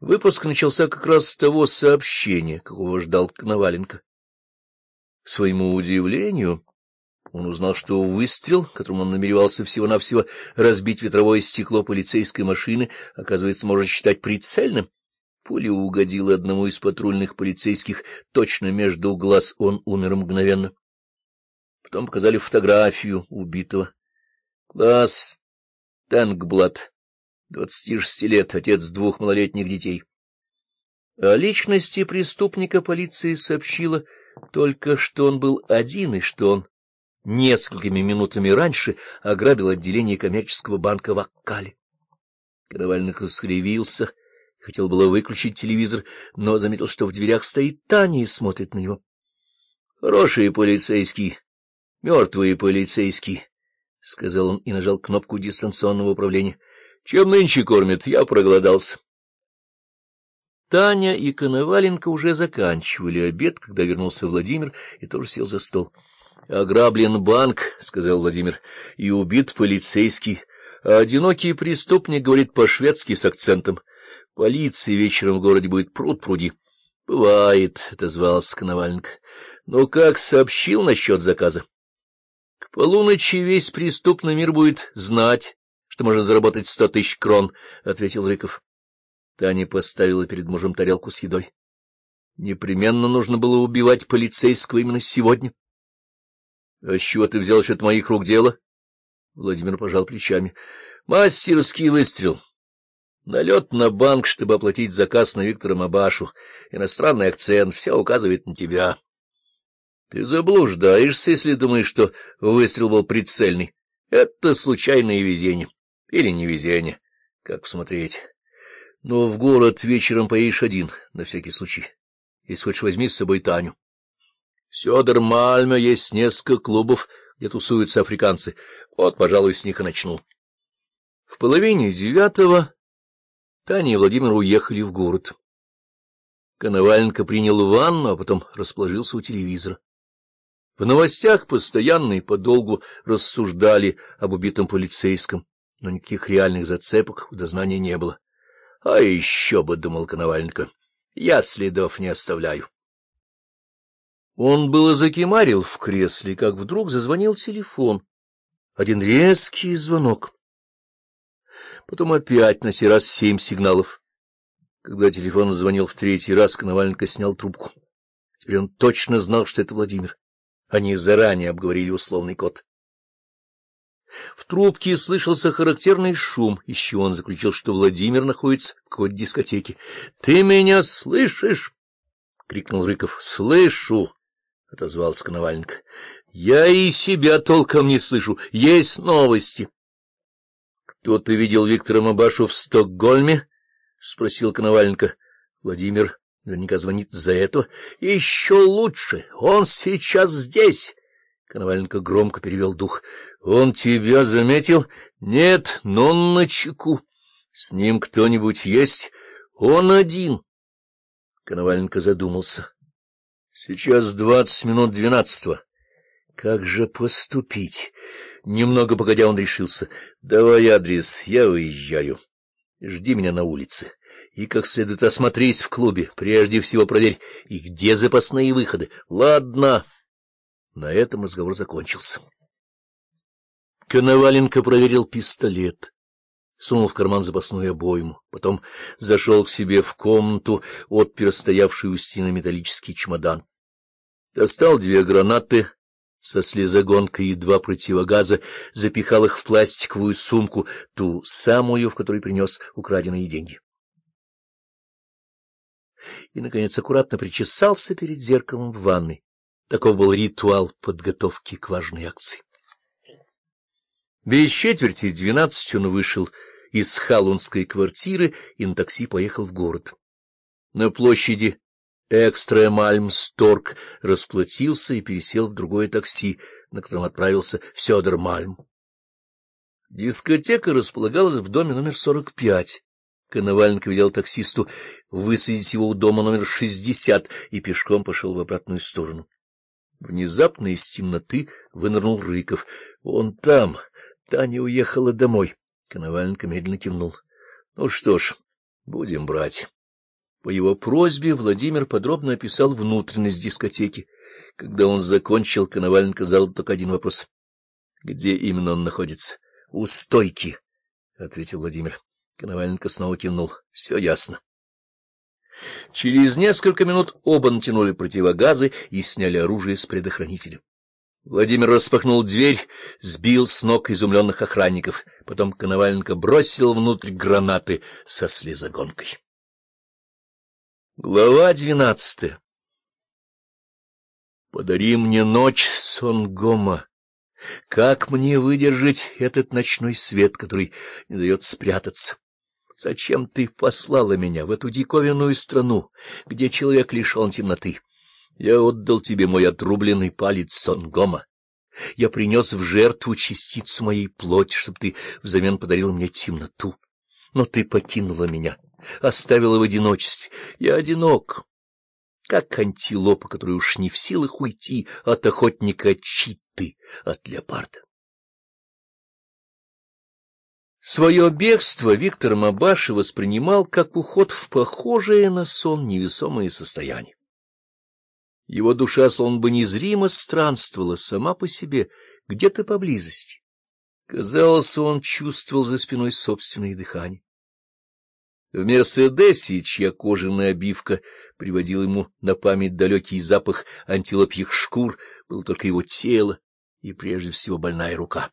Выпуск начался как раз с того сообщения, какого ждал Коноваленко. К своему удивлению, он узнал, что выстрел, которым он намеревался всего-навсего разбить ветровое стекло полицейской машины, оказывается, можно считать прицельным. Пуля угодила одному из патрульных полицейских точно между глаз, он умер мгновенно. Потом показали фотографию убитого. Глаз Тангблад двадцати шести лет, отец двух малолетних детей. О личности преступника полиция сообщила только, что он был один и что он несколькими минутами раньше ограбил отделение коммерческого банка в Аккале. Коновальник раскривился, хотел было выключить телевизор, но заметил, что в дверях стоит Таня и смотрит на него. — Хорошие полицейские, мертвые полицейские, — сказал он и нажал кнопку дистанционного управления. Чем нынче кормят? Я проголодался. Таня и Коноваленко уже заканчивали обед, когда вернулся Владимир и тоже сел за стол. — Ограблен банк, — сказал Владимир, — и убит полицейский. А одинокий преступник говорит по-шведски с акцентом. Полиции вечером в городе будет пруд-пруди. — Бывает, — отозвался Коноваленко. — Но как сообщил насчет заказа? — К полуночи весь преступный мир будет знать, что можно заработать сто тысяч крон, — ответил Рыков. Таня поставила перед мужем тарелку с едой. Непременно нужно было убивать полицейского именно сегодня. — А с чего ты взял счет моих рук дело? Владимир пожал плечами. — Мастерский выстрел. Налет на банк, чтобы оплатить заказ на Виктора Мабашу. Иностранный акцент. Все указывает на тебя. Ты заблуждаешься, если думаешь, что выстрел был прицельный. Это случайное везение. Или невезение, как посмотреть. Но в город вечером поедешь один, на всякий случай. Если хочешь, возьми с собой Таню. В Сёдор Мальме есть несколько клубов, где тусуются африканцы. Вот, пожалуй, с них и начну. В половине девятого Таня и Владимир уехали в город. Коноваленко принял ванну, а потом расположился у телевизора. В новостях постоянно и подолгу рассуждали об убитом полицейском но никаких реальных зацепок в дознании не было. — А еще бы, — думал Коноваленко, — я следов не оставляю. Он было закимарил в кресле, как вдруг зазвонил телефон. Один резкий звонок. Потом опять на сей раз семь сигналов. Когда телефон звонил в третий раз, Коноваленко снял трубку. Теперь он точно знал, что это Владимир. Они заранее обговорили условный код. В трубке слышался характерный шум, из чего он заключил, что Владимир находится в какой-то дискотеке. — Ты меня слышишь? — крикнул Рыков. — Слышу! — отозвался Коноваленко. — Я и себя толком не слышу. Есть новости. — Кто-то видел Виктора Мабашу в Стокгольме? — спросил Коноваленко. Владимир наверняка звонит за этого. — Еще лучше! Он сейчас здесь! Коноваленко громко перевел дух. Он тебя заметил? Нет, но он на чеку. С ним кто-нибудь есть? Он один. Коноваленко задумался. Сейчас двадцать минут двенадцатого. Как же поступить? Немного погодя он решился. Давай адрес, я уезжаю. Жди меня на улице. И как следует осмотрись в клубе. Прежде всего проверь, и где запасные выходы. Ладно. На этом разговор закончился. Коноваленко проверил пистолет, сунул в карман запасную обойму, потом зашел к себе в комнату, отпер стоявший у стены металлический чемодан. Достал две гранаты со слезогонкой и два противогаза, запихал их в пластиковую сумку, ту самую, в которой принес украденные деньги. И, наконец, аккуратно причесался перед зеркалом в ванной. Таков был ритуал подготовки к важной акции. Без четверти двенадцать он вышел из халунской квартиры и на такси поехал в город. На площади Экстремальмсторг расплатился и пересел в другое такси, на котором отправился в Сёдермальм. Дискотека располагалась в доме номер сорок пять. Коноваленко велел таксисту высадить его у дома номер шестьдесят и пешком пошел в обратную сторону. Внезапно из темноты вынырнул Рыков. — Он там! — Таня уехала домой. Коноваленко медленно кивнул. Ну что ж, будем брать. По его просьбе Владимир подробно описал внутренность дискотеки. Когда он закончил, Коноваленко задал только один вопрос. — Где именно он находится? — У стойки, — ответил Владимир. Коноваленко снова кивнул. — Все ясно. Через несколько минут оба натянули противогазы и сняли оружие с предохранителя. Владимир распахнул дверь, сбил с ног изумленных охранников. Потом Коноваленко бросил внутрь гранаты со слезогонкой. Глава двенадцатая «Подари мне ночь, сон Гома. Как мне выдержать этот ночной свет, который не дает спрятаться? Зачем ты послала меня в эту диковинную страну, где человек лишен темноты?» Я отдал тебе мой отрубленный палец Сонгома. Я принес в жертву частицу моей плоти, чтобы ты взамен подарил мне темноту. Но ты покинула меня, оставила в одиночестве. Я одинок, как антилопа, которая уж не в силах уйти от охотника читы, от леопарда. Свое бегство Виктор Мабаши воспринимал как уход в похожее на сон невесомое состояние. Его душа словно бы незримо странствовала сама по себе, где-то поблизости. Казалось, он чувствовал за спиной собственное дыхание. В «Мерседесе», чья кожаная обивка приводила ему на память далекий запах антилопьих шкур, было только его тело и, прежде всего, больная рука.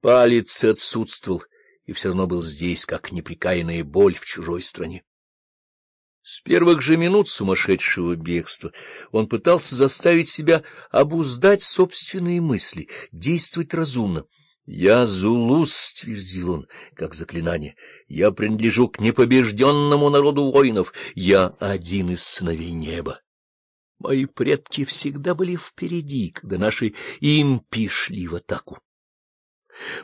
Палец отсутствовал и все равно был здесь, как неприкаянная боль в чужой стране. С первых же минут сумасшедшего бегства он пытался заставить себя обуздать собственные мысли, действовать разумно. «Я Зулус», — твердил он, как заклинание, — «я принадлежу к непобежденному народу воинов, я один из сыновей неба». Мои предки всегда были впереди, когда наши импи шли в атаку.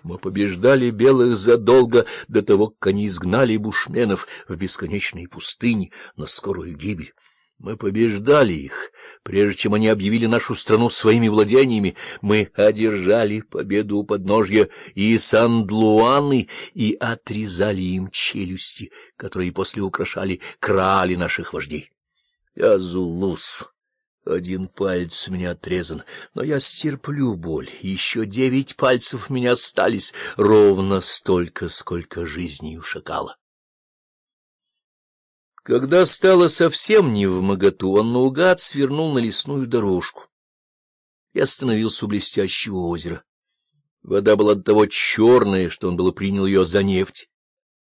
Мы побеждали белых задолго до того, как они изгнали бушменов в бесконечные пустыни на скорую гибель. Мы побеждали их, прежде чем они объявили нашу страну своими владениями. Мы одержали победу у подножья и и отрезали им челюсти, которые после украшали крали наших вождей. Я зулус. Один палец у меня отрезан, но я стерплю боль. Еще девять пальцев у меня остались, ровно столько, сколько жизней у шакала. Когда стало совсем не в моготу, он наугад свернул на лесную дорожку и остановился у блестящего озера. Вода была до того черная, что он было принял ее за нефть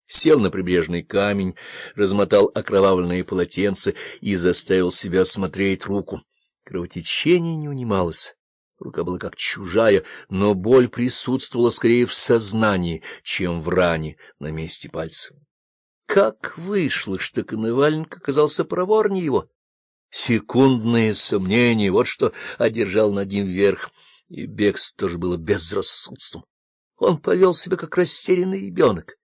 сел на прибрежный камень, размотал окровавленные полотенца и заставил себя смотреть руку. Кровотечение не унималось. Рука была как чужая, но боль присутствовала скорее в сознании, чем в ране на месте пальца. Как вышло, что Коноваленко оказался проворнее его? Секундные сомнения — вот что одержал над ним верх, и бегство тоже было безрассудством. Он повел себя как растерянный ребенок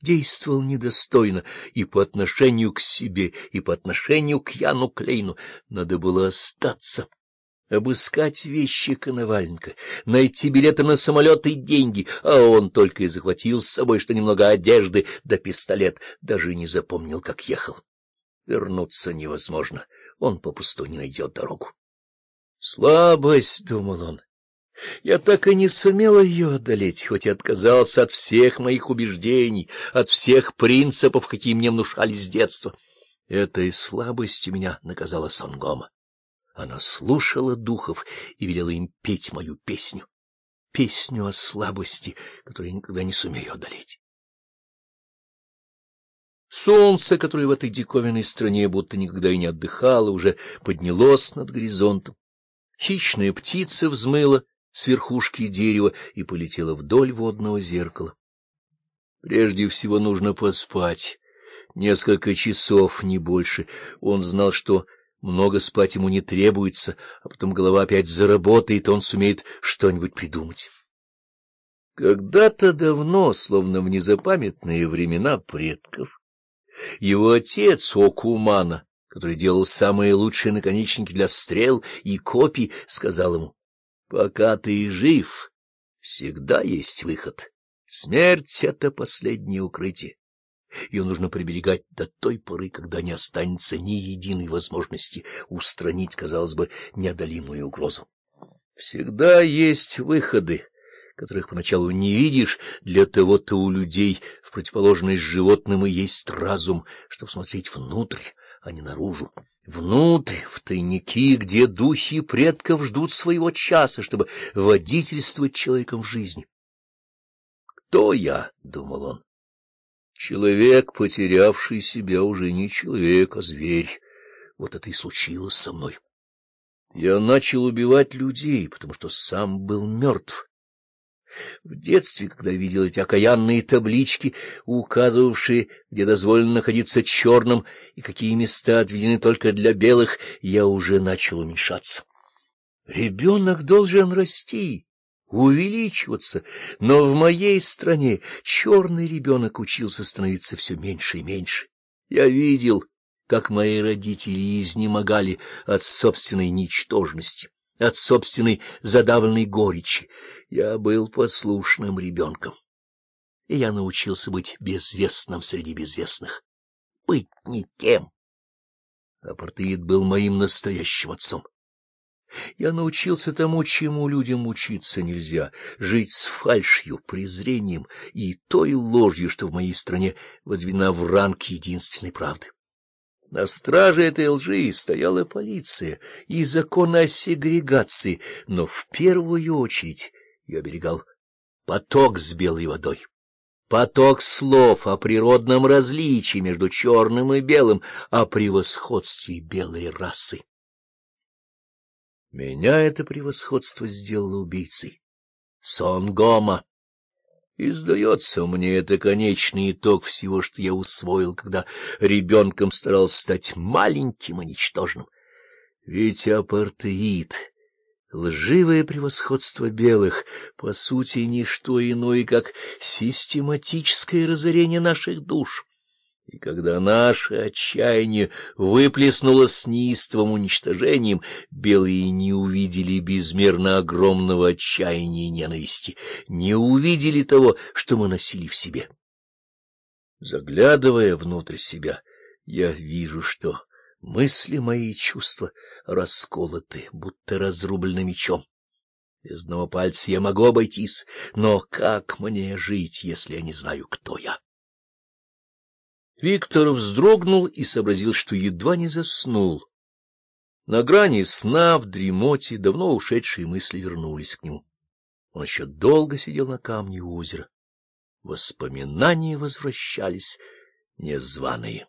действовал недостойно и по отношению к себе, и по отношению к Яну Клейну. Надо было остаться, обыскать вещи Коноваленко, найти билеты на самолет и деньги, а он только и захватил с собой что немного одежды да пистолет, даже не запомнил, как ехал. Вернуться невозможно, он попусту не найдет дорогу. «Слабость», — думал он, я так и не сумел ее одолеть, хоть и отказался от всех моих убеждений, от всех принципов, какие мне внушали с детства. Этой слабости меня наказала Сангома. Она слушала духов и велела им петь мою песню, песню о слабости, которую я никогда не сумею одолеть. Солнце, которое в этой диковинной стране будто никогда и не отдыхало, уже поднялось над горизонтом. Хищная птица взмыла с верхушки дерева и полетела вдоль водного зеркала. Прежде всего нужно поспать. Несколько часов, не больше. Он знал, что много спать ему не требуется, а потом голова опять заработает, он сумеет что-нибудь придумать. Когда-то давно, словно в незапамятные времена предков, его отец Окумана, который делал самые лучшие наконечники для стрел и копий, сказал ему, Пока ты жив, всегда есть выход. Смерть — это последнее укрытие. Ее нужно приберегать до той поры, когда не останется ни единой возможности устранить, казалось бы, неодолимую угрозу. Всегда есть выходы, которых поначалу не видишь, для того-то у людей в противоположность животным и есть разум, чтобы смотреть внутрь, а не наружу. Внутрь, в тайники, где духи предков ждут своего часа, чтобы водительствовать человеком в жизни. «Кто я?» — думал он. «Человек, потерявший себя, уже не человек, а зверь. Вот это и случилось со мной. Я начал убивать людей, потому что сам был мертв». В детстве, когда видел эти окаянные таблички, указывавшие, где дозволено находиться черным и какие места отведены только для белых, я уже начал уменьшаться. Ребенок должен расти, увеличиваться, но в моей стране черный ребенок учился становиться все меньше и меньше. Я видел, как мои родители изнемогали от собственной ничтожности, от собственной задавленной горечи. Я был послушным ребенком, и я научился быть безвестным среди безвестных, быть никем. Апартеид был моим настоящим отцом. Я научился тому, чему людям учиться нельзя, жить с фальшью, презрением и той ложью, что в моей стране возведена в ранг единственной правды. На страже этой лжи стояла полиция и законы о сегрегации, но в первую очередь ее оберегал поток с белой водой. Поток слов о природном различии между черным и белым, о превосходстве белой расы. Меня это превосходство сделало убийцей. Сонгома. И, сдается мне, это конечный итог всего, что я усвоил, когда ребенком старался стать маленьким и ничтожным. Ведь апартеид Лживое превосходство белых, по сути, не что иное, как систематическое разорение наших душ. И когда наше отчаяние выплеснуло с неистовым уничтожением, белые не увидели безмерно огромного отчаяния и ненависти, не увидели того, что мы носили в себе. Заглядывая внутрь себя, я вижу, что... Мысли мои и чувства расколоты, будто разрублены мечом. Без одного пальца я могу обойтись, но как мне жить, если я не знаю, кто я? Виктор вздрогнул и сообразил, что едва не заснул. На грани сна в дремоте давно ушедшие мысли вернулись к нему. Он еще долго сидел на камне у озера. Воспоминания возвращались незваные.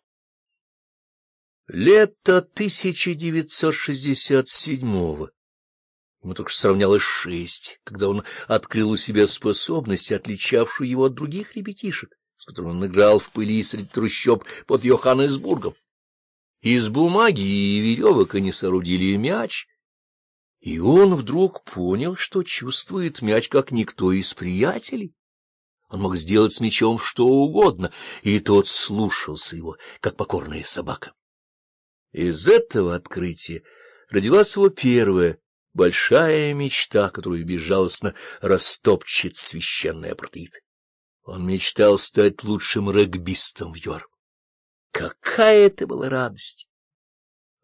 Лето 1967-го. Ему только что сравнялось шесть, когда он открыл у себя способность, отличавшую его от других ребятишек, с которыми он играл в пыли среди трущоб под Йоханнесбургом. Из бумаги и веревок они соорудили мяч, и он вдруг понял, что чувствует мяч, как никто из приятелей. Он мог сделать с мячом что угодно, и тот слушался его, как покорная собака. Из этого открытия родилась его первая большая мечта, которую безжалостно растопчет священный апартеид. Он мечтал стать лучшим регбистом в Йор. Какая это была радость!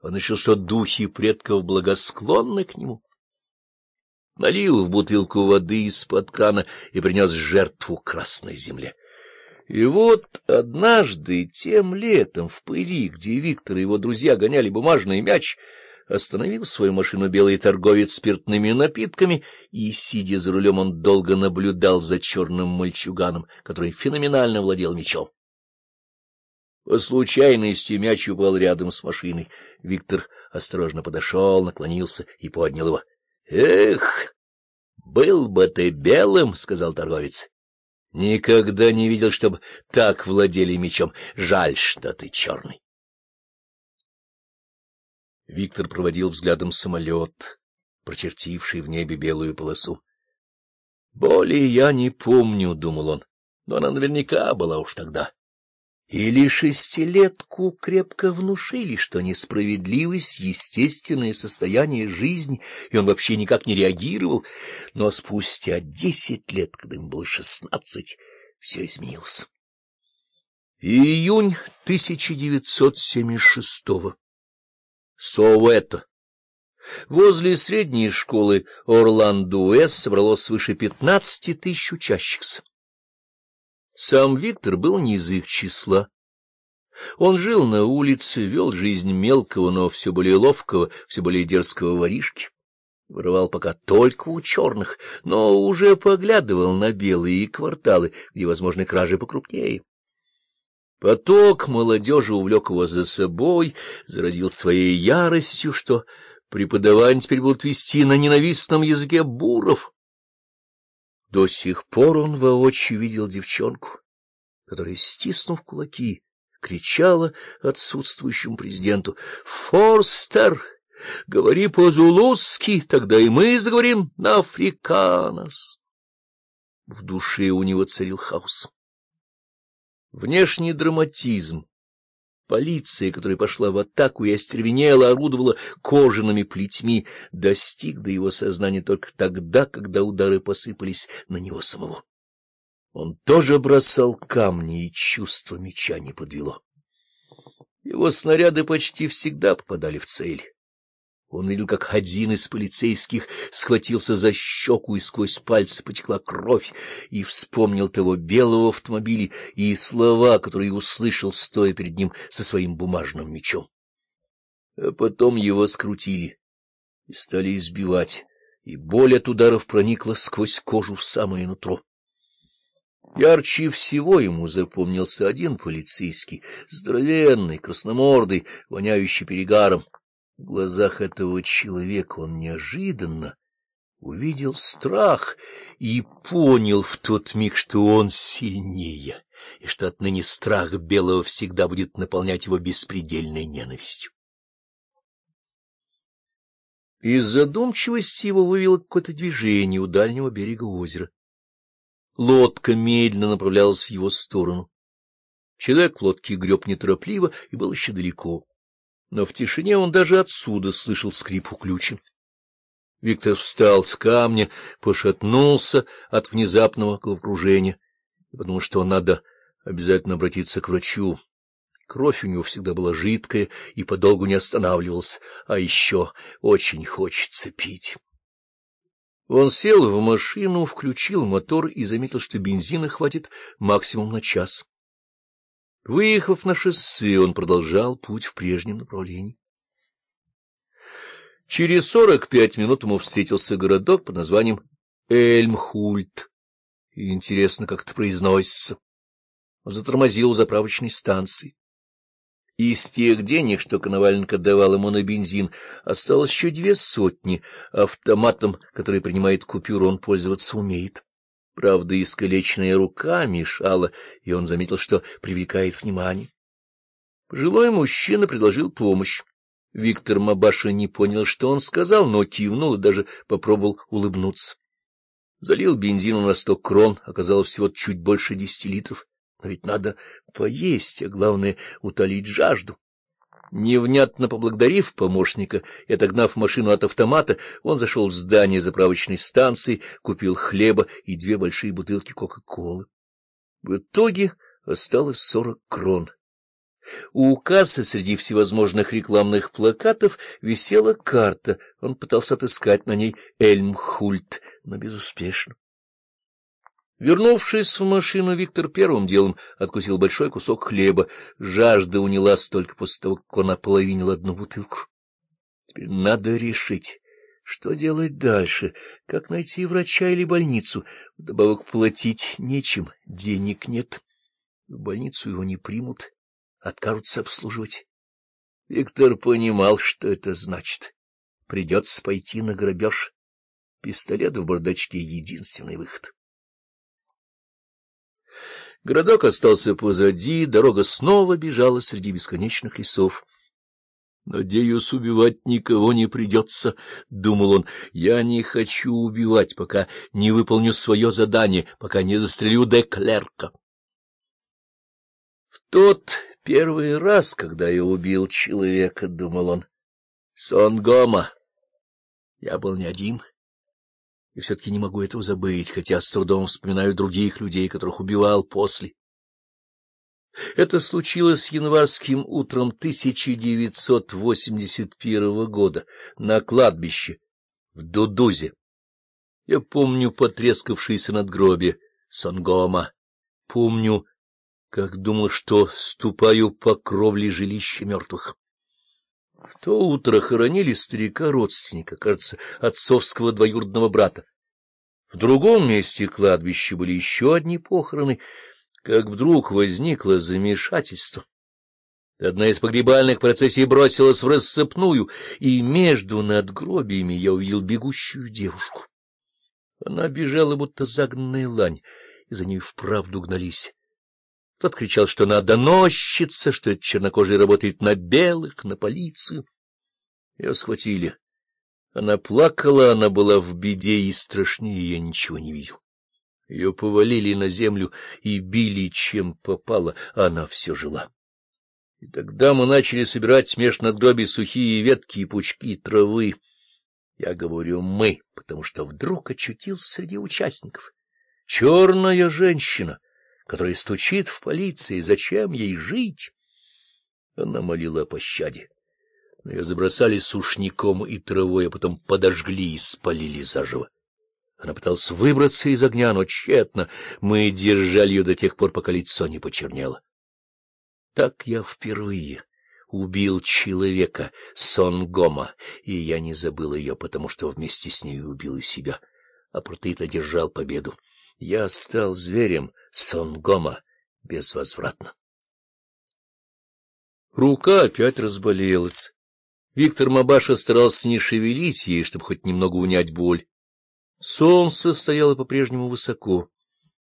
Он решил, что духи предков благосклонны к нему. Налил в бутылку воды из-под крана и принес жертву Красной Земле. И вот однажды, тем летом, в пыли, где Виктор и его друзья гоняли бумажный мяч, остановил свою машину белый торговец спиртными напитками, и, сидя за рулем, он долго наблюдал за черным мальчуганом, который феноменально владел мячом. По случайности мяч упал рядом с машиной. Виктор осторожно подошел, наклонился и поднял его. — Эх, был бы ты белым, — сказал торговец. Никогда не видел, чтобы так владели мечом. Жаль, что ты черный. Виктор проводил взглядом самолет, прочертивший в небе белую полосу. «Боли я не помню», — думал он, — «но она наверняка была уж тогда». Или шестилетку крепко внушили, что несправедливость — естественное состояние жизни, и он вообще никак не реагировал. Но спустя десять лет, когда ему было шестнадцать, все изменилось. Июнь 1976-го. Соуэто. Возле средней школы Орландуэс собралось свыше пятнадцати тысяч учащихся. Сам Виктор был не из их числа. Он жил на улице, вел жизнь мелкого, но все более ловкого, все более дерзкого воришки. Воровал пока только у черных, но уже поглядывал на белые кварталы, где возможны кражи покрупнее. Поток молодежи увлек его за собой, заразил своей яростью, что преподавание теперь будут вести на ненавистном языке буров — до сих пор он воочию видел девчонку, которая, стиснув кулаки, кричала отсутствующему президенту «Форстер, говори по-зулузски, тогда и мы заговорим на африканос». В душе у него царил хаос. Внешний драматизм Полиция, которая пошла в атаку и остервенела, орудовала кожаными плетьми, достиг до его сознания только тогда, когда удары посыпались на него самого. Он тоже бросал камни, и чувство меча не подвело. Его снаряды почти всегда попадали в цель. Он видел, как один из полицейских схватился за щеку, и сквозь пальцы потекла кровь, и вспомнил того белого автомобиля и слова, которые услышал, стоя перед ним со своим бумажным мечом. А потом его скрутили и стали избивать, и боль от ударов проникла сквозь кожу в самое нутро. Ярче всего ему запомнился один полицейский, здоровенный, красномордый, воняющий перегаром. В глазах этого человека он неожиданно увидел страх и понял в тот миг, что он сильнее, и что отныне страх белого всегда будет наполнять его беспредельной ненавистью. Из задумчивости его вывело какое-то движение у дальнего берега озера. Лодка медленно направлялась в его сторону. Человек в лодке греб неторопливо и был еще далеко но в тишине он даже отсюда слышал скрип уключен. Виктор встал с камня, пошатнулся от внезапного головокружения, потому что надо обязательно обратиться к врачу. Кровь у него всегда была жидкая и подолгу не останавливался, а еще очень хочется пить. Он сел в машину, включил мотор и заметил, что бензина хватит максимум на час. Выехав на шоссе, он продолжал путь в прежнем направлении. Через сорок пять минут ему встретился городок под названием Эльмхульт. интересно, как это произносится. Он затормозил у заправочной станции. Из тех денег, что Коноваленко давал ему на бензин, осталось еще две сотни. Автоматом, который принимает купюру, он пользоваться умеет. Правда, искалеченная рука мешала, и он заметил, что привлекает внимание. Пожилой мужчина предложил помощь. Виктор Мабаша не понял, что он сказал, но кивнул и даже попробовал улыбнуться. Залил бензину на сто крон, оказалось всего чуть больше десяти литров. Но ведь надо поесть, а главное — утолить жажду. Невнятно поблагодарив помощника и отогнав машину от автомата, он зашел в здание заправочной станции, купил хлеба и две большие бутылки Кока-Колы. В итоге осталось сорок крон. У кассы среди всевозможных рекламных плакатов висела карта. Он пытался отыскать на ней Эльмхульт, но безуспешно. Вернувшись в машину, Виктор первым делом откусил большой кусок хлеба. Жажда унялась только после того, как он ополовинил одну бутылку. Теперь надо решить, что делать дальше, как найти врача или больницу. Вдобавок платить нечем, денег нет. В больницу его не примут, откажутся обслуживать. Виктор понимал, что это значит. Придется пойти на грабеж. Пистолет в бардачке — единственный выход. Городок остался позади, дорога снова бежала среди бесконечных лесов. «Надеюсь, убивать никого не придется», — думал он. «Я не хочу убивать, пока не выполню свое задание, пока не застрелю де Клерка». «В тот первый раз, когда я убил человека», — думал он, — «Сонгома, я был не один». И все-таки не могу этого забыть, хотя с трудом вспоминаю других людей, которых убивал после. Это случилось январским утром 1981 года на кладбище в Дудузе. Я помню потрескавшиеся надгробие Сангома. Помню, как думал, что ступаю по кровле жилища мертвых. В то утро хоронили старика-родственника, кажется, отцовского двоюродного брата. В другом месте кладбища были еще одни похороны, как вдруг возникло замешательство. Одна из погребальных процессий бросилась в рассыпную, и между надгробиями я увидел бегущую девушку. Она бежала, будто загнанная лань, и за ней вправду гнались тот кричал, что она доносчица, что этот чернокожий работает на белых, на полицию. Ее схватили. Она плакала, она была в беде, и страшнее я ничего не видел. Ее повалили на землю и били, чем попало, а она все жила. И тогда мы начали собирать смеш надгробий сухие ветки и пучки травы. Я говорю «мы», потому что вдруг очутился среди участников. Черная женщина который стучит в полиции, зачем ей жить? Она молила о пощаде. Но ее забросали сушником и травой, а потом подожгли и спалили заживо. Она пыталась выбраться из огня, но тщетно. Мы держали ее до тех пор, пока лицо не почернело. Так я впервые убил человека, Сонгома, и я не забыл ее, потому что вместе с ней убил и себя. А Протеид одержал победу. Я стал зверем Сонгома безвозвратно. Рука опять разболелась. Виктор Мабаша старался не шевелить ей, чтобы хоть немного унять боль. Солнце стояло по-прежнему высоко,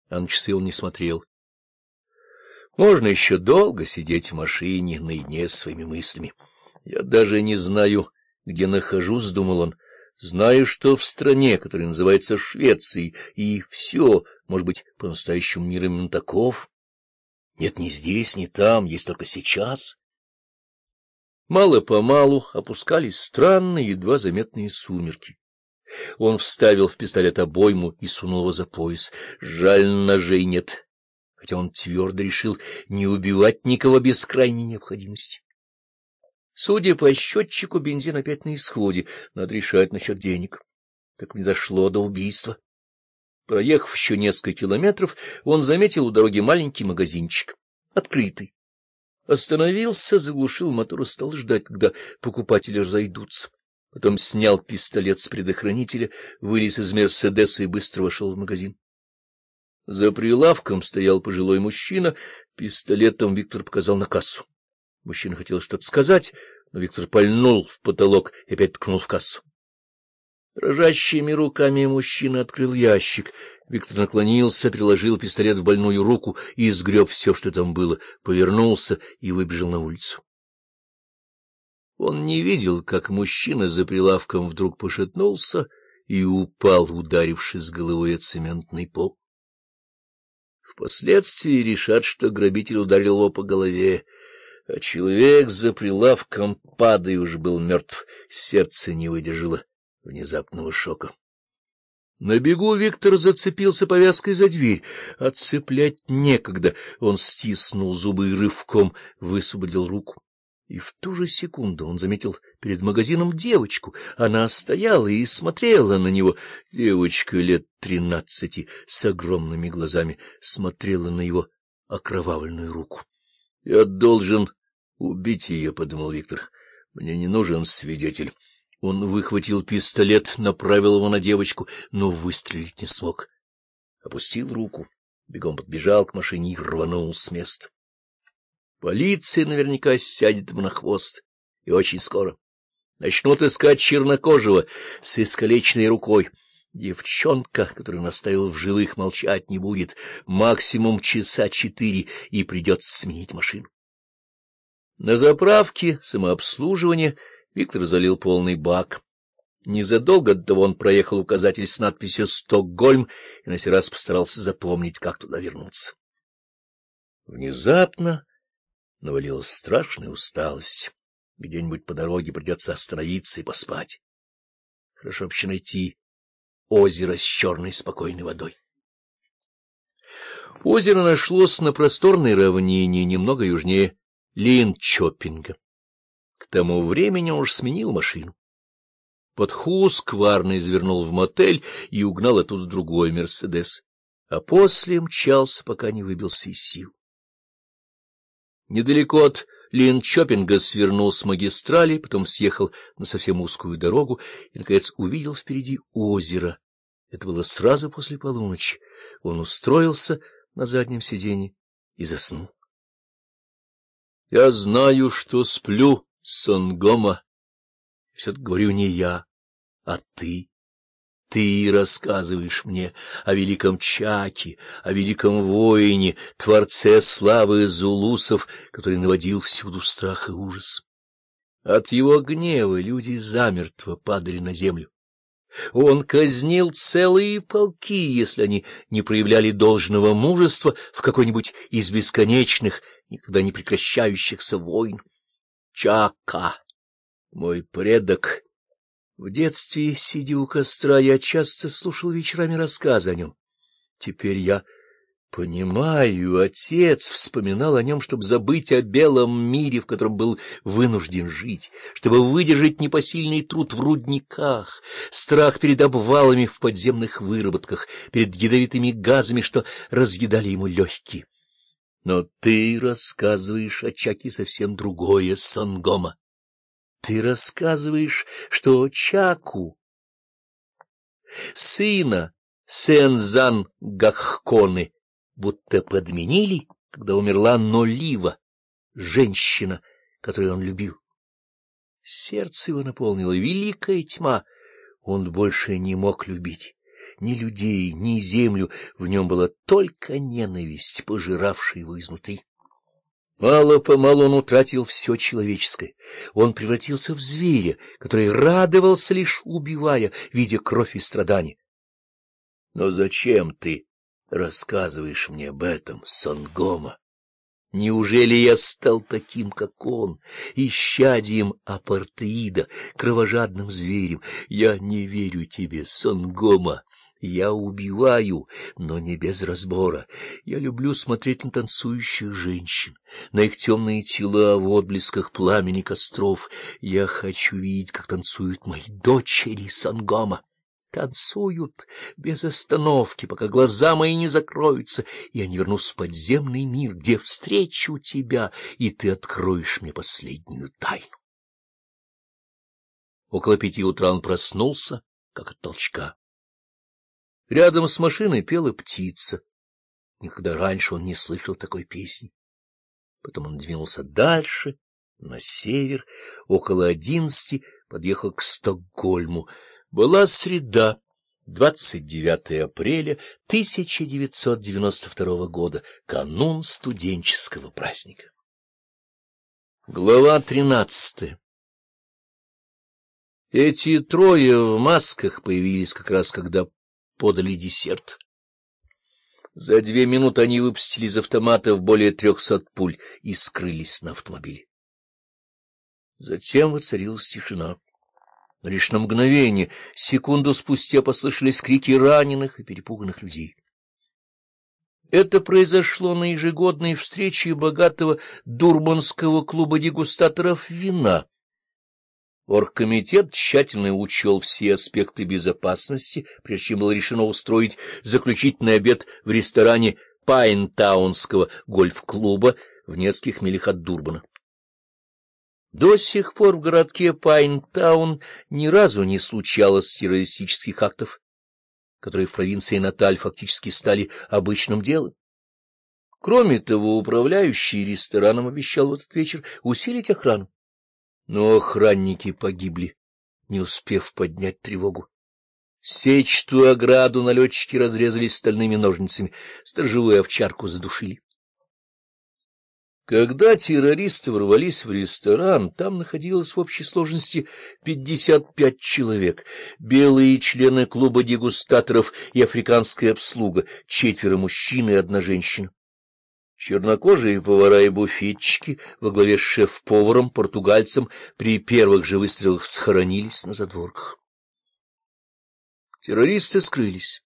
а на часы он не смотрел. Можно еще долго сидеть в машине наедине с своими мыслями. Я даже не знаю, где нахожусь, — думал он. Знаю, что в стране, которая называется Швецией, и все, может быть, по-настоящему мир именно таков. Нет, ни здесь, ни там, есть только сейчас. Мало-помалу опускались странные, едва заметные сумерки. Он вставил в пистолет обойму и сунул его за пояс. Жаль, ножей нет, хотя он твердо решил не убивать никого без крайней необходимости. Судя по счетчику, бензин опять на исходе. Надо решать насчет денег. Так не дошло до убийства. Проехав еще несколько километров, он заметил у дороги маленький магазинчик. Открытый. Остановился, заглушил мотор и стал ждать, когда покупатели разойдутся. Потом снял пистолет с предохранителя, вылез из Мерседеса и быстро вошел в магазин. За прилавком стоял пожилой мужчина, пистолетом Виктор показал на кассу. Мужчина хотел что-то сказать, но Виктор пальнул в потолок и опять ткнул в кассу. Дрожащими руками мужчина открыл ящик. Виктор наклонился, приложил пистолет в больную руку и изгреб все, что там было, повернулся и выбежал на улицу. Он не видел, как мужчина за прилавком вдруг пошатнулся и упал, ударившись головой о цементный пол. Впоследствии решат, что грабитель ударил его по голове. А человек за прилавком падай уж был мертв, сердце не выдержало внезапного шока. На бегу Виктор зацепился повязкой за дверь. Отцеплять некогда. Он стиснул зубы и рывком высвободил руку. И в ту же секунду он заметил перед магазином девочку. Она стояла и смотрела на него. Девочка лет тринадцати с огромными глазами смотрела на его окровавленную руку. — Я должен «Убить ее», — подумал Виктор. «Мне не нужен свидетель». Он выхватил пистолет, направил его на девочку, но выстрелить не смог. Опустил руку, бегом подбежал к машине и рванул с места. Полиция наверняка сядет ему на хвост, и очень скоро. Начнут искать чернокожего с искалеченной рукой. Девчонка, которую наставил в живых, молчать не будет. Максимум часа четыре, и придется сменить машину. На заправке самообслуживания Виктор залил полный бак. Незадолго до того он проехал указатель с надписью «Стокгольм» и на сей раз постарался запомнить, как туда вернуться. Внезапно навалилась страшная усталость. Где-нибудь по дороге придется остановиться и поспать. Хорошо вообще найти озеро с черной спокойной водой. Озеро нашлось на просторной равнине, немного южнее Линчопинга. К тому времени он уж сменил машину. Под Хуск Варна в мотель и угнал оттуда другой «Мерседес», а после мчался, пока не выбился из сил. Недалеко от Линчопинга свернул с магистрали, потом съехал на совсем узкую дорогу и, наконец, увидел впереди озеро. Это было сразу после полуночи. Он устроился на заднем сиденье и заснул. Я знаю, что сплю, Сонгома. Все-таки говорю не я, а ты. Ты рассказываешь мне о великом Чаке, о великом воине, творце славы зулусов, который наводил всюду страх и ужас. От его гнева люди замертво падали на землю. Он казнил целые полки, если они не проявляли должного мужества в какой-нибудь из бесконечных никогда не прекращающихся войн. Чака, мой предок. В детстве, сидя у костра, я часто слушал вечерами рассказы о нем. Теперь я понимаю, отец вспоминал о нем, чтобы забыть о белом мире, в котором был вынужден жить, чтобы выдержать непосильный труд в рудниках, страх перед обвалами в подземных выработках, перед ядовитыми газами, что разъедали ему легкие. Но ты рассказываешь о Чаке совсем другое, Сангома. Ты рассказываешь, что Чаку, сына Сензан Гахконы, будто подменили, когда умерла Нолива, женщина, которую он любил. Сердце его наполнила великая тьма, он больше не мог любить ни людей, ни землю, в нем была только ненависть, пожиравшая его изнутри. Мало-помалу он утратил все человеческое. Он превратился в зверя, который радовался лишь убивая, видя кровь и страдания. Но зачем ты рассказываешь мне об этом, Сангома? Неужели я стал таким, как он, исчадием апартеида, кровожадным зверем? Я не верю тебе, Сангома. Я убиваю, но не без разбора. Я люблю смотреть на танцующих женщин, на их темные тела в отблесках пламени костров. Я хочу видеть, как танцуют мои дочери Сангома. Танцуют без остановки, пока глаза мои не закроются. Я не вернусь в подземный мир, где встречу тебя, и ты откроешь мне последнюю тайну. Около пяти утра он проснулся, как от толчка. Рядом с машиной пела птица. Никогда раньше он не слышал такой песни. Потом он двинулся дальше, на север, около одиннадцати, подъехал к Стокгольму. Была среда, 29 апреля 1992 года, канун студенческого праздника. Глава тринадцатая. Эти трое в масках появились как раз, когда подали десерт. За две минуты они выпустили из автоматов более трехсот пуль и скрылись на автомобиле. Затем воцарилась тишина. Лишь на мгновение, секунду спустя, послышались крики раненых и перепуганных людей. Это произошло на ежегодной встрече богатого дурманского клуба дегустаторов вина. Оргкомитет тщательно учел все аспекты безопасности, прежде чем было решено устроить заключительный обед в ресторане Пайнтаунского гольф-клуба в нескольких милях от Дурбана. До сих пор в городке Пайнтаун ни разу не случалось террористических актов, которые в провинции Наталь фактически стали обычным делом. Кроме того, управляющий рестораном обещал в этот вечер усилить охрану. Но охранники погибли, не успев поднять тревогу. Сечтую ограду налетчики разрезали стальными ножницами, сторожевую овчарку задушили. Когда террористы ворвались в ресторан, там находилось в общей сложности 55 человек, белые члены клуба дегустаторов и африканская обслуга, четверо мужчин и одна женщина. Чернокожие повара и буфетчики во главе с шеф-поваром, португальцем, при первых же выстрелах схоронились на задворках. Террористы скрылись,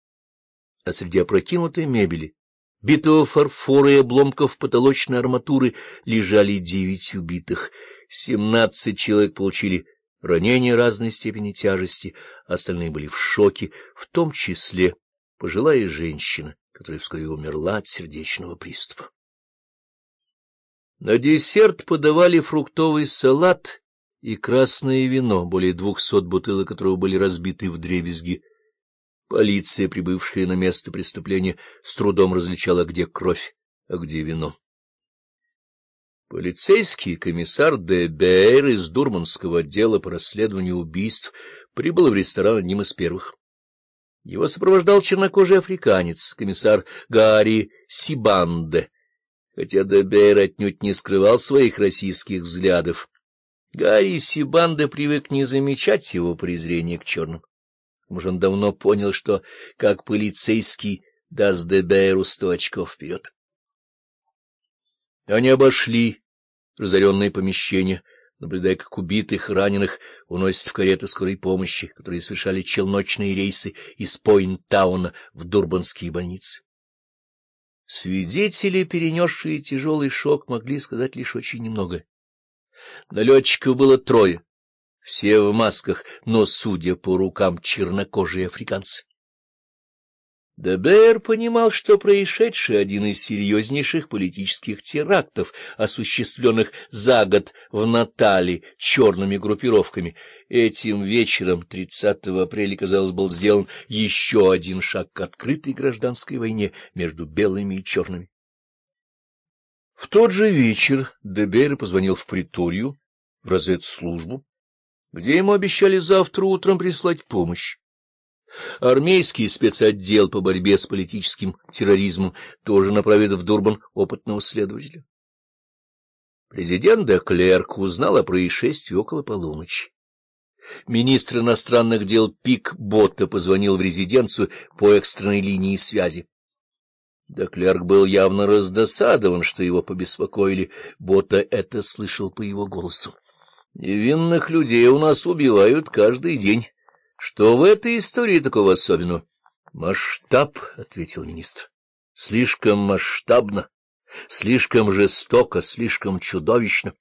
а среди опрокинутой мебели, битого фарфора и обломков потолочной арматуры лежали девять убитых. Семнадцать человек получили ранения разной степени тяжести, остальные были в шоке, в том числе пожилая женщина, которая вскоре умерла от сердечного приступа. На десерт подавали фруктовый салат и красное вино, более двухсот бутылок которого были разбиты в дребезги. Полиция, прибывшая на место преступления, с трудом различала, где кровь, а где вино. Полицейский комиссар Де Бейер из Дурманского отдела по расследованию убийств прибыл в ресторан одним из первых. Его сопровождал чернокожий африканец, комиссар Гарри Сибанде хотя Дебер отнюдь не скрывал своих российских взглядов. Гарри Сибанда привык не замечать его презрения к черным, потому что он давно понял, что, как полицейский, даст Деберу сто очков вперед. Они обошли разоренное помещение, наблюдая, как убитых, раненых уносят в кареты скорой помощи, которые совершали челночные рейсы из Пойнтауна в Дурбанские больницы. Свидетели, перенесшие тяжелый шок, могли сказать лишь очень немного. Налетчиков было трое, все в масках, но, судя по рукам, чернокожие африканцы. Дебер понимал, что происшедший один из серьезнейших политических терактов, осуществленных за год в Натали черными группировками. Этим вечером, 30 апреля, казалось, был сделан еще один шаг к открытой гражданской войне между белыми и черными. В тот же вечер Дебер позвонил в приторию, в разведслужбу, где ему обещали завтра утром прислать помощь. Армейский спецотдел по борьбе с политическим терроризмом тоже направит в Дурбан опытного следователя. Президент де Клерк узнал о происшествии около полуночи. Министр иностранных дел Пик Ботта позвонил в резиденцию по экстренной линии связи. Де был явно раздосадован, что его побеспокоили. Ботта это слышал по его голосу. «Невинных людей у нас убивают каждый день». Что в этой истории такого особенного? Масштаб, ответил министр. Слишком масштабно, слишком жестоко, слишком чудовищно.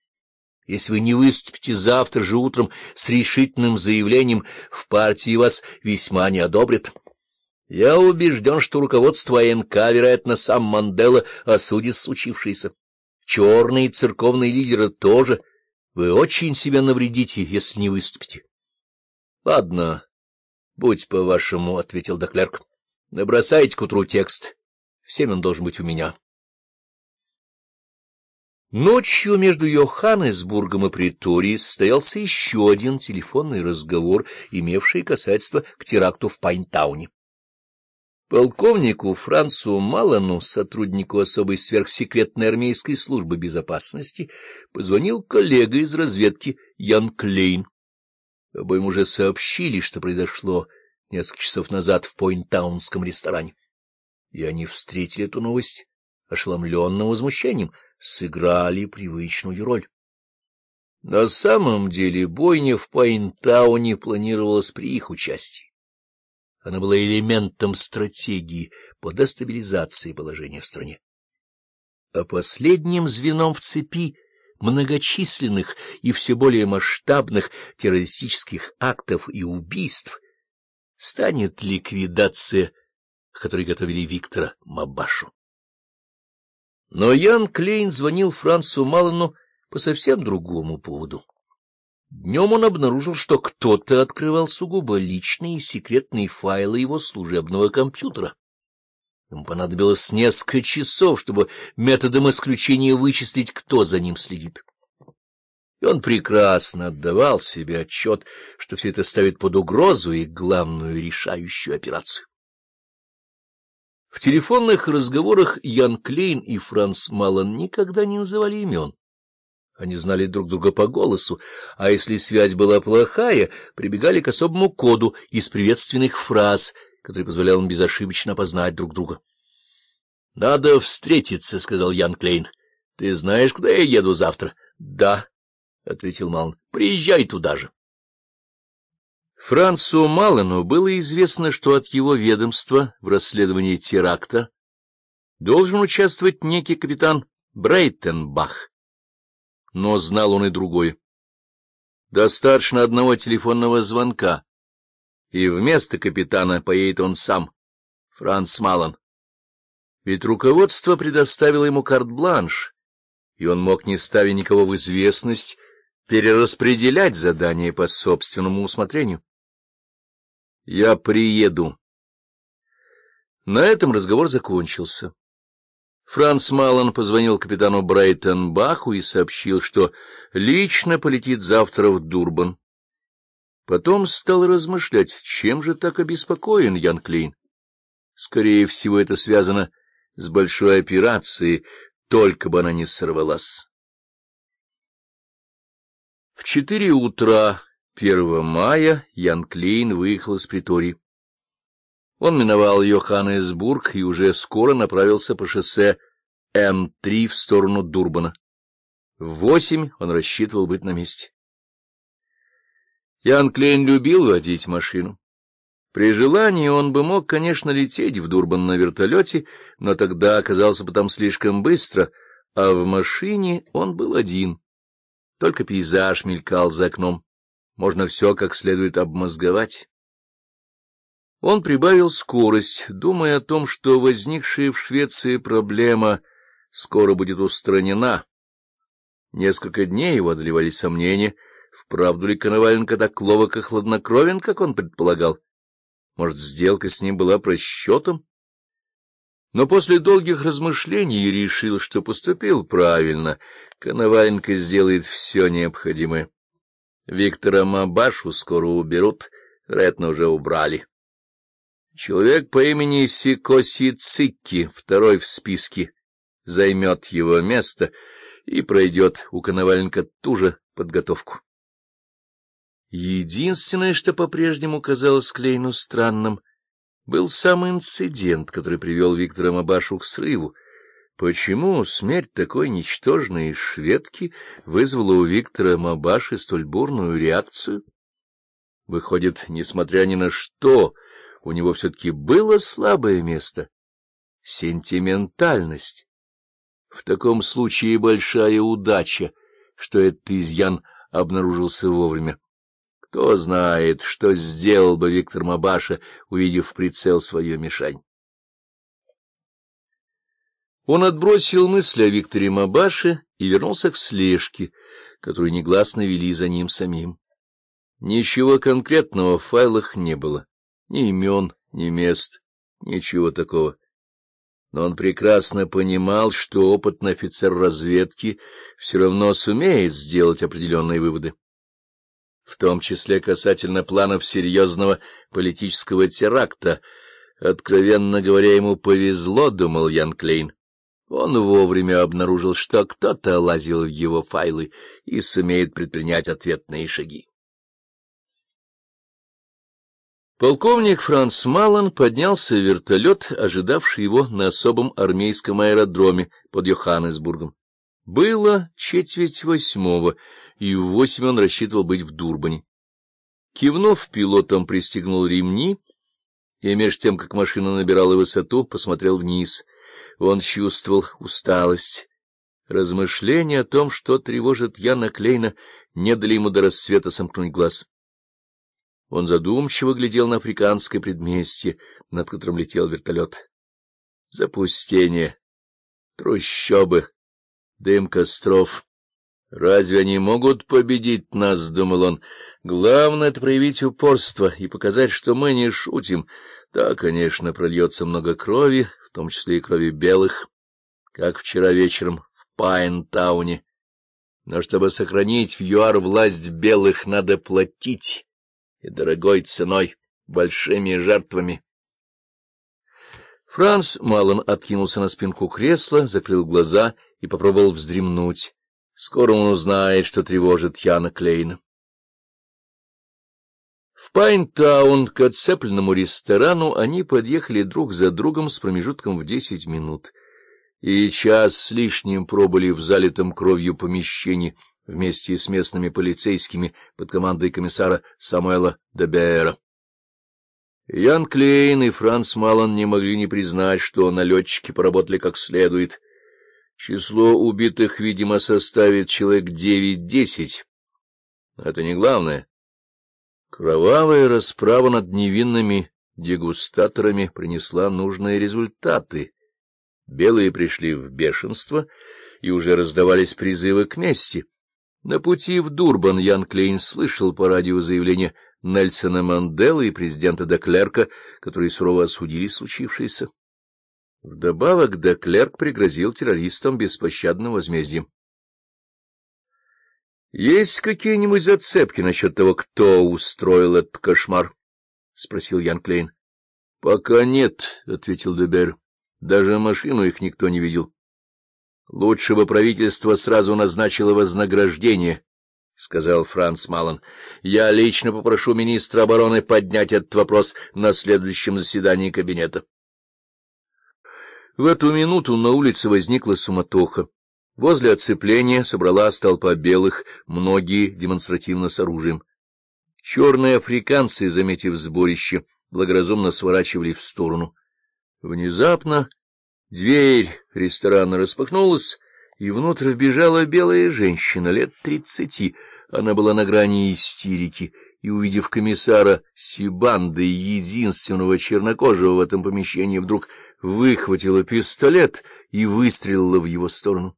Если вы не выступите завтра же утром с решительным заявлением, в партии вас весьма не одобрят. Я убежден, что руководство АНК, вероятно, сам Мандела осудит случившееся. Черные церковные лидеры тоже. Вы очень себя навредите, если не выступите. Ладно, Будь по-вашему, — ответил доклерк. — Набросайте к утру текст. Всем он должен быть у меня. Ночью между Йоханнесбургом и Приторией состоялся еще один телефонный разговор, имевший касательство к теракту в Пайнтауне. Полковнику Францу Малану, сотруднику особой сверхсекретной армейской службы безопасности, позвонил коллега из разведки Ян Клейн. Обоим уже сообщили, что произошло несколько часов назад в Пойнтаунском ресторане. И они встретили эту новость ошеломленным возмущением, сыграли привычную роль. На самом деле бойня в Пайнтауне планировалась при их участии. Она была элементом стратегии по дестабилизации положения в стране. А последним звеном в цепи — многочисленных и все более масштабных террористических актов и убийств станет ликвидация, к которой готовили Виктора Мабашу. Но Ян Клейн звонил Францу Малону по совсем другому поводу. Днем он обнаружил, что кто-то открывал сугубо личные и секретные файлы его служебного компьютера. Ему понадобилось несколько часов, чтобы методом исключения вычислить, кто за ним следит. И он прекрасно отдавал себе отчет, что все это ставит под угрозу и главную решающую операцию. В телефонных разговорах Ян Клейн и Франц Малон никогда не называли имен. Они знали друг друга по голосу, а если связь была плохая, прибегали к особому коду из приветственных фраз — который позволял им безошибочно опознать друг друга. — Надо встретиться, — сказал Ян Клейн. — Ты знаешь, куда я еду завтра? — Да, — ответил Малон. — Приезжай туда же. Францу Малону было известно, что от его ведомства в расследовании теракта должен участвовать некий капитан Брейтенбах. Но знал он и другое. Достаточно одного телефонного звонка и вместо капитана поедет он сам, Франц Малан. Ведь руководство предоставило ему карт-бланш, и он мог, не ставя никого в известность, перераспределять задания по собственному усмотрению. «Я приеду». На этом разговор закончился. Франц Малан позвонил капитану Брайтон Баху и сообщил, что лично полетит завтра в Дурбан. Потом стал размышлять, чем же так обеспокоен Ян Клейн. Скорее всего, это связано с большой операцией, только бы она не сорвалась. В четыре утра первого мая Ян Клейн выехал из притории. Он миновал Йоханнесбург и уже скоро направился по шоссе М3 в сторону Дурбана. В восемь он рассчитывал быть на месте. Ян Клейн любил водить машину. При желании он бы мог, конечно, лететь в Дурбан на вертолете, но тогда оказался бы там слишком быстро, а в машине он был один. Только пейзаж мелькал за окном. Можно все как следует обмозговать. Он прибавил скорость, думая о том, что возникшая в Швеции проблема скоро будет устранена. Несколько дней его одолевали сомнения — Вправду ли Коноваленко так ловок и хладнокровен, как он предполагал? Может, сделка с ним была просчетом? Но после долгих размышлений решил, что поступил правильно. Коноваленко сделает все необходимое. Виктора Мабашу скоро уберут, вероятно, уже убрали. Человек по имени Сикоси Цикки, второй в списке, займет его место и пройдет у Коноваленко ту же подготовку. Единственное, что по-прежнему казалось Клейну странным, был сам инцидент, который привел Виктора Мабашу к срыву. Почему смерть такой ничтожной шведки вызвала у Виктора Мабаши столь бурную реакцию? Выходит, несмотря ни на что, у него все-таки было слабое место — сентиментальность. В таком случае большая удача, что этот изъян обнаружился вовремя. Кто знает, что сделал бы Виктор Мабаша, увидев в прицел свою мишень? Он отбросил мысль о Викторе Мабаше и вернулся к слежке, которую негласно вели за ним самим. Ничего конкретного в файлах не было, ни имен, ни мест, ничего такого. Но он прекрасно понимал, что опытный офицер разведки все равно сумеет сделать определенные выводы в том числе касательно планов серьезного политического теракта. Откровенно говоря, ему повезло, — думал Ян Клейн. Он вовремя обнаружил, что кто-то лазил в его файлы и сумеет предпринять ответные шаги. Полковник Франц Малан поднялся в вертолет, ожидавший его на особом армейском аэродроме под Йоханнесбургом. Было четверть восьмого, и в восемь он рассчитывал быть в Дурбане. Кивнув, пилотом пристегнул ремни, и меж тем, как машина набирала высоту, посмотрел вниз. Он чувствовал усталость. Размышления о том, что тревожит Яна Клейна, не дали ему до рассвета сомкнуть глаз. Он задумчиво глядел на африканское предместье, над которым летел вертолет. Запустение, трущобы, дым костров. «Разве они могут победить нас?» — думал он. «Главное — это проявить упорство и показать, что мы не шутим. Да, конечно, прольется много крови, в том числе и крови белых, как вчера вечером в Пайнтауне. Но чтобы сохранить в ЮАР власть белых, надо платить, и дорогой ценой, большими жертвами». Франц Малон откинулся на спинку кресла, закрыл глаза и попробовал вздремнуть. Скоро он узнает, что тревожит Яна Клейна. В Пайнтаун к отцепленному ресторану они подъехали друг за другом с промежутком в десять минут и час с лишним пробыли в залитом кровью помещении вместе с местными полицейскими под командой комиссара Самуэла Дебеэра. Ян Клейн и Франц Малан не могли не признать, что налетчики поработали как следует — Число убитых, видимо, составит человек девять-десять. А это не главное. Кровавая расправа над невинными дегустаторами принесла нужные результаты. Белые пришли в бешенство и уже раздавались призывы к мести. На пути в Дурбан Ян Клейн слышал по радио заявление Нельсона Манделы и президента Деклерка, которые сурово осудили случившееся. Вдобавок Деклерк пригрозил террористам беспощадным возмездием. — Есть какие-нибудь зацепки насчет того, кто устроил этот кошмар? — спросил Ян Клейн. — Пока нет, — ответил Дебер. — Даже машину их никто не видел. — Лучше бы правительство сразу назначило вознаграждение, — сказал Франц Малон. — Я лично попрошу министра обороны поднять этот вопрос на следующем заседании кабинета. В эту минуту на улице возникла суматоха. Возле оцепления собралась толпа белых, многие демонстративно с оружием. Черные африканцы, заметив сборище, благоразумно сворачивали в сторону. Внезапно дверь ресторана распахнулась, и внутрь вбежала белая женщина лет тридцати. Она была на грани истерики, и, увидев комиссара Сибанды, единственного чернокожего в этом помещении, вдруг выхватила пистолет и выстрелила в его сторону.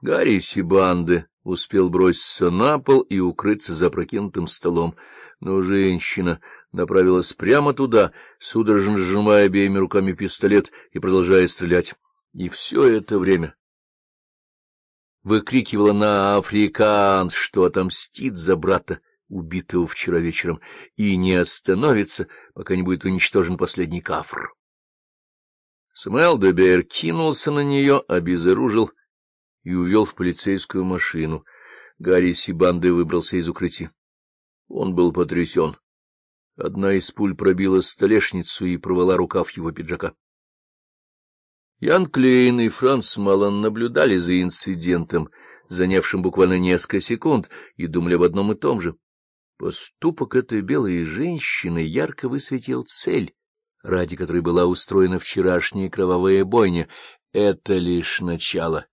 Гарри Сибанды успел броситься на пол и укрыться за прокинутым столом, но женщина направилась прямо туда, судорожно сжимая обеими руками пистолет и продолжая стрелять. И все это время выкрикивала на африканц, что отомстит за брата, убитого вчера вечером, и не остановится, пока не будет уничтожен последний кафр. Самуэл Дебер кинулся на нее, обезоружил и увел в полицейскую машину. Гарри Сибанды выбрался из укрытия. Он был потрясен. Одна из пуль пробила столешницу и провела рукав его пиджака. Ян Клейн и Франц Малан наблюдали за инцидентом, занявшим буквально несколько секунд, и думали об одном и том же. Поступок этой белой женщины ярко высветил цель, ради которой была устроена вчерашняя кровавая бойня, это лишь начало.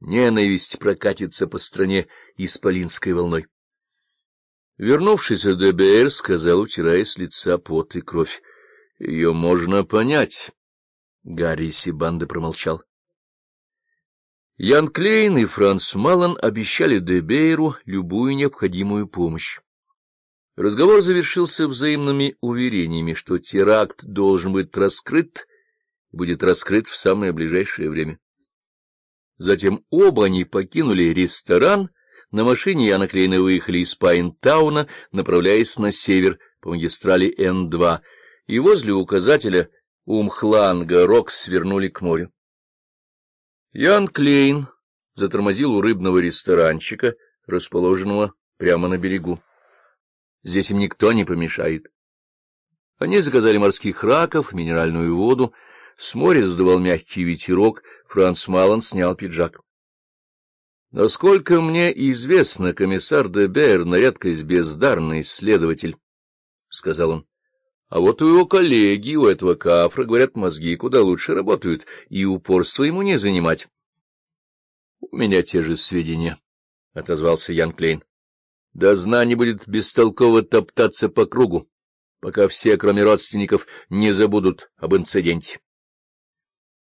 Ненависть прокатится по стране исполинской волной. Вернувшийся в ДБР, сказал, утирая с лица пот и кровь. — Ее можно понять. Гарри Сибанда промолчал. Ян Клейн и Франц Малан обещали Дебейру любую необходимую помощь. Разговор завершился взаимными уверениями, что теракт должен быть раскрыт будет раскрыт в самое ближайшее время. Затем оба они покинули ресторан, на машине Яна Клейна выехали из Пайнтауна, направляясь на север по магистрали Н-2, и возле указателя Умхланга Рок свернули к морю. Ян Клейн затормозил у рыбного ресторанчика, расположенного прямо на берегу. Здесь им никто не помешает. Они заказали морских раков, минеральную воду. С моря сдувал мягкий ветерок, Франц Малон снял пиджак. Насколько мне известно, комиссар де Бейер на редкость бездарный следователь, — сказал он. А вот у его коллеги, у этого кафра, говорят, мозги куда лучше работают, и упорство ему не занимать. — У меня те же сведения, — отозвался Ян Клейн. До зна не будет бестолково топтаться по кругу, пока все, кроме родственников, не забудут об инциденте.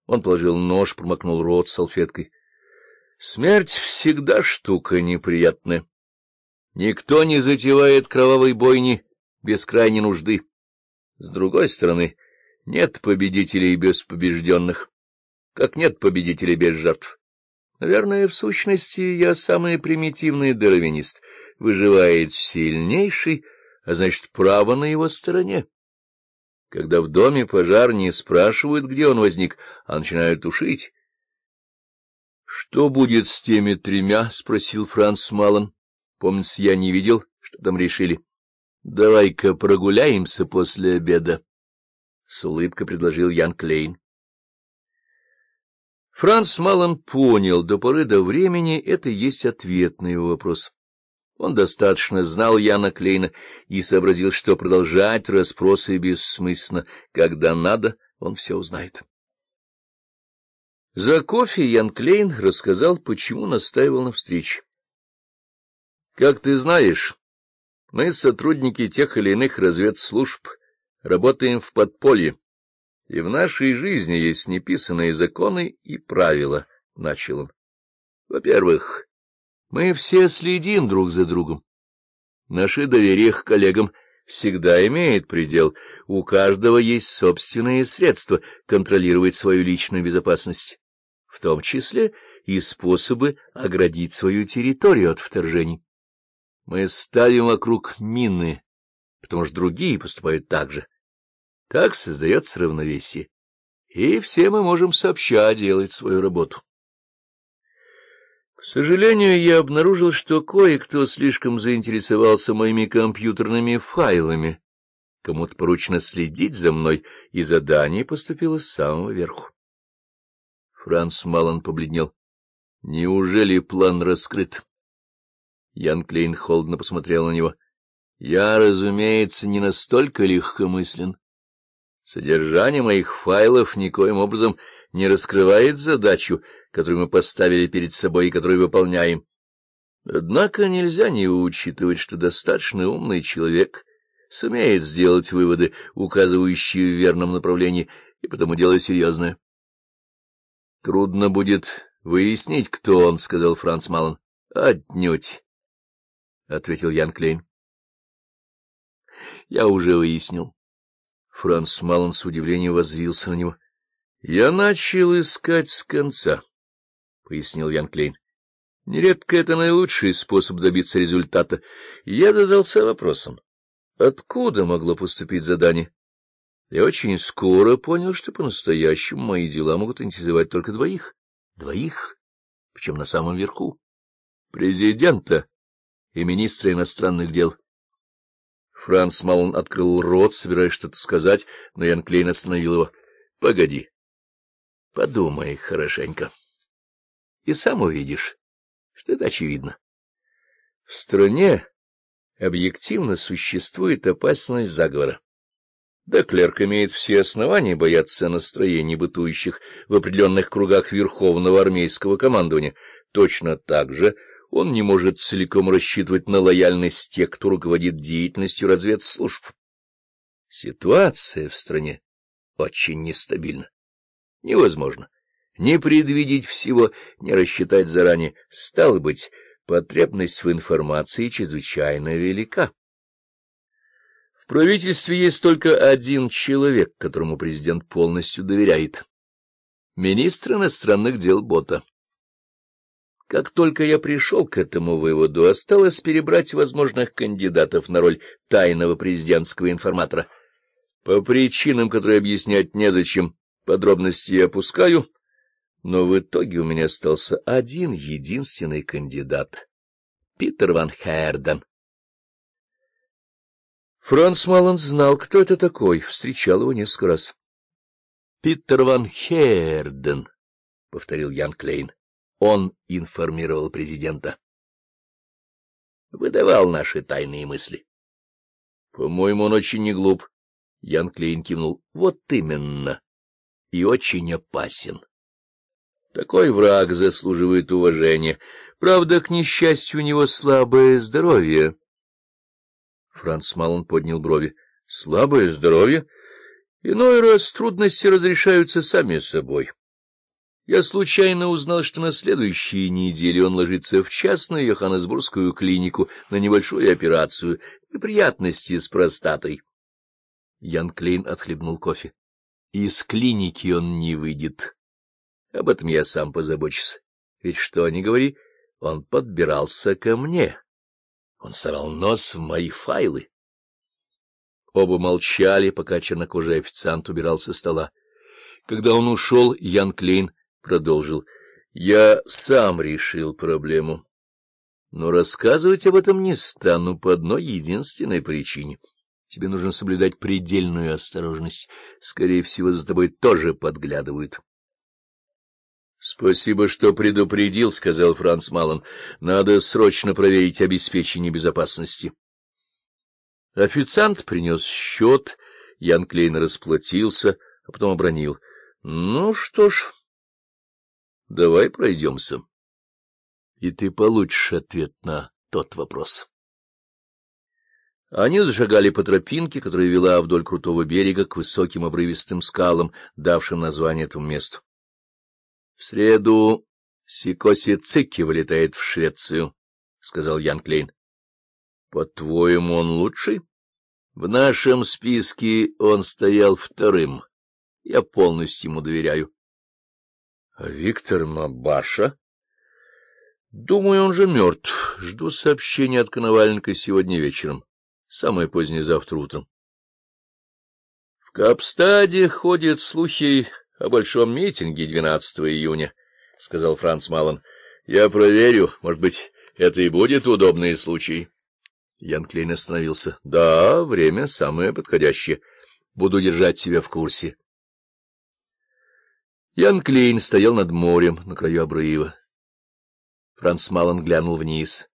Он положил нож, промокнул рот салфеткой. Смерть всегда штука неприятная. Никто не затевает кровавой бойни без крайней нужды. С другой стороны, нет победителей без побежденных, как нет победителей без жертв. Наверное, в сущности, я самый примитивный дарвинист — выживает сильнейший, а значит, право на его стороне. Когда в доме пожар, не спрашивают, где он возник, а начинают тушить. — Что будет с теми тремя? — спросил Франц Малон. — Помнится, я не видел, что там решили. — Давай-ка прогуляемся после обеда, — с улыбкой предложил Ян Клейн. Франц Малон понял, до поры до времени это есть ответ на его вопрос. Он достаточно знал Яна Клейна и сообразил, что продолжать расспросы бессмысленно. Когда надо, он все узнает. За кофе Ян Клейн рассказал, почему настаивал на встрече. «Как ты знаешь, мы сотрудники тех или иных разведслужб, работаем в подполье, и в нашей жизни есть неписанные законы и правила», — начал он. «Во-первых, мы все следим друг за другом. Наше доверие к коллегам всегда имеет предел. У каждого есть собственные средства контролировать свою личную безопасность, в том числе и способы оградить свою территорию от вторжений. Мы ставим вокруг мины, потому что другие поступают так же. Так создается равновесие, и все мы можем сообща делать свою работу. К сожалению, я обнаружил, что кое-кто слишком заинтересовался моими компьютерными файлами. Кому-то поручено следить за мной, и задание поступило с самого верху. Франц Малон побледнел. — Неужели план раскрыт? Ян Клейн холодно посмотрел на него. — Я, разумеется, не настолько легкомыслен. Содержание моих файлов никоим образом не раскрывает задачу, который мы поставили перед собой и который выполняем. Однако нельзя не учитывать, что достаточно умный человек сумеет сделать выводы, указывающие в верном направлении, и потому дело серьезное. — Трудно будет выяснить, кто он, — сказал Франц Малон. — Отнюдь, — ответил Ян Клейн. — Я уже выяснил. Франц Малон с удивлением воззрился на него. — Я начал искать с конца. — пояснил Ян Клейн. Нередко это наилучший способ добиться результата. Я задался вопросом, откуда могло поступить задание? Я очень скоро понял, что по-настоящему мои дела могут интересовать только двоих. Двоих, причем на самом верху. Президента и министра иностранных дел. Франц Малон открыл рот, собираясь что-то сказать, но Ян Клейн остановил его. — Погоди. Подумай хорошенько и сам увидишь, что это очевидно. В стране объективно существует опасность заговора. Да, клерк имеет все основания бояться настроений, бытующих в определенных кругах Верховного армейского командования. Точно так же он не может целиком рассчитывать на лояльность тех, кто руководит деятельностью разведслужб. Ситуация в стране очень нестабильна. Невозможно не предвидеть всего, не рассчитать заранее. Стало быть, потребность в информации чрезвычайно велика. В правительстве есть только один человек, которому президент полностью доверяет. Министр иностранных дел Бота. Как только я пришел к этому выводу, осталось перебрать возможных кандидатов на роль тайного президентского информатора. По причинам, которые объяснять незачем, подробности я опускаю — но в итоге у меня остался один единственный кандидат — Питер Ван Херден. Франц Малон знал, кто это такой, встречал его несколько раз. — Питер Ван Херден, — повторил Ян Клейн. Он информировал президента. Выдавал наши тайные мысли. — По-моему, он очень неглуп. Ян Клейн кивнул. — Вот именно. И очень опасен. Такой враг заслуживает уважения. Правда, к несчастью, у него слабое здоровье. Франц Малон поднял брови. — Слабое здоровье? Иной раз трудности разрешаются сами собой. Я случайно узнал, что на следующей неделе он ложится в частную Йоханнесбургскую клинику на небольшую операцию. и приятности с простатой. Ян Клейн отхлебнул кофе. — Из клиники он не выйдет. Об этом я сам позабочусь. Ведь что ни говори, он подбирался ко мне. Он совал нос в мои файлы. Оба молчали, пока чернокожий официант убирал со стола. Когда он ушел, Ян Клейн продолжил. — Я сам решил проблему. Но рассказывать об этом не стану по одной единственной причине. Тебе нужно соблюдать предельную осторожность. Скорее всего, за тобой тоже подглядывают. — Спасибо, что предупредил, — сказал Франц Малон. — Надо срочно проверить обеспечение безопасности. Официант принес счет, Ян Клейн расплатился, а потом обронил. — Ну что ж, давай пройдемся. И ты получишь ответ на тот вопрос. Они зажигали по тропинке, которая вела вдоль крутого берега к высоким обрывистым скалам, давшим название этому месту. — В среду Сикоси Цики вылетает в Швецию, — сказал Ян Клейн. — По-твоему, он лучший? — В нашем списке он стоял вторым. Я полностью ему доверяю. — А Виктор Мабаша? — Думаю, он же мертв. Жду сообщения от Коноваленко сегодня вечером. Самое позднее завтра утром. В Капстаде ходят слухи о большом митинге 12 июня, — сказал Франц Малон. — Я проверю. Может быть, это и будет удобный случай. Ян Клейн остановился. — Да, время самое подходящее. Буду держать тебя в курсе. Ян Клейн стоял над морем, на краю обрыва. Франц Малон глянул вниз.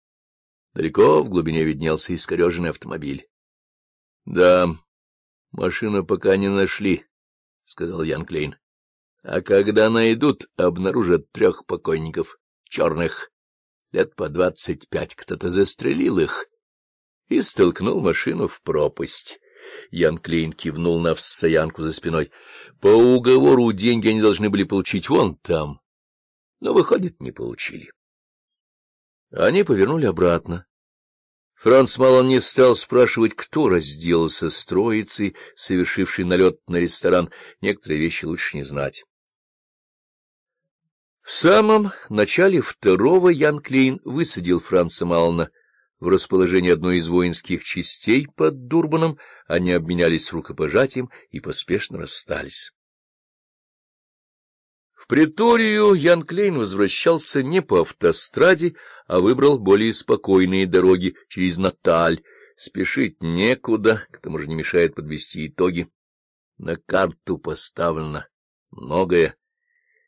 Далеко в глубине виднелся искореженный автомобиль. — Да, машину пока не нашли, — сказал Ян Клейн. А когда найдут, обнаружат трех покойников, черных, лет по двадцать пять. Кто-то застрелил их и столкнул машину в пропасть. Ян Клейн кивнул на стоянку за спиной. По уговору деньги они должны были получить вон там, но, выходит, не получили. Они повернули обратно. Франц Малон не стал спрашивать, кто разделался с троицей, совершившей налет на ресторан. Некоторые вещи лучше не знать. В самом начале второго Ян Клейн высадил Франца Мална в расположении одной из воинских частей под Дурбаном, они обменялись рукопожатием и поспешно расстались. В приторию Ян Клейн возвращался не по автостраде, а выбрал более спокойные дороги через Наталь. Спешить некуда, к тому же не мешает подвести итоги. На карту поставлено многое.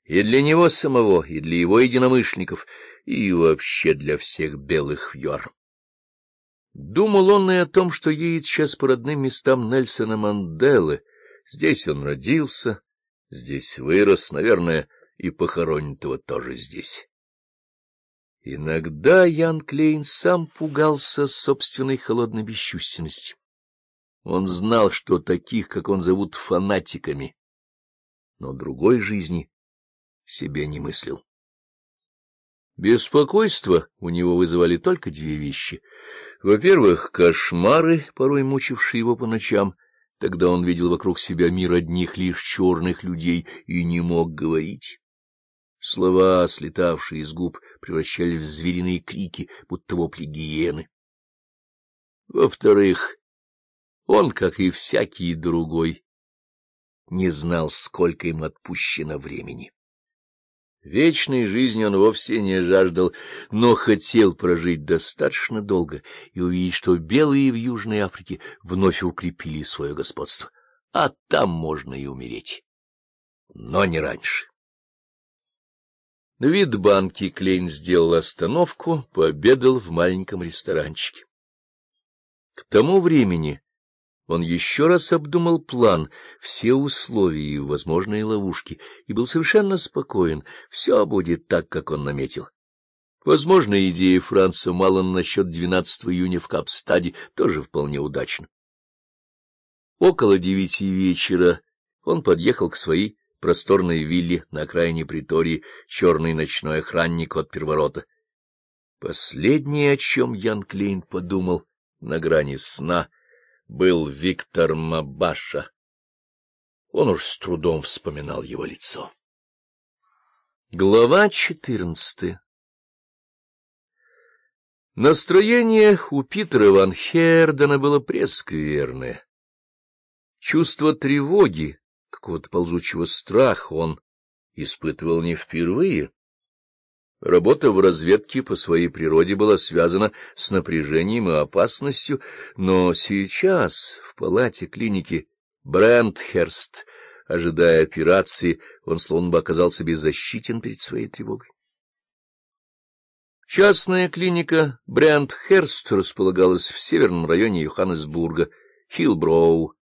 И для него самого, и для его единомышленников, и вообще для всех белых вьор. Думал он и о том, что едет сейчас по родным местам Нельсона Манделы. Здесь он родился, здесь вырос, наверное, и похоронит его тоже здесь. Иногда Ян Клейн сам пугался собственной холодной бесчувственности. Он знал, что таких, как он зовут, фанатиками, но другой жизни себе не мыслил. Беспокойство у него вызывали только две вещи. Во-первых, кошмары, порой мучившие его по ночам. Тогда он видел вокруг себя мир одних лишь черных людей и не мог говорить. Слова, слетавшие из губ, превращались в звериные крики, будто вопли гиены. Во-вторых, он, как и всякий другой, не знал, сколько им отпущено времени. Вечной жизни он вовсе не жаждал, но хотел прожить достаточно долго и увидеть, что белые в Южной Африке вновь укрепили свое господство. А там можно и умереть. Но не раньше. Вид банки Клейн сделал остановку, пообедал в маленьком ресторанчике. К тому времени он еще раз обдумал план, все условия и возможные ловушки, и был совершенно спокоен, все будет так, как он наметил. Возможно, идея Франца Маллана насчет 12 июня в Капстаде тоже вполне удачна. Около девяти вечера он подъехал к своей просторной вилле на окраине притории черный ночной охранник от перворота. Последнее, о чем Ян Клейн подумал на грани сна — был Виктор Мабаша. Он уж с трудом вспоминал его лицо. Глава четырнадцатая Настроение у Питера Ван Хердена было прескверное. Чувство тревоги, какого-то ползучего страха он испытывал не впервые, Работа в разведке по своей природе была связана с напряжением и опасностью, но сейчас в палате клиники Брентхерст, ожидая операции, он словно бы оказался беззащитен перед своей тревогой. Частная клиника Брентхерст располагалась в северном районе Йоханнесбурга, Хилброу.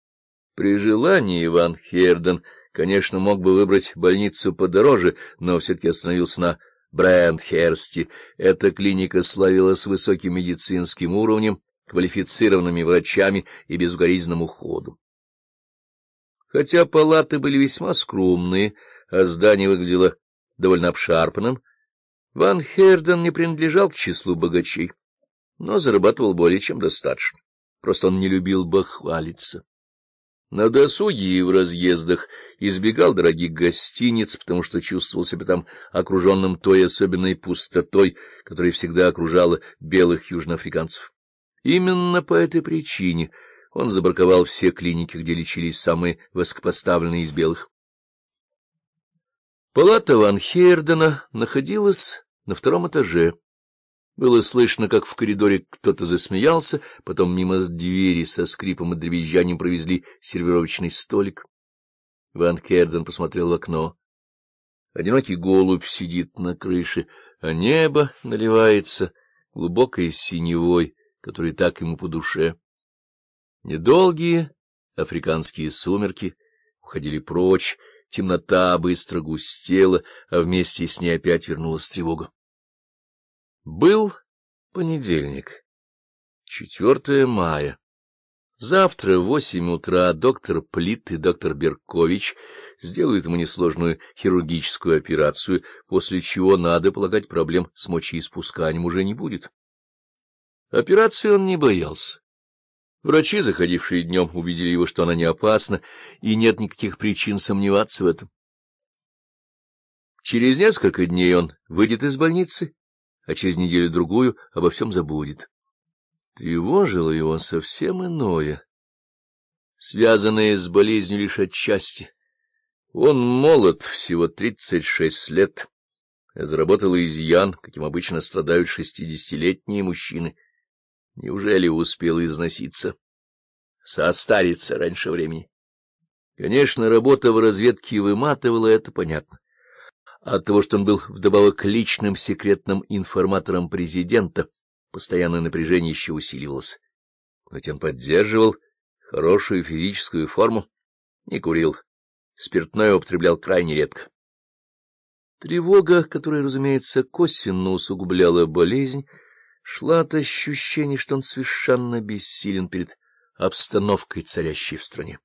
При желании Иван Херден, конечно, мог бы выбрать больницу подороже, но все-таки остановился на Брэндхерсте. Эта клиника славилась высоким медицинским уровнем, квалифицированными врачами и безукоризненным уходом. Хотя палаты были весьма скромные, а здание выглядело довольно обшарпанным, Ван Херден не принадлежал к числу богачей, но зарабатывал более чем достаточно. Просто он не любил бахвалиться. На досуге и в разъездах избегал дорогих гостиниц, потому что чувствовал себя там окруженным той особенной пустотой, которая всегда окружала белых южноафриканцев. Именно по этой причине он забраковал все клиники, где лечились самые высокопоставленные из белых. Палата Ван Хейрдена находилась на втором этаже. Было слышно, как в коридоре кто-то засмеялся, потом мимо двери со скрипом и дребезжанием провезли сервировочный столик. Ван Керден посмотрел в окно. Одинокий голубь сидит на крыше, а небо наливается глубокой синевой, который так ему по душе. Недолгие африканские сумерки уходили прочь, темнота быстро густела, а вместе с ней опять вернулась тревога. Был понедельник, 4 мая. Завтра в 8 утра доктор Плит и доктор Беркович сделают мне сложную хирургическую операцию, после чего, надо полагать, проблем с мочеиспусканием уже не будет. Операции он не боялся. Врачи, заходившие днем, убедили его, что она не опасна, и нет никаких причин сомневаться в этом. Через несколько дней он выйдет из больницы а через неделю-другую обо всем забудет. Тревожило его совсем иное, связанное с болезнью лишь отчасти. Он молод, всего тридцать шесть лет, заработал изъян, каким обычно страдают шестидесятилетние мужчины. Неужели успел износиться? Состариться раньше времени. Конечно, работа в разведке выматывала, это понятно от того, что он был вдобавок личным секретным информатором президента, постоянное напряжение еще усиливалось. Ведь он поддерживал хорошую физическую форму, не курил, спиртное употреблял крайне редко. Тревога, которая, разумеется, косвенно усугубляла болезнь, шла от ощущения, что он совершенно бессилен перед обстановкой, царящей в стране.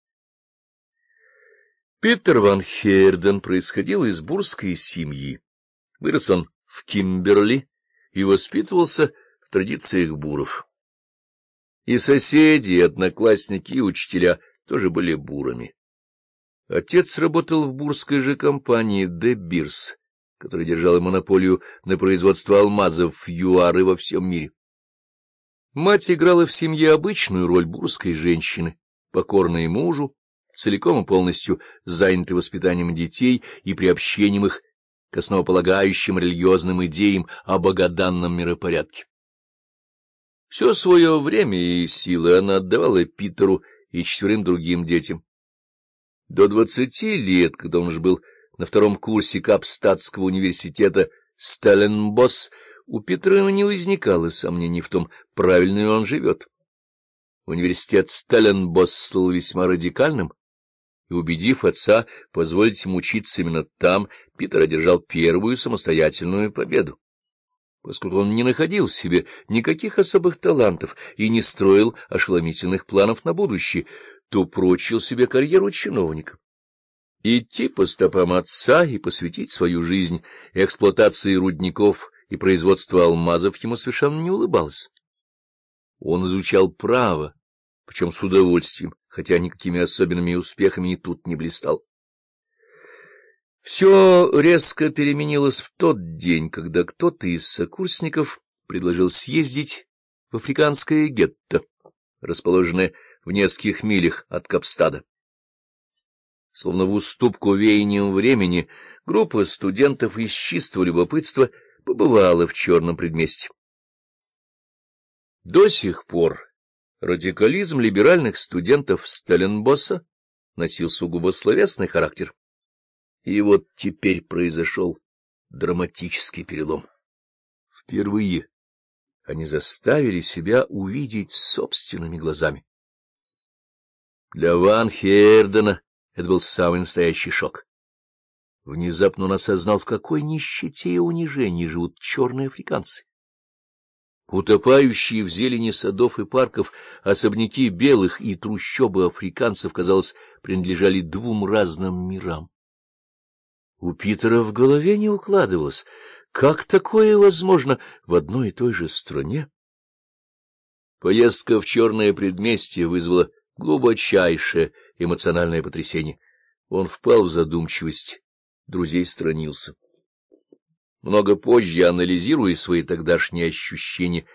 Питер Ван Херден происходил из бурской семьи. Вырос он в Кимберли и воспитывался в традициях буров. И соседи, и одноклассники, и учителя тоже были бурами. Отец работал в бурской же компании «Дебирс», которая держала монополию на производство алмазов юары во всем мире. Мать играла в семье обычную роль бурской женщины, покорной мужу, целиком и полностью заняты воспитанием детей и приобщением их к основополагающим религиозным идеям о богоданном миропорядке. Все свое время и силы она отдавала Питеру и четверым другим детям. До двадцати лет, когда он уже был на втором курсе Капстатского университета Сталенбосс, у Петра не возникало сомнений в том, правильно ли он живет. Университет Сталенбосс был весьма радикальным, и, убедив отца позволить ему учиться именно там, Питер одержал первую самостоятельную победу. Поскольку он не находил в себе никаких особых талантов и не строил ошеломительных планов на будущее, то прочил себе карьеру чиновника. Идти по стопам отца и посвятить свою жизнь эксплуатации рудников и производству алмазов ему совершенно не улыбалось. Он изучал право причем с удовольствием, хотя никакими особенными успехами и тут не блистал. Все резко переменилось в тот день, когда кто-то из сокурсников предложил съездить в африканское гетто, расположенное в нескольких милях от Капстада. Словно в уступку веянием времени, группа студентов из чистого любопытства побывала в черном предместе. До сих пор Радикализм либеральных студентов Сталинбосса носил сугубо словесный характер. И вот теперь произошел драматический перелом. Впервые они заставили себя увидеть собственными глазами. Для Ван Хердена это был самый настоящий шок. Внезапно он осознал, в какой нищете и унижении живут черные африканцы. Утопающие в зелени садов и парков особняки белых и трущобы африканцев, казалось, принадлежали двум разным мирам. У Питера в голове не укладывалось, как такое возможно в одной и той же стране. Поездка в черное предместье вызвала глубочайшее эмоциональное потрясение. Он впал в задумчивость, друзей странился. Много позже, анализируя свои тогдашние ощущения,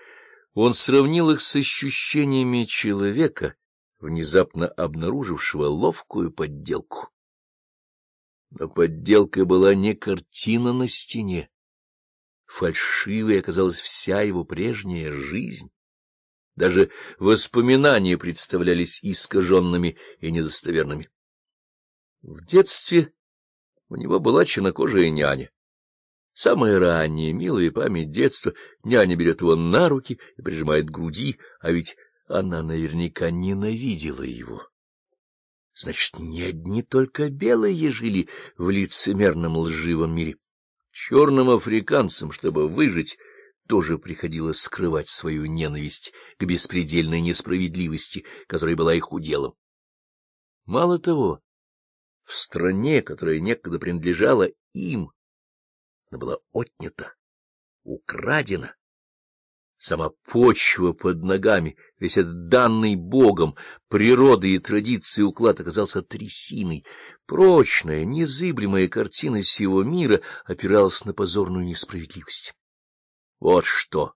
он сравнил их с ощущениями человека, внезапно обнаружившего ловкую подделку. Но подделкой была не картина на стене. Фальшивой оказалась вся его прежняя жизнь. Даже воспоминания представлялись искаженными и недостоверными. В детстве у него была чернокожая няня. Самая ранняя, милая память детства, няня берет его на руки и прижимает к груди, а ведь она наверняка ненавидела его. Значит, не одни только белые жили в лицемерном лживом мире. Черным африканцам, чтобы выжить, тоже приходилось скрывать свою ненависть к беспредельной несправедливости, которая была их уделом. Мало того, в стране, которая некогда принадлежала им, она была отнята, украдена. Сама почва под ногами, весь этот данный Богом, природы и традиции уклад оказался трясиной. Прочная, незыблемая картина сего мира опиралась на позорную несправедливость. Вот что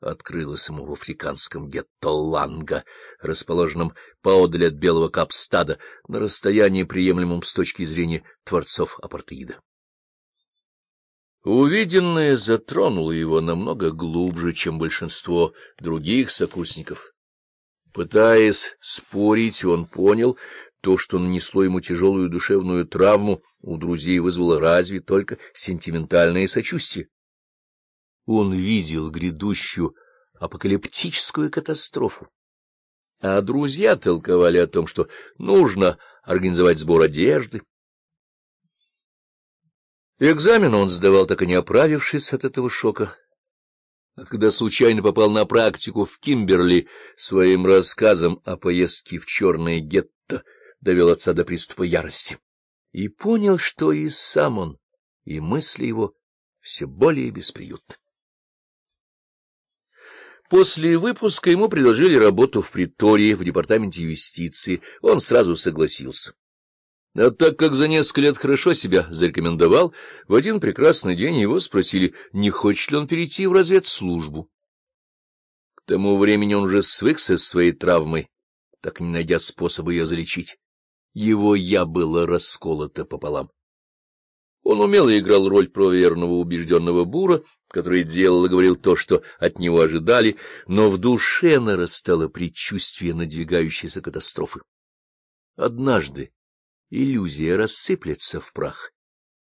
открылось ему в африканском гетто Ланга, расположенном поодаль от Белого Капстада, на расстоянии, приемлемом с точки зрения творцов апартеида. Увиденное затронуло его намного глубже, чем большинство других сокурсников. Пытаясь спорить, он понял, то, что нанесло ему тяжелую душевную травму, у друзей вызвало разве только сентиментальное сочувствие. Он видел грядущую апокалиптическую катастрофу. А друзья толковали о том, что нужно организовать сбор одежды, Экзамен он сдавал, так и не оправившись от этого шока. А когда случайно попал на практику в Кимберли, своим рассказом о поездке в черное гетто довел отца до приступа ярости. И понял, что и сам он, и мысли его все более бесприютны. После выпуска ему предложили работу в притории в департаменте юстиции. Он сразу согласился. А так как за несколько лет хорошо себя зарекомендовал, в один прекрасный день его спросили, не хочет ли он перейти в разведслужбу. К тому времени он уже свыкся с своей травмой, так не найдя способа ее залечить. Его «я» было расколото пополам. Он умело играл роль проверного убежденного бура, который делал и говорил то, что от него ожидали, но в душе нарастало предчувствие надвигающейся катастрофы. Однажды, иллюзия рассыплется в прах,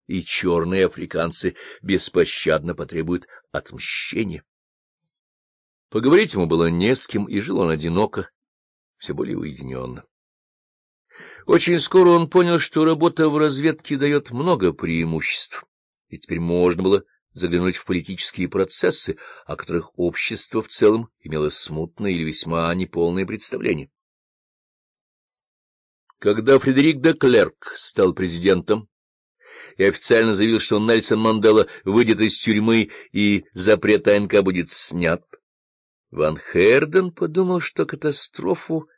и черные африканцы беспощадно потребуют отмщения. Поговорить ему было не с кем, и жил он одиноко, все более уединенно. Очень скоро он понял, что работа в разведке дает много преимуществ, и теперь можно было заглянуть в политические процессы, о которых общество в целом имело смутное или весьма неполное представление. Когда Фредерик де Клерк стал президентом и официально заявил, что Нельсон Мандела выйдет из тюрьмы и запрет АНК будет снят, Ван Херден подумал, что катастрофу,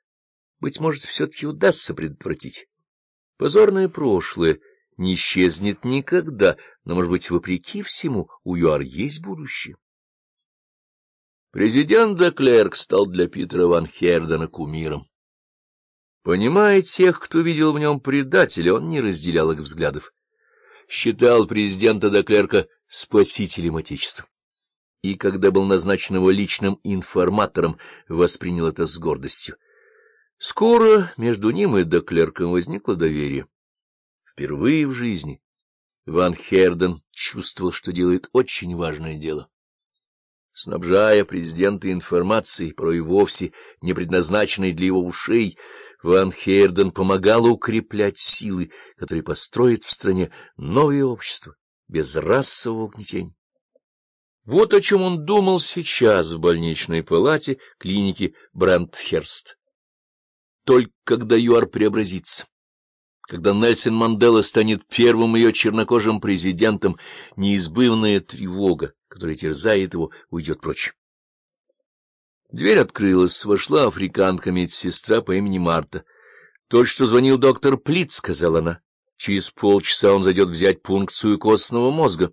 быть может, все-таки удастся предотвратить. Позорное прошлое не исчезнет никогда, но, может быть, вопреки всему, у ЮАР есть будущее. Президент де Клерк стал для Питера Ван Хердена кумиром. Понимая тех, кто видел в нем предателя, он не разделял их взглядов. Считал президента Доклерка спасителем Отечества. И когда был назначен его личным информатором, воспринял это с гордостью. Скоро между ним и Доклерком возникло доверие. Впервые в жизни Ван Херден чувствовал, что делает очень важное дело снабжая президента информацией, порой вовсе не предназначенной для его ушей, Ван Хейрден помогал укреплять силы, которые построят в стране новое общество без расового угнетения. Вот о чем он думал сейчас в больничной палате клиники Брандхерст. Только когда ЮАР преобразится, когда Нельсон Мандела станет первым ее чернокожим президентом, неизбывная тревога, которая терзает его, уйдет прочь. Дверь открылась, вошла африканка-медсестра по имени Марта. — Только что звонил доктор Плит, — сказала она. — Через полчаса он зайдет взять пункцию костного мозга.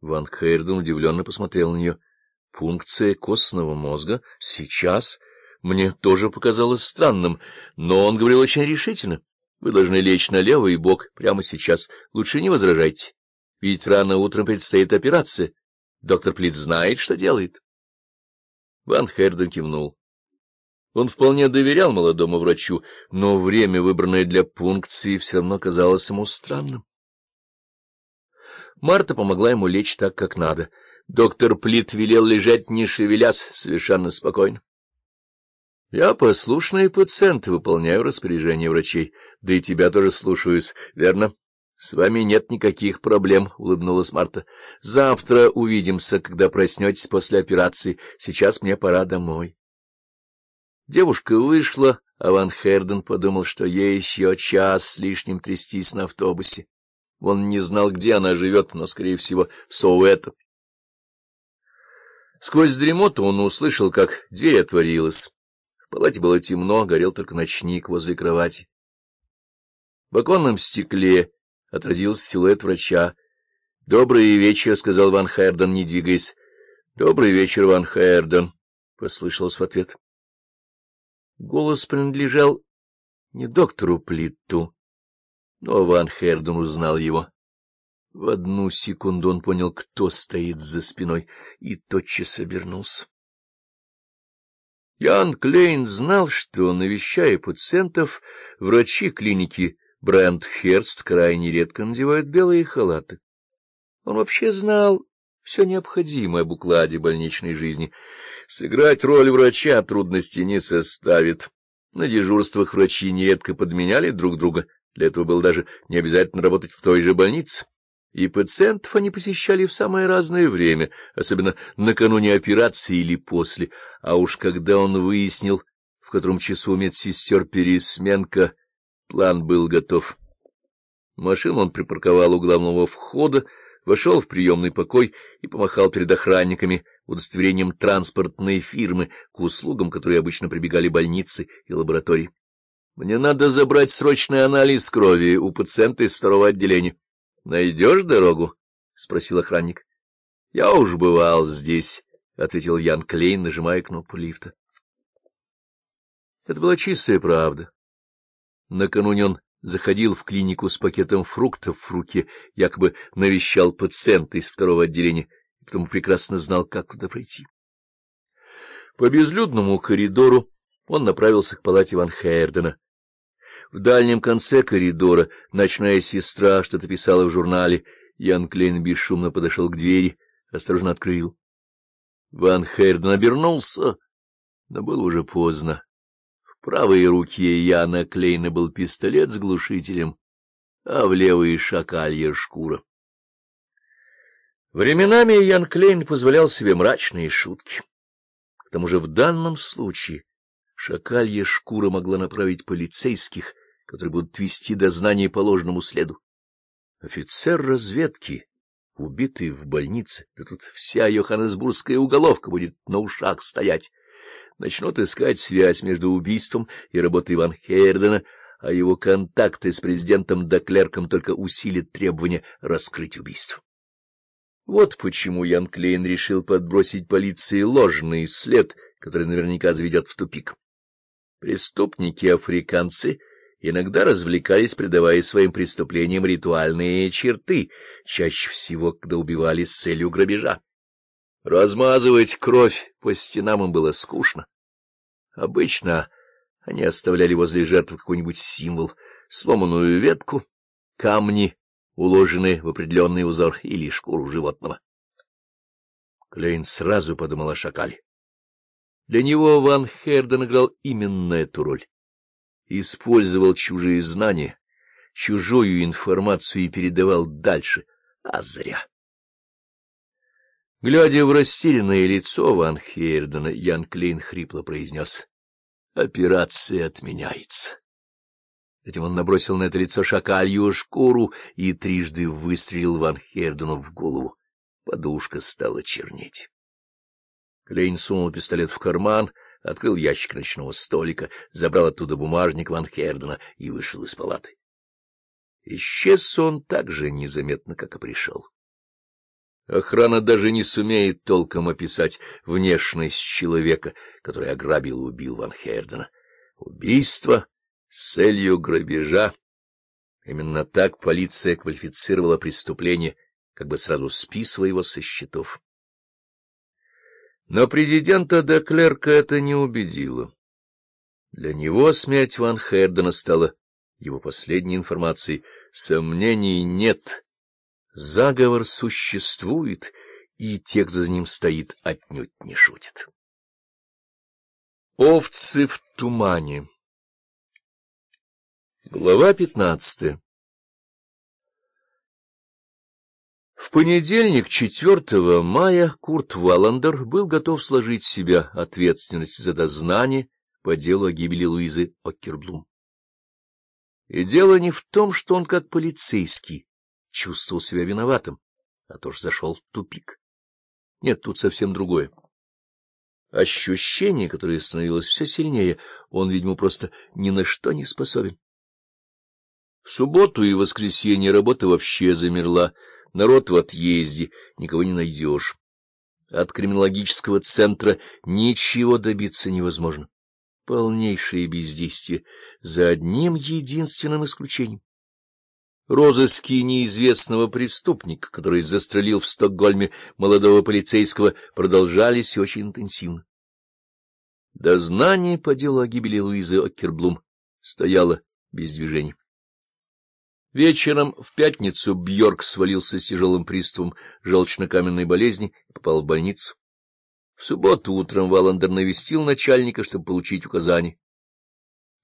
Ван Хейрден удивленно посмотрел на нее. — Пункция костного мозга? Сейчас? Мне тоже показалось странным, но он говорил очень решительно. Вы должны лечь на левый бок прямо сейчас. Лучше не возражайте, ведь рано утром предстоит операция. Доктор Плит знает, что делает. Ван Херден кивнул. Он вполне доверял молодому врачу, но время, выбранное для пункции, все равно казалось ему странным. Марта помогла ему лечь так, как надо. Доктор Плит велел лежать, не шевелясь, совершенно спокойно. Я послушный пациент, выполняю распоряжение врачей, да и тебя тоже слушаюсь, верно? — С вами нет никаких проблем, — улыбнулась Марта. — Завтра увидимся, когда проснетесь после операции. Сейчас мне пора домой. Девушка вышла, а Ван Херден подумал, что ей еще час с лишним трястись на автобусе. Он не знал, где она живет, но, скорее всего, в Соуэто. Сквозь дремоту он услышал, как дверь отворилась. В палате было темно, горел только ночник возле кровати. В оконном стекле отразился силуэт врача. — Добрый вечер, — сказал Ван Херден, не двигаясь. — Добрый вечер, Ван Херден, — послышалось в ответ. Голос принадлежал не доктору Плиту, но Ван Херден узнал его. В одну секунду он понял, кто стоит за спиной, и тотчас обернулся. Ян Клейн знал, что, навещая пациентов, врачи клиники Брент Херст крайне редко надевает белые халаты. Он вообще знал все необходимое об укладе больничной жизни. Сыграть роль врача трудности не составит. На дежурствах врачи нередко подменяли друг друга. Для этого было даже не обязательно работать в той же больнице. И пациентов они посещали в самое разное время, особенно накануне операции или после. А уж когда он выяснил, в котором часу медсестер пересменка — План был готов. Машину он припарковал у главного входа, вошел в приемный покой и помахал перед охранниками удостоверением транспортной фирмы, к услугам которые обычно прибегали больницы и лаборатории. — Мне надо забрать срочный анализ крови у пациента из второго отделения. — Найдешь дорогу? — спросил охранник. — Я уж бывал здесь, — ответил Ян Клейн, нажимая кнопку лифта. Это была чистая правда. Накануне он заходил в клинику с пакетом фруктов в руке, якобы навещал пациента из второго отделения, и потому прекрасно знал, как туда пройти. По безлюдному коридору он направился к палате Ван Хейрдена. В дальнем конце коридора ночная сестра что-то писала в журнале. Ян Клейн бесшумно подошел к двери, осторожно открыл. Ван Хейрден обернулся, но было уже поздно правой руке Яна Клейна был пистолет с глушителем, а в левой — шакалья шкура. Временами Ян Клейн позволял себе мрачные шутки. К тому же в данном случае шакалья шкура могла направить полицейских, которые будут вести дознание по ложному следу. Офицер разведки, убитый в больнице, да тут вся йоханнесбургская уголовка будет на ушах стоять начнут искать связь между убийством и работой Иван Хердена, а его контакты с президентом Деклерком только усилят требование раскрыть убийство. Вот почему Ян Клейн решил подбросить полиции ложный след, который наверняка заведет в тупик. Преступники-африканцы иногда развлекались, придавая своим преступлениям ритуальные черты, чаще всего, когда убивали с целью грабежа. Размазывать кровь по стенам им было скучно. Обычно они оставляли возле жертвы какой-нибудь символ, сломанную ветку, камни, уложенные в определенный узор или шкуру животного. Клейн сразу подумал о шакале. Для него Ван Херден играл именно эту роль. Использовал чужие знания, чужую информацию и передавал дальше, а зря. Глядя в растерянное лицо Ван Хейрдена, Ян Клейн хрипло произнес «Операция отменяется». Затем он набросил на это лицо шакалью шкуру и трижды выстрелил Ван Хейрдену в голову. Подушка стала чернеть. Клейн сунул пистолет в карман, открыл ящик ночного столика, забрал оттуда бумажник Ван Хердена и вышел из палаты. Исчез он так же незаметно, как и пришел. Охрана даже не сумеет толком описать внешность человека, который ограбил и убил Ван Хердена. Убийство с целью грабежа. Именно так полиция квалифицировала преступление, как бы сразу списывая его со счетов. Но президента де Клерка это не убедило. Для него смерть Ван Хердена стала его последней информацией. Сомнений нет — Заговор существует, и те, кто за ним стоит, отнюдь не шутит. Овцы в тумане Глава пятнадцатая В понедельник, 4 мая, Курт Валандер был готов сложить себя ответственность за дознание по делу о гибели Луизы Оккерблум. И дело не в том, что он как полицейский чувствовал себя виноватым, а то ж зашел в тупик. Нет, тут совсем другое. Ощущение, которое становилось все сильнее, он, видимо, просто ни на что не способен. В субботу и воскресенье работа вообще замерла, народ в отъезде, никого не найдешь. От криминологического центра ничего добиться невозможно. Полнейшее бездействие, за одним единственным исключением розыски неизвестного преступника, который застрелил в Стокгольме молодого полицейского, продолжались очень интенсивно. Дознание по делу о гибели Луизы Оккерблум стояло без движения. Вечером в пятницу Бьорк свалился с тяжелым приступом каменной болезни и попал в больницу. В субботу утром Валандер навестил начальника, чтобы получить указания.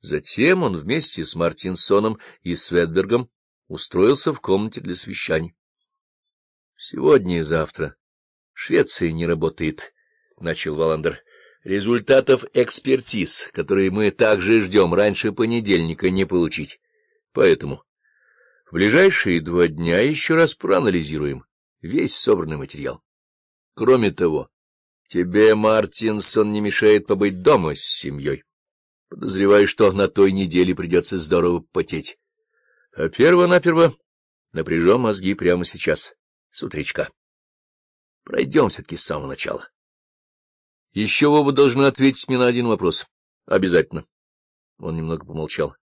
Затем он вместе с Мартинсоном и Светбергом устроился в комнате для совещаний. «Сегодня и завтра Швеция не работает», — начал Валандер. «Результатов экспертиз, которые мы также ждем раньше понедельника, не получить. Поэтому в ближайшие два дня еще раз проанализируем весь собранный материал. Кроме того, тебе, Мартинсон, не мешает побыть дома с семьей. Подозреваю, что на той неделе придется здорово потеть». А перво-наперво напряжем мозги прямо сейчас, с утречка. Пройдем все-таки с самого начала. Еще вы бы должны ответить мне на один вопрос. Обязательно. Он немного помолчал.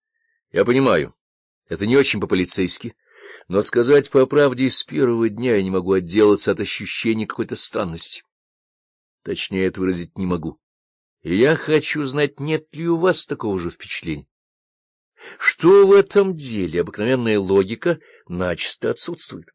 Я понимаю, это не очень по-полицейски, но сказать по правде с первого дня я не могу отделаться от ощущения какой-то странности. Точнее, это выразить не могу. И я хочу знать, нет ли у вас такого же впечатления. Что в этом деле обыкновенная логика начисто отсутствует?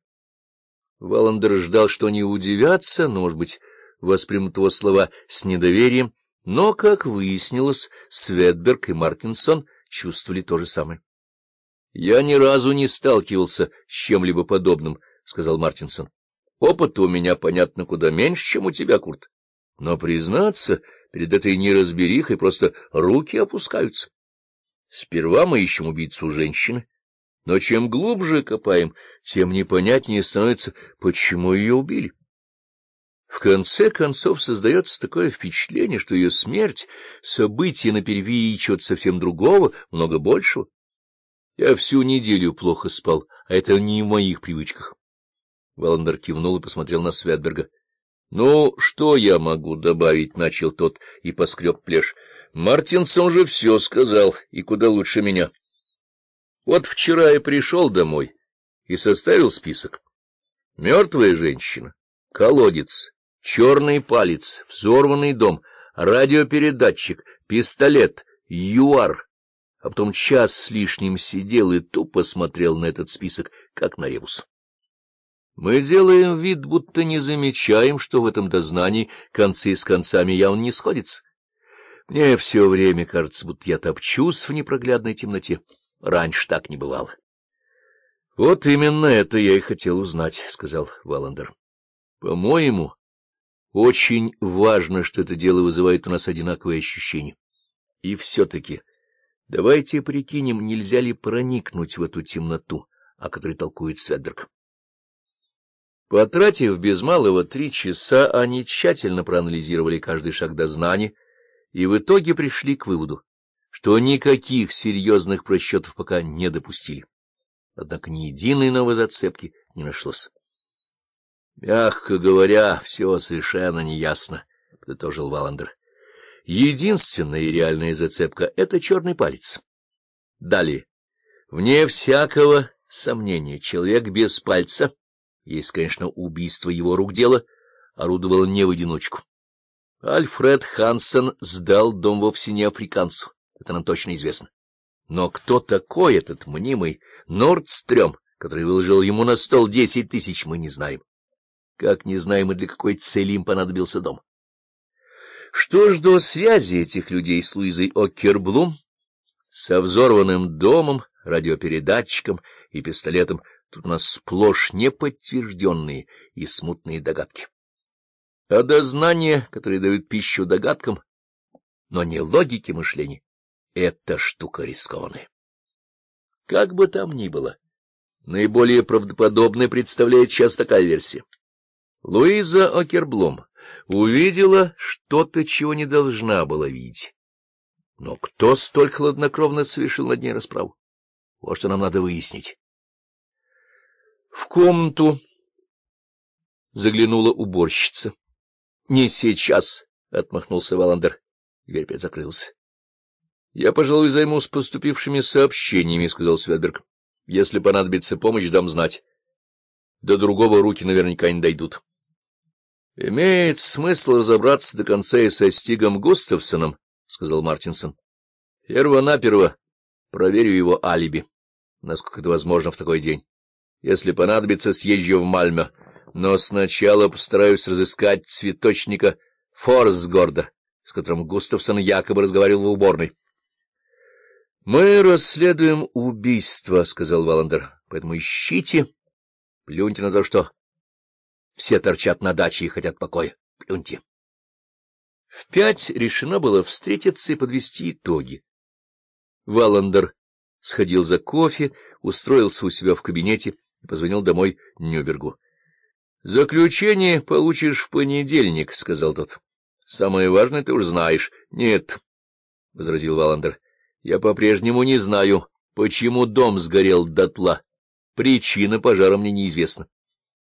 Валандер ждал, что они удивятся, но, может быть, воспримут его слова с недоверием, но, как выяснилось, Светберг и Мартинсон чувствовали то же самое. — Я ни разу не сталкивался с чем-либо подобным, — сказал Мартинсон. — Опыта у меня, понятно, куда меньше, чем у тебя, Курт. Но, признаться, перед этой неразберихой просто руки опускаются. Сперва мы ищем убийцу женщины, но чем глубже копаем, тем непонятнее становится, почему ее убили. В конце концов создается такое впечатление, что ее смерть — событие наперви чего-то совсем другого, много большего. Я всю неделю плохо спал, а это не в моих привычках. Валандер кивнул и посмотрел на Святберга. Ну, что я могу добавить? — начал тот и поскреб плешь. Мартинсон же все сказал, и куда лучше меня. Вот вчера я пришел домой и составил список. Мертвая женщина, колодец, черный палец, взорванный дом, радиопередатчик, пистолет, юар. А потом час с лишним сидел и тупо смотрел на этот список, как на ребус. Мы делаем вид, будто не замечаем, что в этом дознании концы с концами явно не сходятся. Мне все время кажется, будто я топчусь в непроглядной темноте. Раньше так не бывало. — Вот именно это я и хотел узнать, — сказал Валандер. — По-моему, очень важно, что это дело вызывает у нас одинаковые ощущения. И все-таки давайте прикинем, нельзя ли проникнуть в эту темноту, о которой толкует Светберг. Потратив без малого три часа, они тщательно проанализировали каждый шаг до знания, и в итоге пришли к выводу, что никаких серьезных просчетов пока не допустили. Однако ни единой новой зацепки не нашлось. «Мягко говоря, все совершенно неясно», — подытожил Валандер. «Единственная и реальная зацепка — это черный палец. Далее. Вне всякого сомнения, человек без пальца, есть, конечно, убийство его рук дело, орудовал не в одиночку. Альфред Хансен сдал дом вовсе не африканцу, это нам точно известно. Но кто такой этот мнимый Нордстрём, который выложил ему на стол десять тысяч, мы не знаем. Как не знаем и для какой цели им понадобился дом. Что ж до связи этих людей с Луизой Окерблум, со взорванным домом, радиопередатчиком и пистолетом, тут у нас сплошь неподтвержденные и смутные догадки а дознания, которые дают пищу догадкам, но не логике мышления. Это штука рискованная. Как бы там ни было, наиболее правдоподобной представляет сейчас такая версия. Луиза Окерблум увидела что-то, чего не должна была видеть. Но кто столь хладнокровно совершил над ней расправу? Вот что нам надо выяснить. В комнату заглянула уборщица. Не сейчас, — отмахнулся Валандер. Дверь опять закрылась. — Я, пожалуй, займусь поступившими сообщениями, — сказал Светберг. — Если понадобится помощь, дам знать. До другого руки наверняка не дойдут. — Имеет смысл разобраться до конца и со Стигом Густавсоном, — сказал Мартинсон. — Первонаперво проверю его алиби, насколько это возможно в такой день. Если понадобится, съезжу в Мальме. Но сначала постараюсь разыскать цветочника Форсгорда, с которым Густавсон якобы разговаривал в уборной. — Мы расследуем убийство, — сказал Валандер, — поэтому ищите, плюньте на то, что все торчат на даче и хотят покоя, плюньте. В пять решено было встретиться и подвести итоги. Валандер сходил за кофе, устроился у себя в кабинете и позвонил домой Нюбергу. — Заключение получишь в понедельник, — сказал тот. — Самое важное ты уж знаешь. — Нет, — возразил Валандер, — я по-прежнему не знаю, почему дом сгорел дотла. Причина пожара мне неизвестна.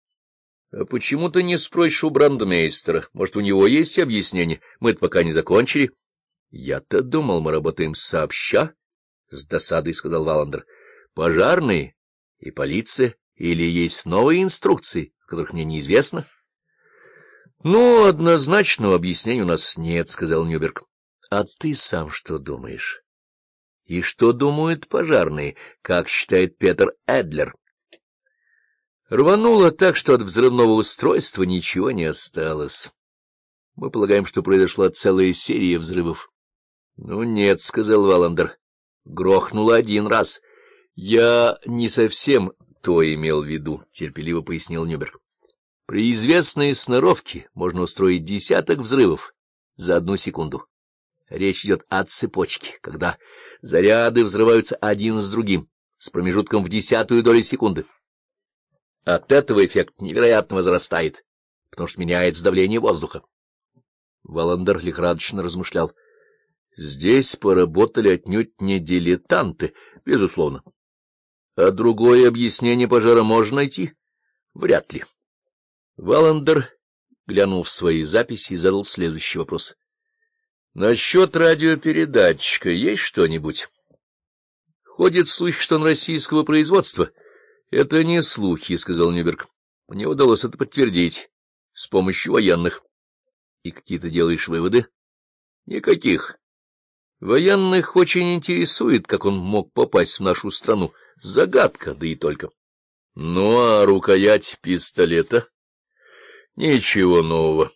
— А почему ты не спросишь у брандмейстера? Может, у него есть объяснение? Мы-то пока не закончили. — Я-то думал, мы работаем сообща, — с досадой сказал Валандер. — Пожарные и полиция или есть новые инструкции? — которых мне неизвестно? — Ну, однозначного объяснения у нас нет, — сказал Нюберг. — А ты сам что думаешь? — И что думают пожарные, как считает Петер Эдлер? Рвануло так, что от взрывного устройства ничего не осталось. Мы полагаем, что произошла целая серия взрывов. — Ну нет, — сказал Валандер. — Грохнуло один раз. — Я не совсем то имел в виду, — терпеливо пояснил Нюберг. При известной сноровке можно устроить десяток взрывов за одну секунду. Речь идет о цепочке, когда заряды взрываются один с другим, с промежутком в десятую долю секунды. От этого эффект невероятно возрастает, потому что меняется давление воздуха. Валандер лихорадочно размышлял. Здесь поработали отнюдь не дилетанты, безусловно. А другое объяснение пожара можно найти? Вряд ли. Валандер, глянув в свои записи, задал следующий вопрос. — Насчет радиопередатчика есть что-нибудь? — Ходит слух, что он российского производства. — Это не слухи, — сказал Нюберг. — Мне удалось это подтвердить с помощью военных. — И какие ты делаешь выводы? — Никаких. Военных очень интересует, как он мог попасть в нашу страну. — Загадка, да и только. Ну, а рукоять пистолета? Ничего нового.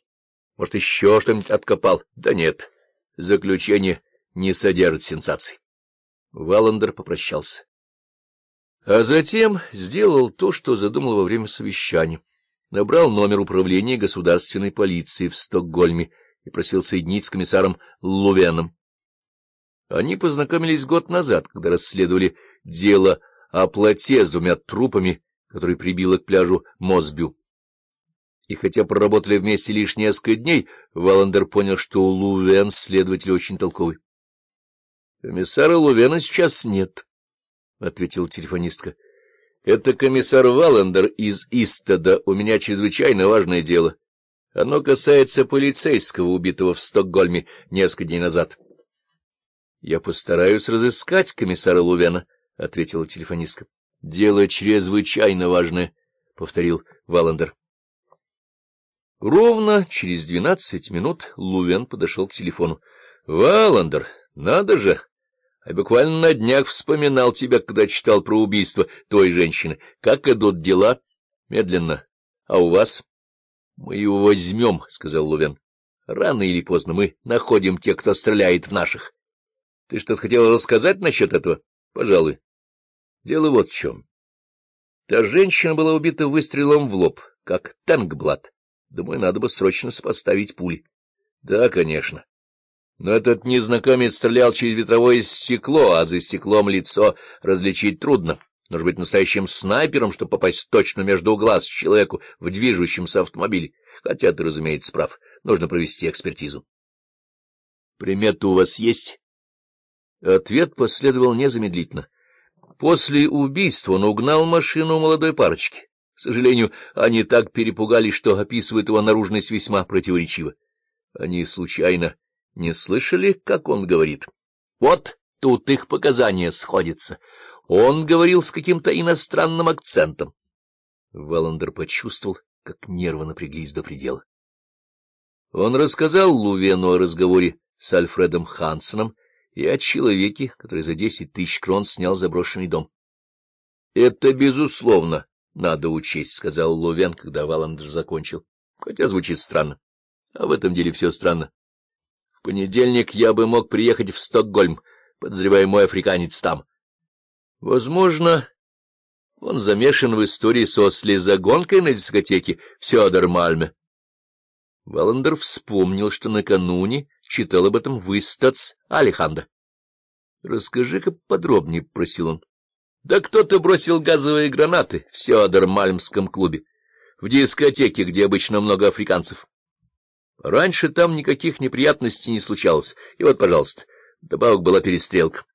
Может, еще что-нибудь откопал? Да нет, заключение не содержит сенсаций. Валандер попрощался. А затем сделал то, что задумал во время совещания. Набрал номер управления государственной полиции в Стокгольме и просил соединить с комиссаром Лувеном. Они познакомились год назад, когда расследовали дело о плоте с двумя трупами, который прибило к пляжу Мосбю. И хотя проработали вместе лишь несколько дней, Валандер понял, что у Лувен следователь очень толковый. — Комиссара Лувена сейчас нет, — ответила телефонистка. — Это комиссар Валандер из Истада. У меня чрезвычайно важное дело. Оно касается полицейского, убитого в Стокгольме несколько дней назад. — Я постараюсь разыскать комиссара Лувена, — ответила телефонистка. — Дело чрезвычайно важное, — повторил Валандер. Ровно через двенадцать минут Лувен подошел к телефону. — Валандер, надо же! А буквально на днях вспоминал тебя, когда читал про убийство той женщины. Как идут дела? — Медленно. — А у вас? — Мы его возьмем, — сказал Лувен. — Рано или поздно мы находим тех, кто стреляет в наших. — Ты что-то хотел рассказать насчет этого? — Пожалуй. Дело вот в чем. Та женщина была убита выстрелом в лоб, как танкблат. Думаю, надо бы срочно споставить пули. Да, конечно. Но этот незнакомец стрелял через ветровое стекло, а за стеклом лицо различить трудно. Нужно быть настоящим снайпером, чтобы попасть точно между глаз человеку в движущемся автомобиле. Хотя ты, разумеется, прав. Нужно провести экспертизу. Приметы у вас есть? Ответ последовал незамедлительно. После убийства он угнал машину молодой парочки. К сожалению, они так перепугались, что описывают его наружность весьма противоречиво. Они случайно не слышали, как он говорит? Вот тут их показания сходятся. Он говорил с каким-то иностранным акцентом. Валандер почувствовал, как нервы напряглись до предела. Он рассказал Лувену о разговоре с Альфредом Хансеном, и о человеке, который за десять тысяч крон снял заброшенный дом. — Это, безусловно, надо учесть, — сказал Лувен, когда Валандер закончил. — Хотя звучит странно. А в этом деле все странно. В понедельник я бы мог приехать в Стокгольм, подозревая мой африканец там. Возможно, он замешан в истории со слезогонкой на дискотеке в Сёдермальме. Валандер вспомнил, что накануне читал об этом вы, стац Алехандо. — Расскажи-ка подробнее, — просил он. — Да кто-то бросил газовые гранаты в Сеодер-Мальмском клубе, в дискотеке, где обычно много африканцев. Раньше там никаких неприятностей не случалось, и вот, пожалуйста, добавок была перестрелка.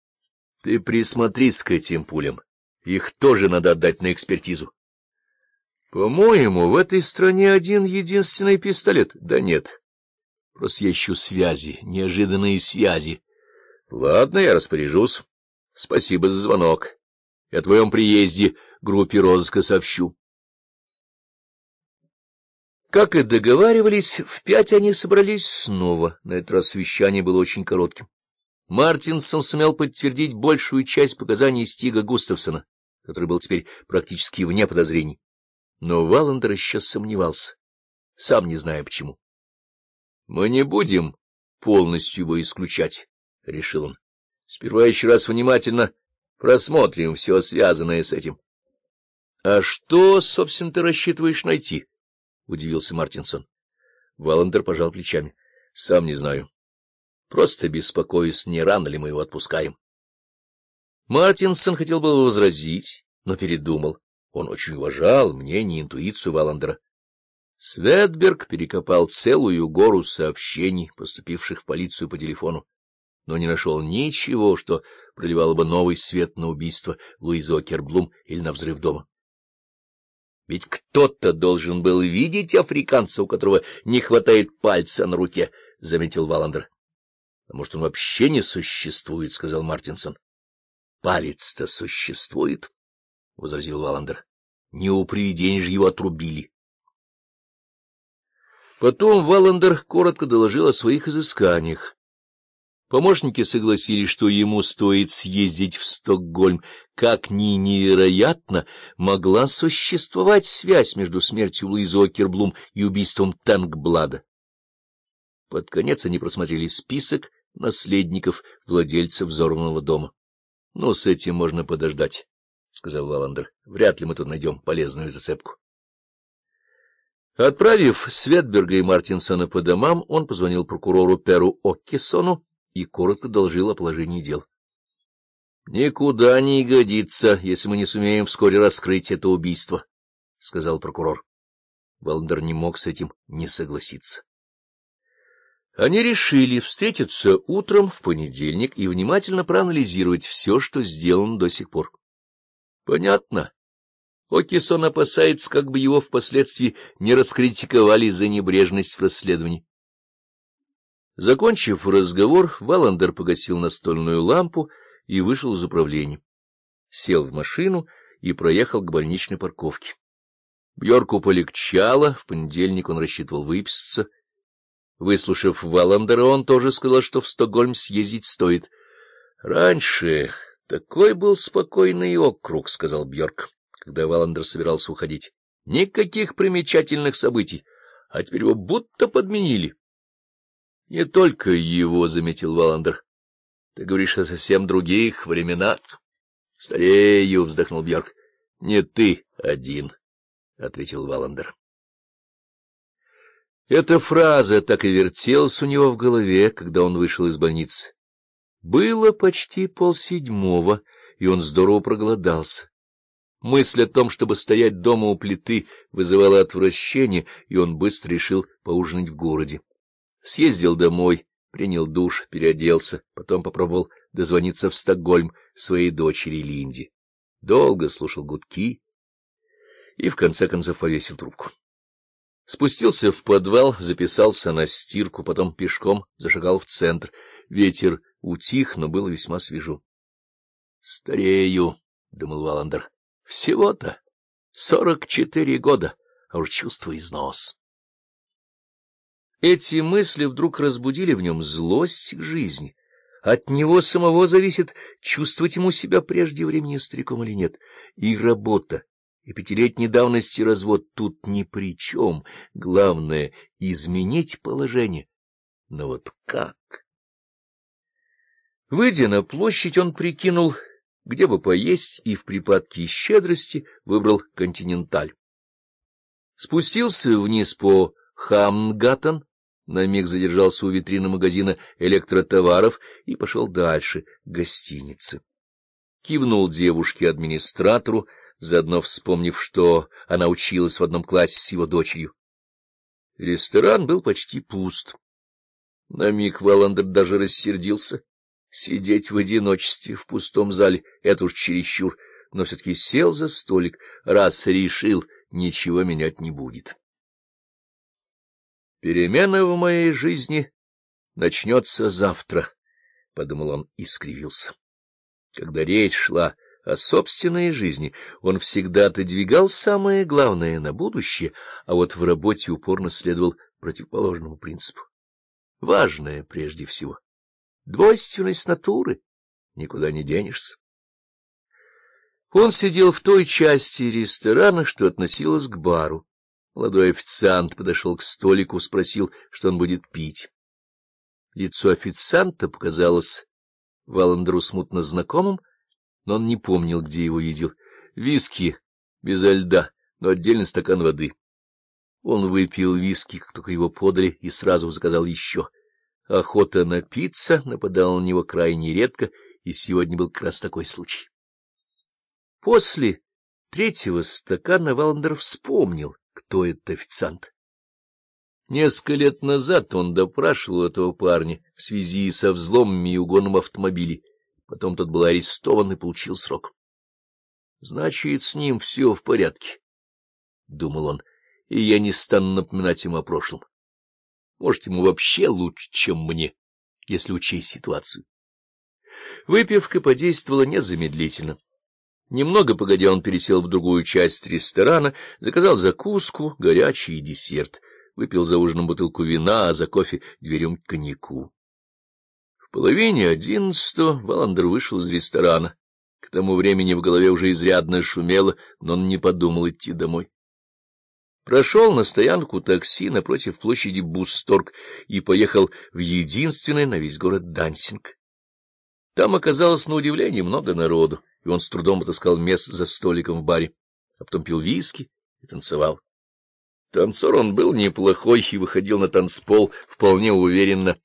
Ты присмотрись к этим пулям, их тоже надо отдать на экспертизу. — По-моему, в этой стране один единственный пистолет. Да нет. — Просто я ищу связи, неожиданные связи. — Ладно, я распоряжусь. Спасибо за звонок. Я о твоем приезде группе розыска сообщу. Как и договаривались, в пять они собрались снова. На этот раз вещание было очень коротким. Мартинсон сумел подтвердить большую часть показаний Стига Густавсона, который был теперь практически вне подозрений. Но Валандер еще сомневался, сам не зная почему. Мы не будем полностью его исключать, — решил он. Сперва еще раз внимательно просмотрим все связанное с этим. — А что, собственно, ты рассчитываешь найти? — удивился Мартинсон. Валандер пожал плечами. — Сам не знаю. Просто беспокоюсь, не рано ли мы его отпускаем. Мартинсон хотел было возразить, но передумал. Он очень уважал мнение и интуицию Валандера. Светберг перекопал целую гору сообщений, поступивших в полицию по телефону, но не нашел ничего, что проливало бы новый свет на убийство Луизы Окерблум или на взрыв дома. Ведь кто-то должен был видеть африканца, у которого не хватает пальца на руке, — заметил Валандер. — А может, он вообще не существует, — сказал Мартинсон. — Палец-то существует, — возразил Валандер. — Не у привидений же его отрубили. Потом Валандер коротко доложил о своих изысканиях. Помощники согласились, что ему стоит съездить в Стокгольм. Как ни невероятно могла существовать связь между смертью Луизы Окерблум и убийством Танкблада. Под конец они просмотрели список наследников владельца взорванного дома. — Ну, с этим можно подождать, — сказал Валандер. — Вряд ли мы тут найдем полезную зацепку. Отправив Светберга и Мартинсона по домам, он позвонил прокурору Перу Оккисону и коротко доложил о положении дел. — Никуда не годится, если мы не сумеем вскоре раскрыть это убийство, — сказал прокурор. Валандер не мог с этим не согласиться. Они решили встретиться утром в понедельник и внимательно проанализировать все, что сделано до сих пор. — Понятно Окисон опасается, как бы его впоследствии не раскритиковали за небрежность в расследовании. Закончив разговор, Валандер погасил настольную лампу и вышел из управления. Сел в машину и проехал к больничной парковке. Бьорку полегчало, в понедельник он рассчитывал выписаться. Выслушав Валандера, он тоже сказал, что в Стокгольм съездить стоит. — Раньше такой был спокойный округ, — сказал Бьорк когда Валандер собирался уходить. Никаких примечательных событий, а теперь его будто подменили. — Не только его, — заметил Валандер. — Ты говоришь о совсем других временах. — Старею, — вздохнул Бьорк. — Не ты один, — ответил Валандер. Эта фраза так и вертелась у него в голове, когда он вышел из больницы. Было почти полседьмого, и он здорово проголодался. Мысль о том, чтобы стоять дома у плиты, вызывала отвращение, и он быстро решил поужинать в городе. Съездил домой, принял душ, переоделся, потом попробовал дозвониться в Стокгольм своей дочери Линди. Долго слушал гудки и, в конце концов, повесил трубку. Спустился в подвал, записался на стирку, потом пешком зашагал в центр. Ветер утих, но было весьма свежо. — Старею, — думал Валандер. Всего-то сорок четыре года, а уж чувство износ. Эти мысли вдруг разбудили в нем злость к жизни. От него самого зависит, чувствовать ему себя прежде времени стариком или нет. И работа, и пятилетней давности развод тут ни при чем. Главное — изменить положение. Но вот как? Выйдя на площадь, он прикинул где бы поесть, и в припадке щедрости выбрал континенталь. Спустился вниз по Хамгатан, на миг задержался у витрины магазина электротоваров и пошел дальше, к гостинице. Кивнул девушке-администратору, заодно вспомнив, что она училась в одном классе с его дочерью. Ресторан был почти пуст. На миг Валандер даже рассердился Сидеть в одиночестве в пустом зале — это уж чересчур, но все-таки сел за столик, раз решил, ничего менять не будет. «Перемена в моей жизни начнется завтра», — подумал он и скривился. Когда речь шла о собственной жизни, он всегда отодвигал самое главное на будущее, а вот в работе упорно следовал противоположному принципу. Важное прежде всего. Двойственность натуры. Никуда не денешься. Он сидел в той части ресторана, что относилась к бару. Молодой официант подошел к столику, спросил, что он будет пить. Лицо официанта показалось Валандеру смутно знакомым, но он не помнил, где его видел. Виски без льда, но отдельный стакан воды. Он выпил виски, как только его подали, и сразу заказал еще — Охота напиться нападала на него крайне редко, и сегодня был как раз такой случай. После третьего стакана Валандер вспомнил, кто этот официант. Несколько лет назад он допрашивал этого парня в связи со взломами и угоном автомобилей. Потом тот был арестован и получил срок. «Значит, с ним все в порядке», — думал он, — «и я не стану напоминать ему о прошлом». Может, ему вообще лучше, чем мне, если учесть ситуацию. Выпивка подействовала незамедлительно. Немного погодя, он пересел в другую часть ресторана, заказал закуску, горячий десерт, выпил за ужином бутылку вина, а за кофе дверем рюмки коньяку. В половине одиннадцатого Валандер вышел из ресторана. К тому времени в голове уже изрядно шумело, но он не подумал идти домой прошел на стоянку такси напротив площади Бусторг и поехал в единственный на весь город Дансинг. Там оказалось на удивление много народу, и он с трудом отыскал место за столиком в баре, а потом пил виски и танцевал. Танцор он был неплохой и выходил на танцпол вполне уверенно.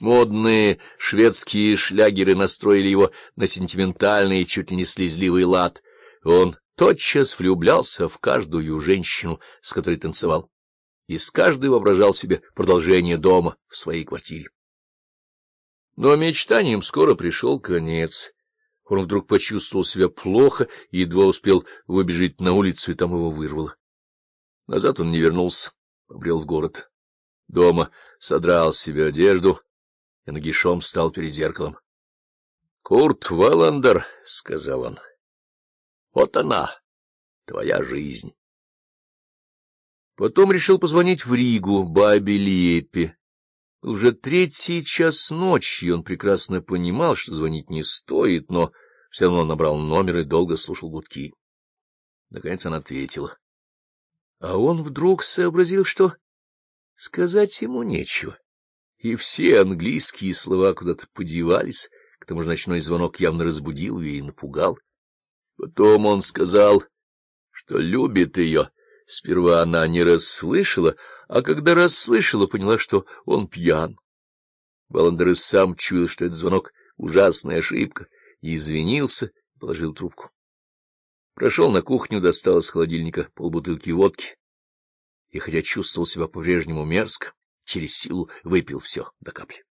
Модные шведские шлягеры настроили его на сентиментальный, чуть ли не слезливый лад. Он тотчас влюблялся в каждую женщину, с которой танцевал, и с каждой воображал себе продолжение дома в своей квартире. Но мечтаниям скоро пришел конец. Он вдруг почувствовал себя плохо и едва успел выбежать на улицу, и там его вырвало. Назад он не вернулся, побрел в город. Дома содрал себе одежду и нагишом стал перед зеркалом. — Курт Валандер, — сказал он. Вот она, твоя жизнь. Потом решил позвонить в Ригу, бабе Лиепе. Уже третий час ночи он прекрасно понимал, что звонить не стоит, но все равно набрал номер и долго слушал гудки. Наконец она ответила. А он вдруг сообразил, что сказать ему нечего. И все английские слова куда-то подевались, к тому же ночной звонок явно разбудил ее и напугал. Потом он сказал, что любит ее. Сперва она не расслышала, а когда расслышала, поняла, что он пьян. Валандер сам чуял, что этот звонок — ужасная ошибка, и извинился, положил трубку. Прошел на кухню, достал из холодильника полбутылки водки, и, хотя чувствовал себя по-прежнему мерзко, через силу выпил все до капли.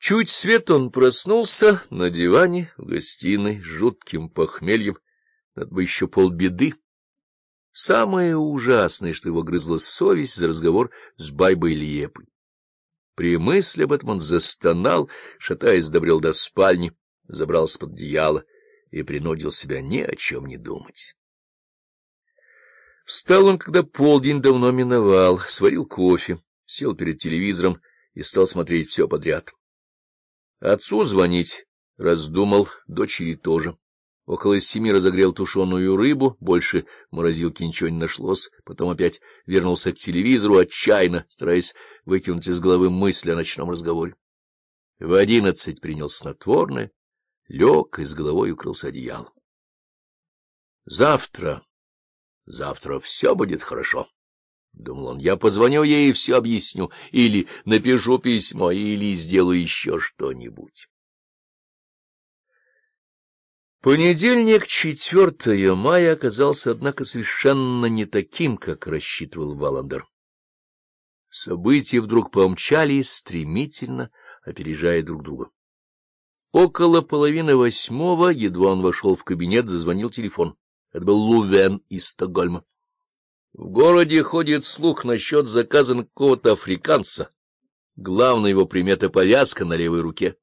Чуть свет он проснулся на диване в гостиной с жутким похмельем. Надо бы еще полбеды. Самое ужасное, что его грызла совесть за разговор с Байбой Лиепой. При мысли об этом он застонал, шатаясь, добрел до спальни, забрался под одеяло и принудил себя ни о чем не думать. Встал он, когда полдень давно миновал, сварил кофе, сел перед телевизором и стал смотреть все подряд. Отцу звонить, раздумал, дочери тоже. Около семи разогрел тушеную рыбу, больше в морозилке ничего не нашлось, потом опять вернулся к телевизору, отчаянно, стараясь выкинуть из головы мысли о ночном разговоре. В одиннадцать принял снотворное, лег и с головой укрылся одеялом. Завтра, завтра все будет хорошо. — думал он, — я позвоню ей и все объясню, или напишу письмо, или сделаю еще что-нибудь. Понедельник, 4 мая, оказался, однако, совершенно не таким, как рассчитывал Валандер. События вдруг помчались стремительно, опережая друг друга. Около половины восьмого, едва он вошел в кабинет, зазвонил телефон. Это был Лувен из Стокгольма. В городе ходит слух насчет заказа на какого-то африканца. Главная его примета — повязка на левой руке.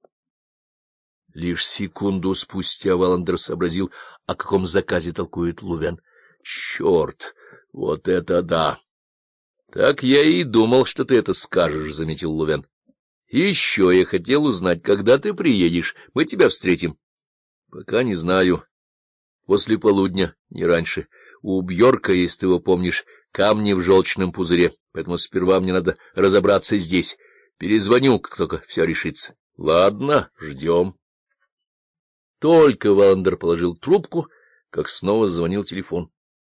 Лишь секунду спустя Валандер сообразил, о каком заказе толкует Лувен. «Черт! Вот это да!» «Так я и думал, что ты это скажешь», — заметил Лувен. «Еще я хотел узнать, когда ты приедешь. Мы тебя встретим». «Пока не знаю. После полудня, не раньше». У Бьорка, если ты его помнишь, камни в желчном пузыре, поэтому сперва мне надо разобраться здесь. Перезвоню, как только все решится. Ладно, ждем. Только Валандер положил трубку, как снова звонил телефон.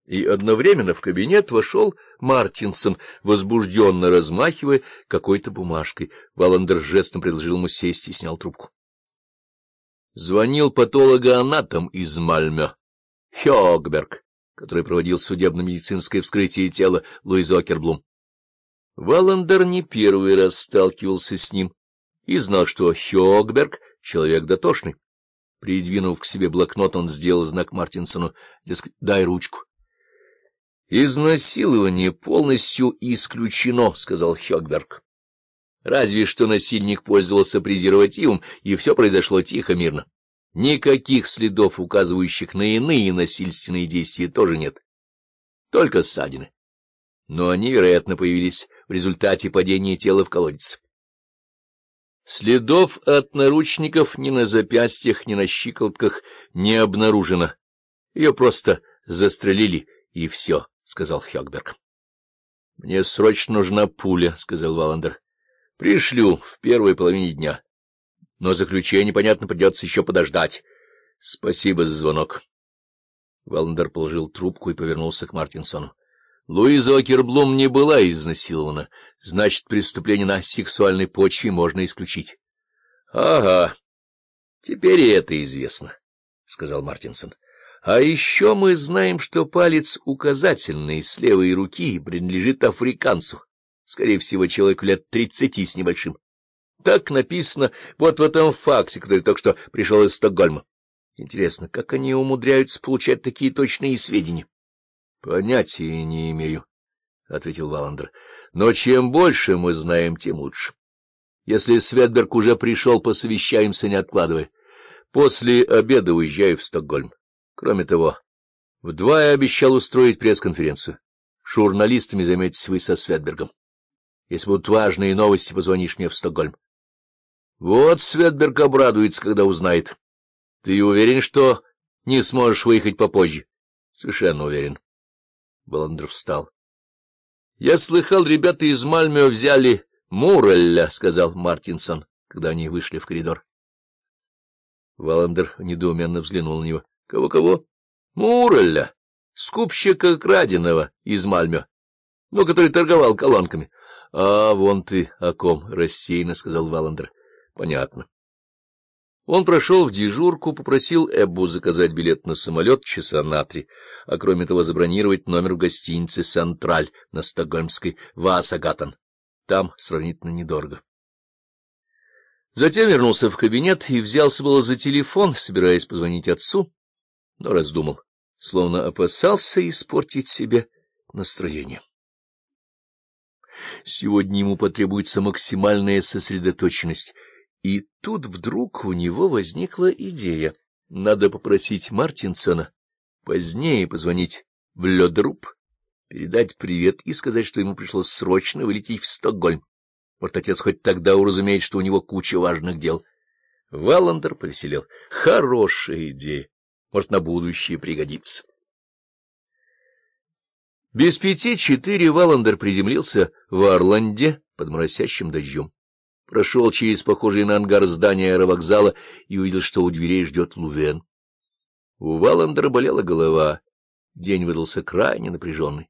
И одновременно в кабинет вошел Мартинсон, возбужденно размахивая какой-то бумажкой. Валандер жестом предложил ему сесть и снял трубку. Звонил патологоанатом из Мальме, Хёгберг который проводил судебно-медицинское вскрытие тела Луизу Акерблум. Валандер не первый раз сталкивался с ним и знал, что Хёкберг — человек дотошный. Придвинув к себе блокнот, он сделал знак Мартинсону, дескать, «дай ручку». «Изнасилование полностью исключено», — сказал Хёкберг. «Разве что насильник пользовался презервативом, и все произошло тихо, мирно». Никаких следов, указывающих на иные насильственные действия, тоже нет. Только ссадины. Но они, вероятно, появились в результате падения тела в колодец. Следов от наручников ни на запястьях, ни на щиколотках не обнаружено. Ее просто застрелили, и все, — сказал Хёкберг. — Мне срочно нужна пуля, — сказал Валандер. — Пришлю в первой половине дня но заключение, понятно, придется еще подождать. Спасибо за звонок. Валандер положил трубку и повернулся к Мартинсону. Луиза Окерблум не была изнасилована. Значит, преступление на сексуальной почве можно исключить. — Ага, теперь и это известно, — сказал Мартинсон. — А еще мы знаем, что палец указательный с левой руки принадлежит африканцу, скорее всего, человеку лет тридцати с небольшим. Так написано вот в этом факсе, который только что пришел из Стокгольма. Интересно, как они умудряются получать такие точные сведения? — Понятия не имею, — ответил Валандер. — Но чем больше мы знаем, тем лучше. Если Светберг уже пришел, посовещаемся, не откладывая. После обеда уезжаю в Стокгольм. Кроме того, вдвое обещал устроить пресс-конференцию. Журналистами займетесь вы со Светбергом. Если будут важные новости, позвонишь мне в Стокгольм. Вот Светберг обрадуется, когда узнает. Ты уверен, что не сможешь выехать попозже? Совершенно уверен. Баландр встал. Я слыхал, ребята из Мальмё взяли Мурелля, сказал Мартинсон, когда они вышли в коридор. Валандер недоуменно взглянул на него. Кого-кого? Мурелля, скупщика краденого из Мальмё, ну, который торговал колонками. А вон ты о ком, рассеянно сказал Валандер. Понятно. Он прошел в дежурку, попросил Эббу заказать билет на самолет часа на три, а кроме того забронировать номер в гостинице Сентраль на стокгольмской «Ваасагатан». Там сравнительно недорого. Затем вернулся в кабинет и взялся было за телефон, собираясь позвонить отцу, но раздумал, словно опасался испортить себе настроение. Сегодня ему потребуется максимальная сосредоточенность — и тут вдруг у него возникла идея. Надо попросить Мартинсона позднее позвонить в Лёдруб, передать привет и сказать, что ему пришлось срочно вылететь в Стокгольм. Вот отец хоть тогда уразумеет, что у него куча важных дел. Валандер повеселел. Хорошая идея. Может, на будущее пригодится. Без пяти четыре Валандер приземлился в Орланде под моросящим дождем прошел через похожий на ангар здание аэровокзала и увидел, что у дверей ждет Лувен. У Валандера болела голова. День выдался крайне напряженный.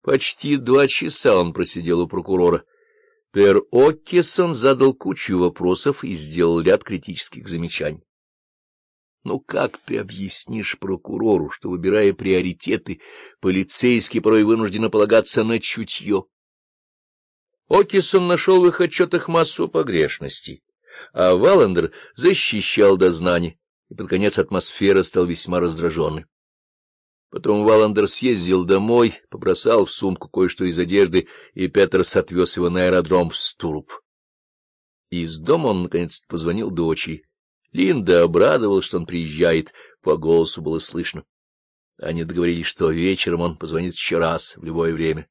Почти два часа он просидел у прокурора. Пер Оккесон задал кучу вопросов и сделал ряд критических замечаний. Ну как ты объяснишь прокурору, что, выбирая приоритеты, полицейский порой вынужден полагаться на чутье? Окисон нашел в их отчетах массу погрешностей, а Валандер защищал до знаний, и под конец атмосфера стала весьма раздраженной. Потом Валандер съездил домой, побросал в сумку кое-что из одежды, и Петерс отвез его на аэродром в Стуруп. Из дома он, наконец, позвонил дочери. Линда обрадовал, что он приезжает, по голосу было слышно. Они договорились, что вечером он позвонит еще раз, в любое время.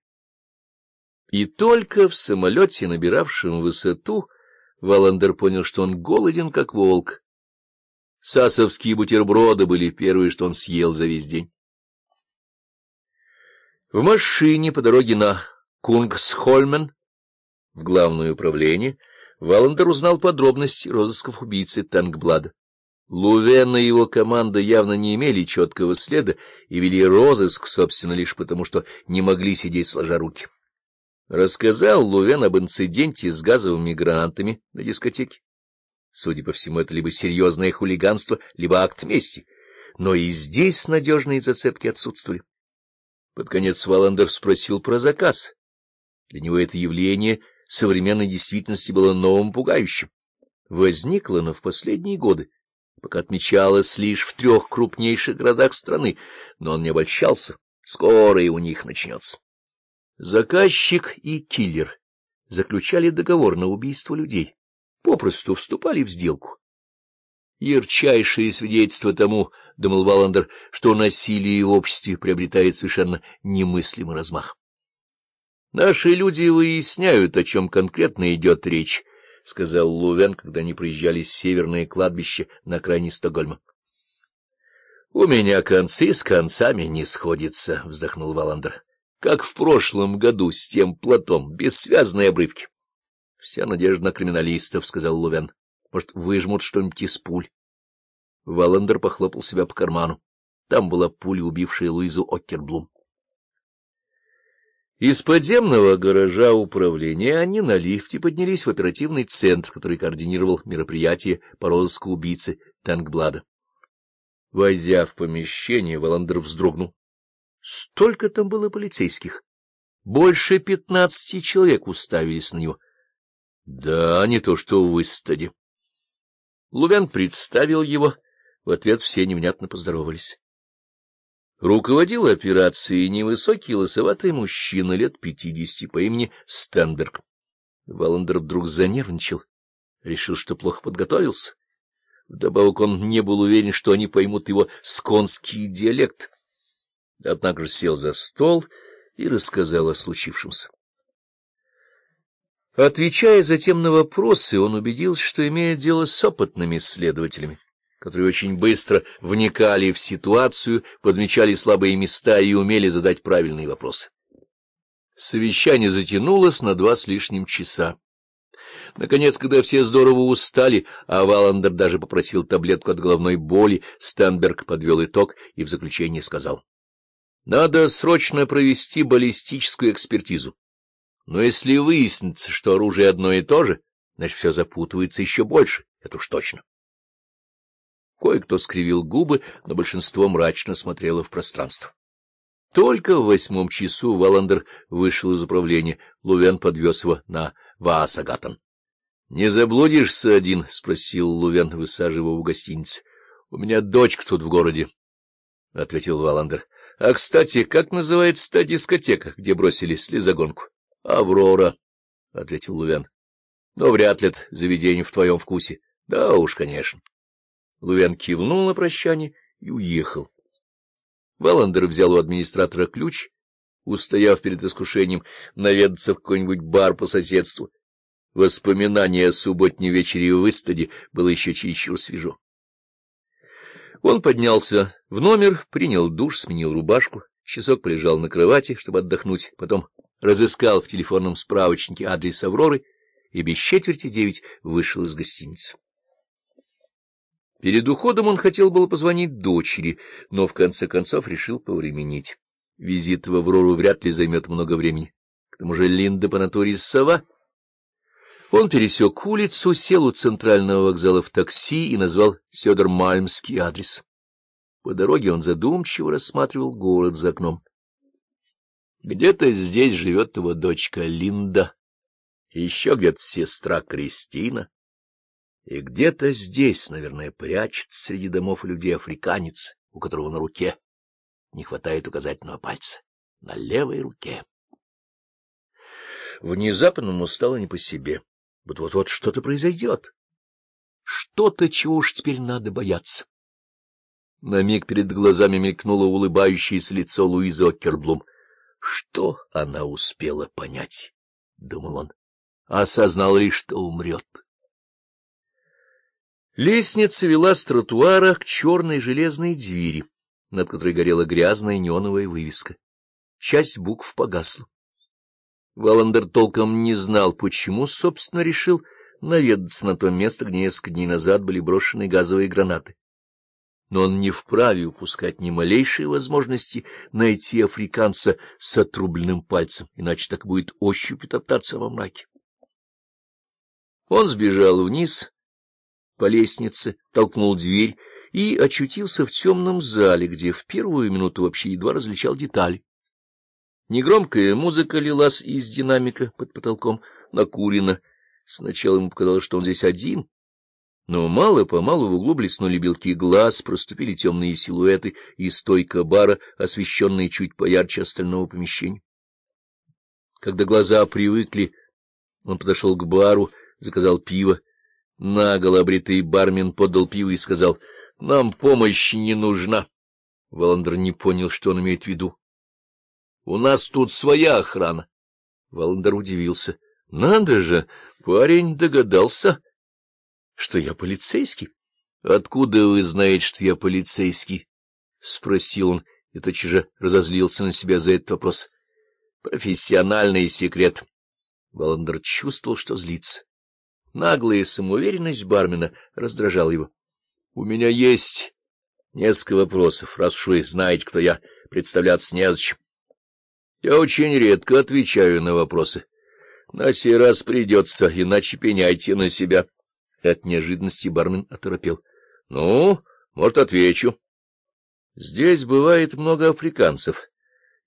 И только в самолете, набиравшем высоту, Валандер понял, что он голоден, как волк. Сасовские бутерброды были первые, что он съел за весь день. В машине по дороге на Кунгсхольмен, в главное управление, Валандер узнал подробности розысков убийцы Тангблада. Лувен и его команда явно не имели четкого следа и вели розыск, собственно, лишь потому, что не могли сидеть сложа руки рассказал Лувен об инциденте с газовыми гранатами на дискотеке. Судя по всему, это либо серьезное хулиганство, либо акт мести. Но и здесь надежные зацепки отсутствовали. Под конец Валандер спросил про заказ. Для него это явление современной действительности было новым пугающим. Возникло оно в последние годы, пока отмечалось лишь в трех крупнейших городах страны, но он не обольщался. Скоро и у них начнется. Заказчик и киллер заключали договор на убийство людей, попросту вступали в сделку. Ярчайшее свидетельство тому, — думал Валандер, — что насилие в обществе приобретает совершенно немыслимый размах. «Наши люди выясняют, о чем конкретно идет речь», — сказал Лувен, когда они проезжали северное кладбище на окраине Стокгольма. «У меня концы с концами не сходятся», — вздохнул Валандер как в прошлом году с тем платом, без бессвязные обрывки. — Вся надежда на криминалистов, — сказал Лувен. — Может, выжмут что-нибудь из пуль? Валандер похлопал себя по карману. Там была пуля, убившая Луизу Оккерблум. Из подземного гаража управления они на лифте поднялись в оперативный центр, который координировал мероприятие по розыску убийцы Танкблада. Войдя в помещение, Валандер вздрогнул. Столько там было полицейских. Больше пятнадцати человек уставились на него. Да, не то что в Истаде. Лувен представил его, в ответ все невнятно поздоровались. Руководил операцией невысокий лысоватый мужчина лет пятидесяти по имени Стенберг. Валандер вдруг занервничал, решил, что плохо подготовился. Вдобавок он не был уверен, что они поймут его сконский диалект, однако же сел за стол и рассказал о случившемся. Отвечая затем на вопросы, он убедился, что имеет дело с опытными следователями, которые очень быстро вникали в ситуацию, подмечали слабые места и умели задать правильные вопросы. Совещание затянулось на два с лишним часа. Наконец, когда все здорово устали, а Валандер даже попросил таблетку от головной боли, Станберг подвел итог и в заключение сказал — надо срочно провести баллистическую экспертизу. Но если выяснится, что оружие одно и то же, значит, все запутывается еще больше, это уж точно. Кое-кто скривил губы, но большинство мрачно смотрело в пространство. Только в восьмом часу Валандер вышел из управления. Лувен подвез его на Ваасагатан. — Не заблудишься один? — спросил Лувен, высаживая его в гостинице. — У меня дочка тут в городе, — ответил Валандер. А, кстати, как называется та дискотека, где бросили слезогонку? — Аврора, — ответил Лувен. — Но вряд ли это заведение в твоем вкусе. — Да уж, конечно. Лувен кивнул на прощание и уехал. Валандер взял у администратора ключ, устояв перед искушением наведаться в какой-нибудь бар по соседству. Воспоминание о субботней вечере в Истаде было еще чересчур свежо. Он поднялся в номер, принял душ, сменил рубашку, часок полежал на кровати, чтобы отдохнуть, потом разыскал в телефонном справочнике адрес Авроры и без четверти девять вышел из гостиницы. Перед уходом он хотел было позвонить дочери, но в конце концов решил повременить. Визит в Аврору вряд ли займет много времени. К тому же Линда по натуре сова — он пересек улицу, сел у центрального вокзала в такси и назвал Сёдермальмский адрес. По дороге он задумчиво рассматривал город за окном. Где-то здесь живет его дочка Линда, еще где-то сестра Кристина, и где-то здесь, наверное, прячется среди домов людей африканец, у которого на руке не хватает указательного пальца, на левой руке. Внезапно ему стало не по себе. Вот-вот-вот что-то произойдет. Что-то, чего уж теперь надо бояться. На миг перед глазами мелькнуло улыбающееся лицо Луизы Оккерблум. Что она успела понять, — думал он, — осознал ли, что умрет. Лестница вела с тротуара к черной железной двери, над которой горела грязная неоновая вывеска. Часть букв погасла. Валандер толком не знал, почему, собственно, решил наведаться на то место, где несколько дней назад были брошены газовые гранаты. Но он не вправе упускать ни малейшей возможности найти африканца с отрубленным пальцем, иначе так будет ощупью топтаться во мраке. Он сбежал вниз по лестнице, толкнул дверь и очутился в темном зале, где в первую минуту вообще едва различал детали. Негромкая музыка лилась из динамика под потолком накурено. Сначала ему показалось, что он здесь один, но мало-помалу в углу блеснули белки глаз, проступили темные силуэты и стойка бара, освещенные чуть поярче остального помещения. Когда глаза привыкли, он подошел к бару, заказал пиво. Наголо обритый бармен подал пиво и сказал, — Нам помощь не нужна. Валандер не понял, что он имеет в виду. У нас тут своя охрана. Валандер удивился. — Надо же, парень догадался, что я полицейский. — Откуда вы знаете, что я полицейский? — спросил он и тотчас же разозлился на себя за этот вопрос. — Профессиональный секрет. Валандер чувствовал, что злится. Наглая самоуверенность бармена раздражала его. — У меня есть несколько вопросов, раз уж вы знаете, кто я, представляться незачем. Я очень редко отвечаю на вопросы. На сей раз придется, иначе пеняйте на себя. От неожиданности бармен оторопел. — Ну, может, отвечу. Здесь бывает много африканцев.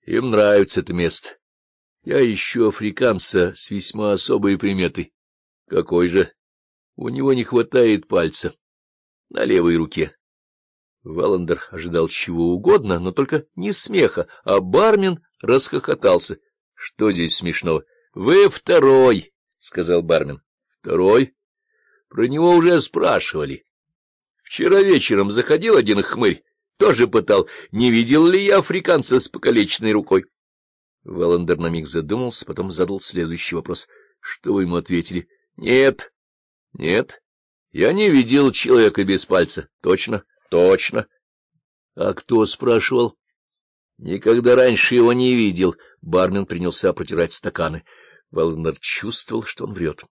Им нравится это место. Я ищу африканца с весьма особой приметой. Какой же? У него не хватает пальца. На левой руке. Валандер ожидал чего угодно, но только не смеха, а бармен расхохотался. — Что здесь смешного? — Вы второй, — сказал бармен. — Второй? Про него уже спрашивали. Вчера вечером заходил один хмырь, тоже пытал, не видел ли я африканца с покалеченной рукой. Валандер на миг задумался, потом задал следующий вопрос. Что вы ему ответили? — Нет. — Нет. Я не видел человека без пальца. — Точно? — Точно. — А кто спрашивал? Никогда раньше его не видел. Бармен принялся протирать стаканы. Валнер чувствовал, что он врет.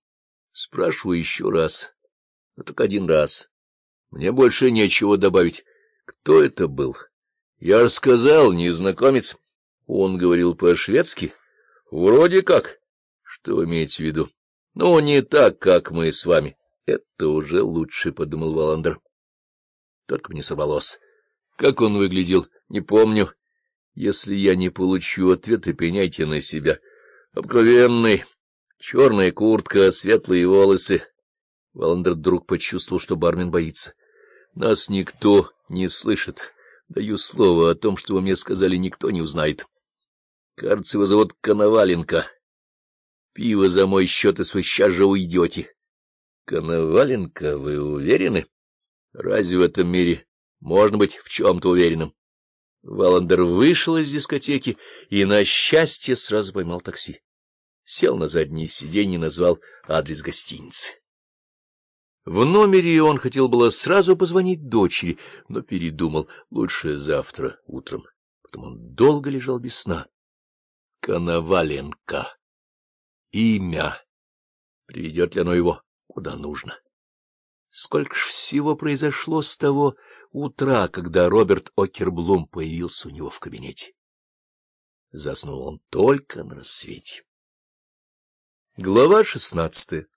Спрашиваю еще раз. Ну, так один раз. Мне больше нечего добавить. Кто это был? Я рассказал, незнакомец. Он говорил по-шведски. Вроде как. Что вы имеете в виду? Ну, не так, как мы с вами. Это уже лучше, — подумал Валандер. Только мне сорвалось. Как он выглядел, не помню. Если я не получу ответа, пеняйте на себя. Обкровенный, черная куртка, светлые волосы. Валандер вдруг почувствовал, что бармен боится. Нас никто не слышит. Даю слово о том, что вы мне сказали, никто не узнает. Кажется, его зовут Коноваленко. Пиво за мой счет, и вы сейчас же уйдете. Коноваленко, вы уверены? Разве в этом мире можно быть в чем-то уверенным? Валандер вышел из дискотеки и, на счастье, сразу поймал такси. Сел на заднее сиденье и назвал адрес гостиницы. В номере он хотел было сразу позвонить дочери, но передумал, лучше завтра утром. Потом он долго лежал без сна. Коноваленко. Имя. Приведет ли оно его куда нужно? Сколько ж всего произошло с того утра, когда Роберт Окерблум появился у него в кабинете. Заснул он только на рассвете. Глава шестнадцатая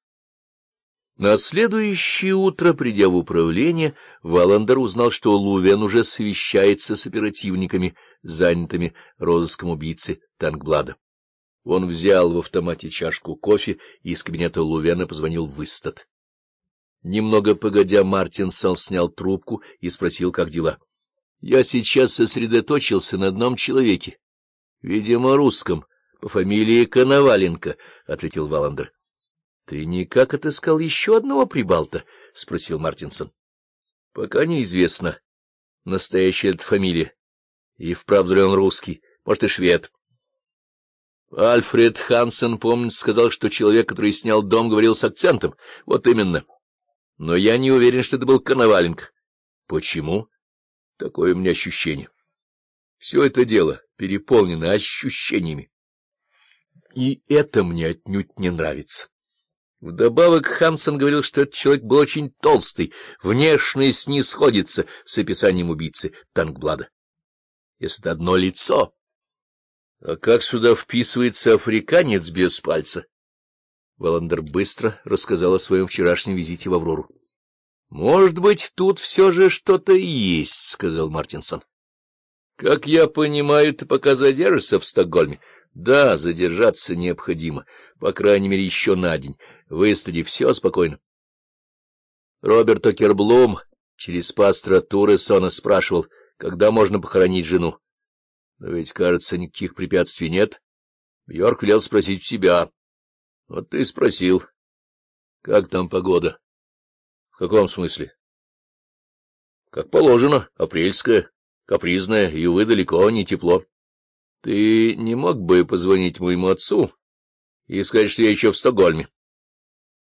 На следующее утро, придя в управление, Валандер узнал, что Лувен уже совещается с оперативниками, занятыми розыском убийцы Танкблада. Он взял в автомате чашку кофе и из кабинета Лувена позвонил в Истат. Немного погодя, Мартинсон снял трубку и спросил, как дела. — Я сейчас сосредоточился на одном человеке, видимо, русском, по фамилии Коноваленко, — ответил Валандер. — Ты никак отыскал еще одного прибалта? — спросил Мартинсон. — Пока неизвестно. Настоящая эта фамилия. И вправду ли он русский, может, и швед. Альфред Хансен, помнит, сказал, что человек, который снял дом, говорил с акцентом. Вот именно. — но я не уверен, что это был Коноваленко. Почему? Такое у меня ощущение. Все это дело переполнено ощущениями. И это мне отнюдь не нравится. Вдобавок Хансен говорил, что этот человек был очень толстый, внешность не сходится с описанием убийцы Танкблада. Если это одно лицо... А как сюда вписывается африканец без пальца? Валандер быстро рассказал о своем вчерашнем визите в Аврору. — Может быть, тут все же что-то есть, — сказал Мартинсон. — Как я понимаю, ты пока задержишься в Стокгольме? — Да, задержаться необходимо, по крайней мере, еще на день. Выстуди все спокойно. Роберт Окерблум через пастора Турресона спрашивал, когда можно похоронить жену. Но ведь, кажется, никаких препятствий нет. Бьорк велел спросить у себя. — Вот ты спросил. — Как там погода? — В каком смысле? — Как положено, апрельская, капризная, и, увы, далеко не тепло. — Ты не мог бы позвонить моему отцу и сказать, что я еще в Стокгольме?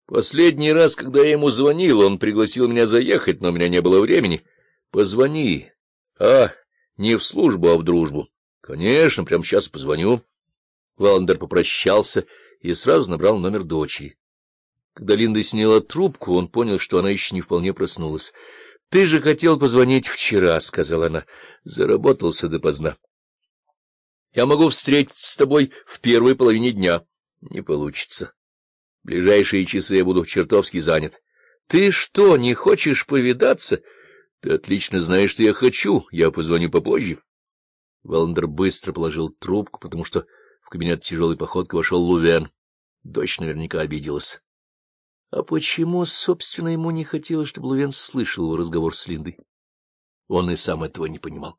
Последний раз, когда я ему звонил, он пригласил меня заехать, но у меня не было времени. — Позвони. — А, не в службу, а в дружбу. — Конечно, прямо сейчас позвоню. Валандер попрощался и сразу набрал номер дочери. Когда Линда сняла трубку, он понял, что она еще не вполне проснулась. — Ты же хотел позвонить вчера, — сказала она. — Заработался допоздна. — Я могу встретиться с тобой в первой половине дня. — Не получится. В ближайшие часы я буду чертовски занят. — Ты что, не хочешь повидаться? — Ты отлично знаешь, что я хочу. Я позвоню попозже. Валандер быстро положил трубку, потому что в кабинет тяжелой походкой вошел Лувен. Дочь наверняка обиделась. А почему, собственно, ему не хотелось, чтобы Лувен слышал его разговор с Линдой? Он и сам этого не понимал.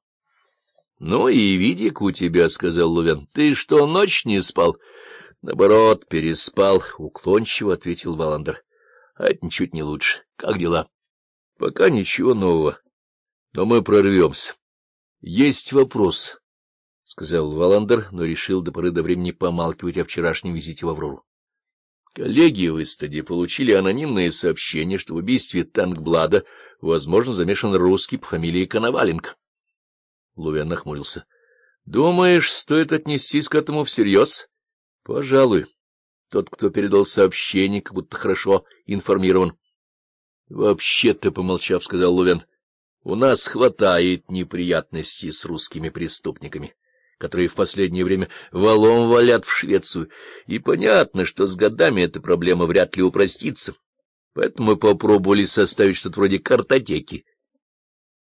— Ну и видик у тебя, — сказал Лувен. — Ты что, ночь не спал? — Наоборот, переспал, — уклончиво ответил Валандер. — А это ничуть не лучше. Как дела? — Пока ничего нового. Но мы прорвемся. Есть вопрос, — сказал Валандер, но решил до поры до времени помалкивать о вчерашнем визите в Аврору. Коллеги в Истаде получили анонимное сообщение, что в убийстве Танкблада, возможно, замешан русский по фамилии Коноваленко. Лувен нахмурился. — Думаешь, стоит отнестись к этому всерьез? — Пожалуй. Тот, кто передал сообщение, как будто хорошо информирован. — Вообще-то, — помолчав, сказал Лувен, — у нас хватает неприятностей с русскими преступниками которые в последнее время валом валят в Швецию, и понятно, что с годами эта проблема вряд ли упростится. Поэтому мы попробовали составить что-то вроде картотеки.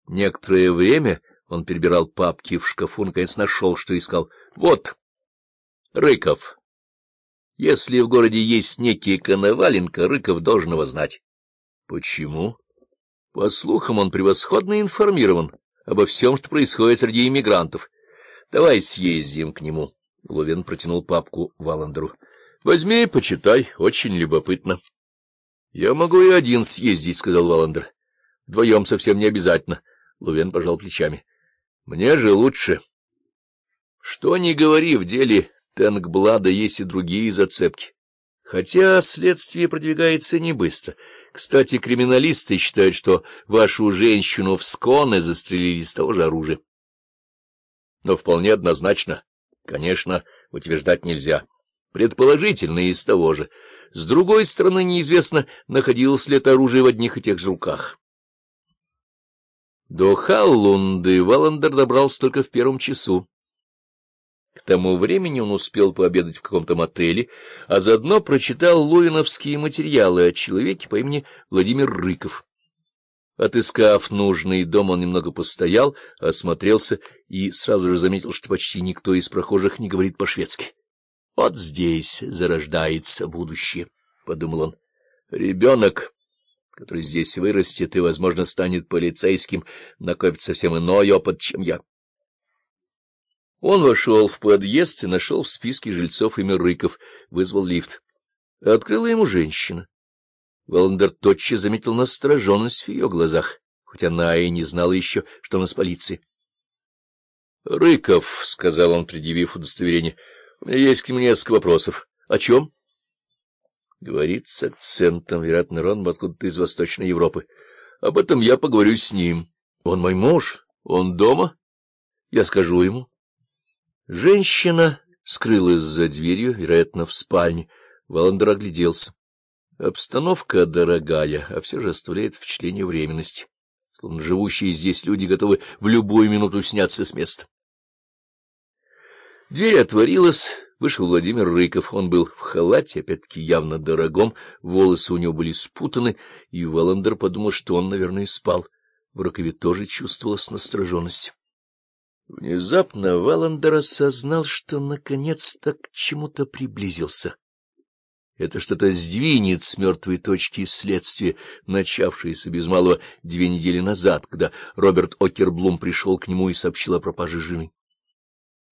Некоторое время он перебирал папки в шкафу, наконец нашел, что искал. Вот, Рыков. Если в городе есть некий Коноваленко, Рыков должен его знать. Почему? По слухам, он превосходно информирован обо всем, что происходит среди иммигрантов. Давай съездим к нему. Лувен протянул папку Валандеру. — Возьми, почитай, очень любопытно. — Я могу и один съездить, — сказал Валандер. — Вдвоем совсем не обязательно. Лувен пожал плечами. — Мне же лучше. Что ни говори, в деле Тенгблада есть и другие зацепки. Хотя следствие продвигается не быстро. Кстати, криминалисты считают, что вашу женщину в сконы застрелили с того же оружия но вполне однозначно, конечно, утверждать нельзя. Предположительно, из того же. С другой стороны, неизвестно, находилось ли это оружие в одних и тех же руках. До Халлунды Валандер добрался только в первом часу. К тому времени он успел пообедать в каком-то мотеле, а заодно прочитал луиновские материалы о человеке по имени Владимир Рыков. Отыскав нужный дом, он немного постоял, осмотрелся и сразу же заметил, что почти никто из прохожих не говорит по-шведски. «Вот здесь зарождается будущее», — подумал он. «Ребенок, который здесь вырастет и, возможно, станет полицейским, накопит совсем иной опыт, чем я». Он вошел в подъезд и нашел в списке жильцов имя Рыков, вызвал лифт. Открыла ему женщина. Воландер тотчас заметил настороженность в ее глазах, хоть она и не знала еще, что она с полиции. — Рыков, — сказал он, предъявив удостоверение, — у меня есть к нему несколько вопросов. — О чем? — говорит с акцентом, вероятно, Рон откуда-то из Восточной Европы. — Об этом я поговорю с ним. Он мой муж, он дома. Я скажу ему. Женщина скрылась за дверью, вероятно, в спальне. Валандер огляделся. Обстановка дорогая, а все же оставляет впечатление временности, словно живущие здесь люди готовы в любую минуту сняться с места. Дверь отворилась, вышел Владимир Рыков. Он был в халате, опять-таки явно дорогом, волосы у него были спутаны, и Валандер подумал, что он, наверное, спал. В рукаве тоже чувствовалась настороженность. Внезапно Валандер осознал, что наконец-то к чему-то приблизился. Это что-то сдвинет с мертвой точки следствия, начавшееся без малого две недели назад, когда Роберт Окерблум пришел к нему и сообщил о пропаже жены.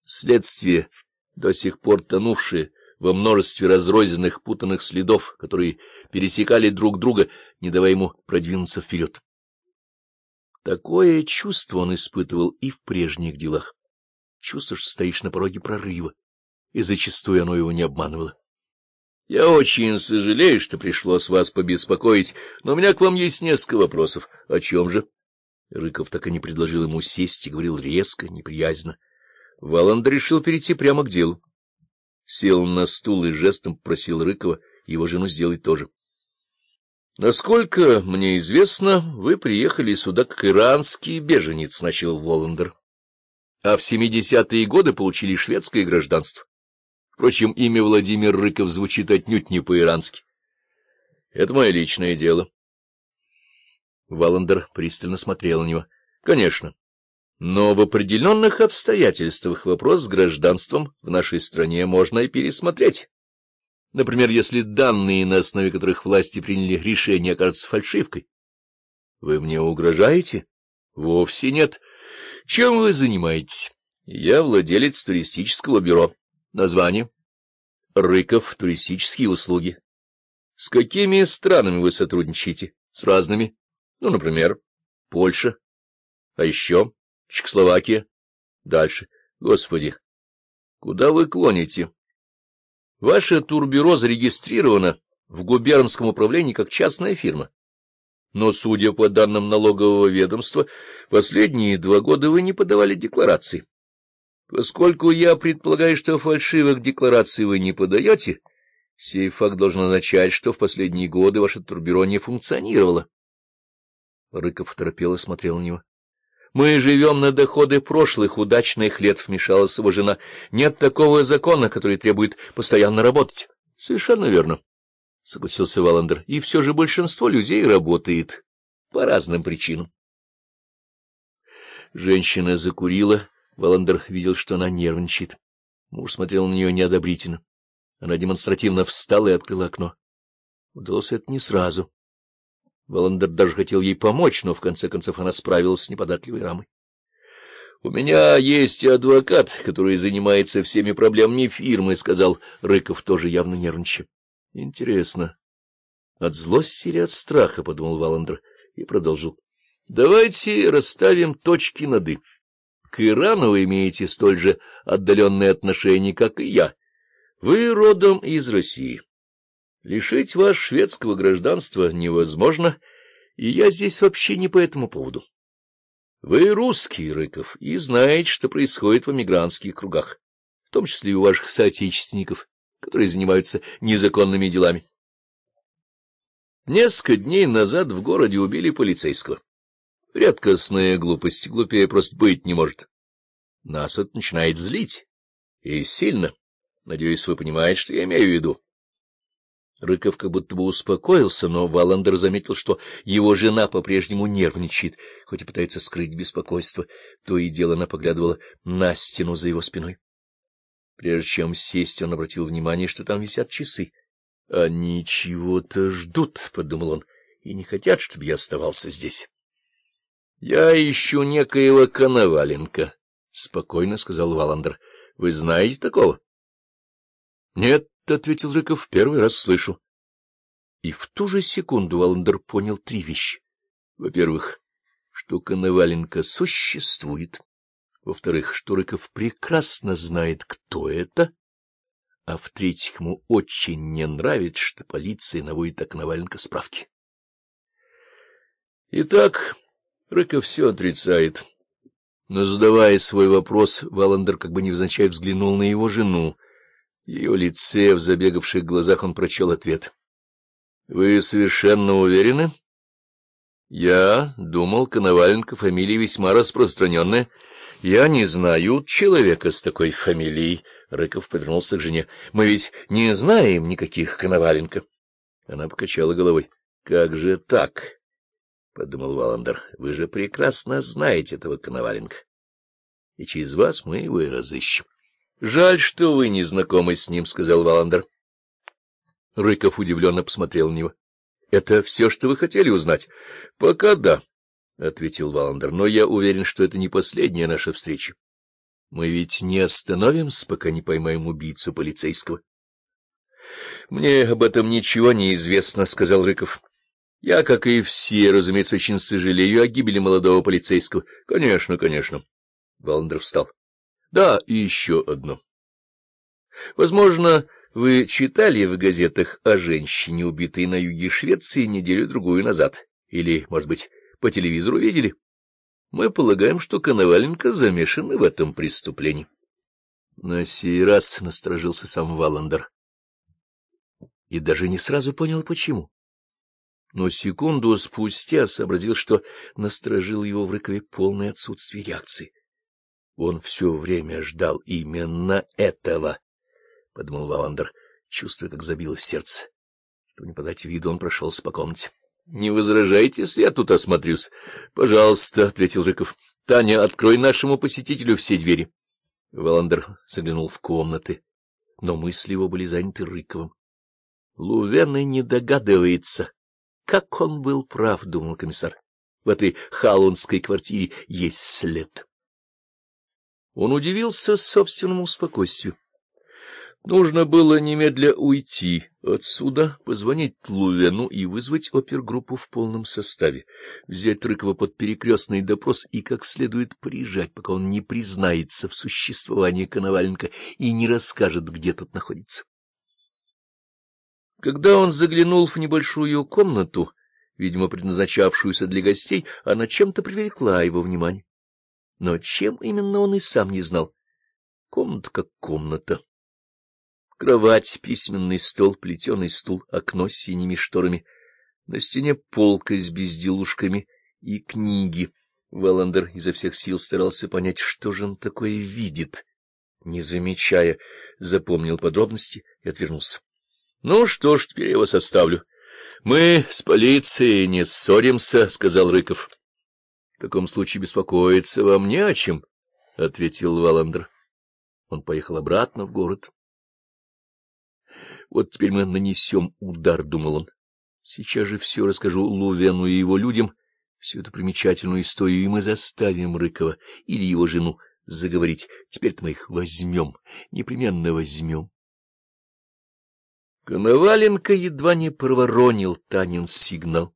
Следствие, до сих пор тонувшее во множестве разрозненных путанных следов, которые пересекали друг друга, не давая ему продвинуться вперед. Такое чувство он испытывал и в прежних делах. Чувство, что стоишь на пороге прорыва, и зачастую оно его не обманывало. Я очень сожалею, что пришлось вас побеспокоить, но у меня к вам есть несколько вопросов. О чем же? Рыков так и не предложил ему сесть и говорил резко, неприязненно. Валанд решил перейти прямо к делу. Сел на стул и жестом просил Рыкова его жену сделать тоже. Насколько мне известно, вы приехали сюда как иранский беженец, — начал Воландер. — А в семидесятые годы получили шведское гражданство. Впрочем, имя Владимир Рыков звучит отнюдь не по-ирански. Это мое личное дело. Валандер пристально смотрел на него. Конечно. Но в определенных обстоятельствах вопрос с гражданством в нашей стране можно и пересмотреть. Например, если данные, на основе которых власти приняли решение, окажутся фальшивкой. Вы мне угрожаете? Вовсе нет. Чем вы занимаетесь? Я владелец туристического бюро. Название. Рыков. Туристические услуги. С какими странами вы сотрудничаете? С разными. Ну, например, Польша. А еще Чехословакия. Дальше. Господи, куда вы клоните? Ваше турбюро зарегистрировано в губернском управлении как частная фирма. Но, судя по данным налогового ведомства, последние два года вы не подавали декларации. Поскольку я предполагаю, что фальшивых деклараций вы не подаете, сей факт должен означать, что в последние годы ваше турбюро не функционировало. Рыков торопело смотрел на него. Мы живем на доходы прошлых удачных лет, вмешалась его жена. Нет такого закона, который требует постоянно работать. Совершенно верно, согласился Валандер. И все же большинство людей работает по разным причинам. Женщина закурила Валандер видел, что она нервничает. Муж смотрел на нее неодобрительно. Она демонстративно встала и открыла окно. Удалось это не сразу. Валандер даже хотел ей помочь, но в конце концов она справилась с неподатливой рамой. — У меня есть адвокат, который занимается всеми проблемами фирмы, — сказал Рыков, тоже явно нервничая. — Интересно. — От злости или от страха? — подумал Валандер и продолжил. — Давайте расставим точки над «и». К Ирану вы имеете столь же отдаленные отношения, как и я. Вы родом из России. Лишить вас шведского гражданства невозможно, и я здесь вообще не по этому поводу. Вы русский, Рыков, и знаете, что происходит в эмигрантских кругах, в том числе и у ваших соотечественников, которые занимаются незаконными делами. Несколько дней назад в городе убили полицейского. Редкостная глупость, глупее просто быть не может. Нас это начинает злить. И сильно. Надеюсь, вы понимаете, что я имею в виду. Рыков как будто бы успокоился, но Валандер заметил, что его жена по-прежнему нервничает, хоть и пытается скрыть беспокойство. То и дело она поглядывала на стену за его спиной. Прежде чем сесть, он обратил внимание, что там висят часы. — Они чего-то ждут, — подумал он, — и не хотят, чтобы я оставался здесь. Я ищу некоего Коноваленко, — спокойно сказал Валандер. — Вы знаете такого? — Нет, — ответил Рыков, — первый раз слышу. И в ту же секунду Валандер понял три вещи. Во-первых, что Коноваленко существует. Во-вторых, что Рыков прекрасно знает, кто это. А в-третьих, ему очень не нравится, что полиция наводит так Коноваленко справки. — Итак... Рыков все отрицает. Но, задавая свой вопрос, Валандер как бы невзначай взглянул на его жену. В ее лице, в забегавших глазах, он прочел ответ. — Вы совершенно уверены? — Я думал, Коноваленко фамилия весьма распространенная. — Я не знаю человека с такой фамилией. Рыков повернулся к жене. — Мы ведь не знаем никаких Коноваленко. Она покачала головой. — Как же так? — подумал Валандер, — вы же прекрасно знаете этого Коноваленко. И через вас мы его и разыщем. — Жаль, что вы не знакомы с ним, — сказал Валандер. Рыков удивленно посмотрел на него. — Это все, что вы хотели узнать? — Пока да, — ответил Валандер, — но я уверен, что это не последняя наша встреча. Мы ведь не остановимся, пока не поймаем убийцу полицейского. — Мне об этом ничего не известно, — сказал Рыков. Я, как и все, разумеется, очень сожалею о гибели молодого полицейского. Конечно, конечно. Валандер встал. Да, и еще одно. Возможно, вы читали в газетах о женщине, убитой на юге Швеции неделю-другую назад. Или, может быть, по телевизору видели? Мы полагаем, что Коноваленко замешан в этом преступлении. На сей раз насторожился сам Валандер. И даже не сразу понял, почему но секунду спустя сообразил, что насторожил его в рыкове полное отсутствие реакции. Он все время ждал именно этого, — подумал Валандер, чувствуя, как забилось сердце. Чтобы не подать виду, он прошелся по комнате. — Не возражайте, если я тут осмотрюсь. — Пожалуйста, — ответил Рыков. — Таня, открой нашему посетителю все двери. Валандер заглянул в комнаты, но мысли его были заняты Рыковым. Лувены не догадывается как он был прав, — думал комиссар, — в этой халунской квартире есть след. Он удивился собственному спокойствию. Нужно было немедля уйти отсюда, позвонить Лувену и вызвать опергруппу в полном составе, взять Рыкова под перекрестный допрос и как следует прижать, пока он не признается в существовании Коноваленко и не расскажет, где тот находится. Когда он заглянул в небольшую комнату, видимо, предназначавшуюся для гостей, она чем-то привлекла его внимание. Но чем именно он и сам не знал. Комната как комната. Кровать, письменный стол, плетеный стул, окно с синими шторами. На стене полка с безделушками и книги. Валандер изо всех сил старался понять, что же он такое видит. Не замечая, запомнил подробности и отвернулся. Ну что ж, теперь я вас оставлю. Мы с полицией не ссоримся, — сказал Рыков. — В таком случае беспокоиться вам не о чем, — ответил Валандер. Он поехал обратно в город. — Вот теперь мы нанесем удар, — думал он. Сейчас же все расскажу Лувену и его людям, всю эту примечательную историю, и мы заставим Рыкова или его жену заговорить. Теперь-то мы их возьмем, непременно возьмем. Коноваленко едва не проворонил Танин сигнал.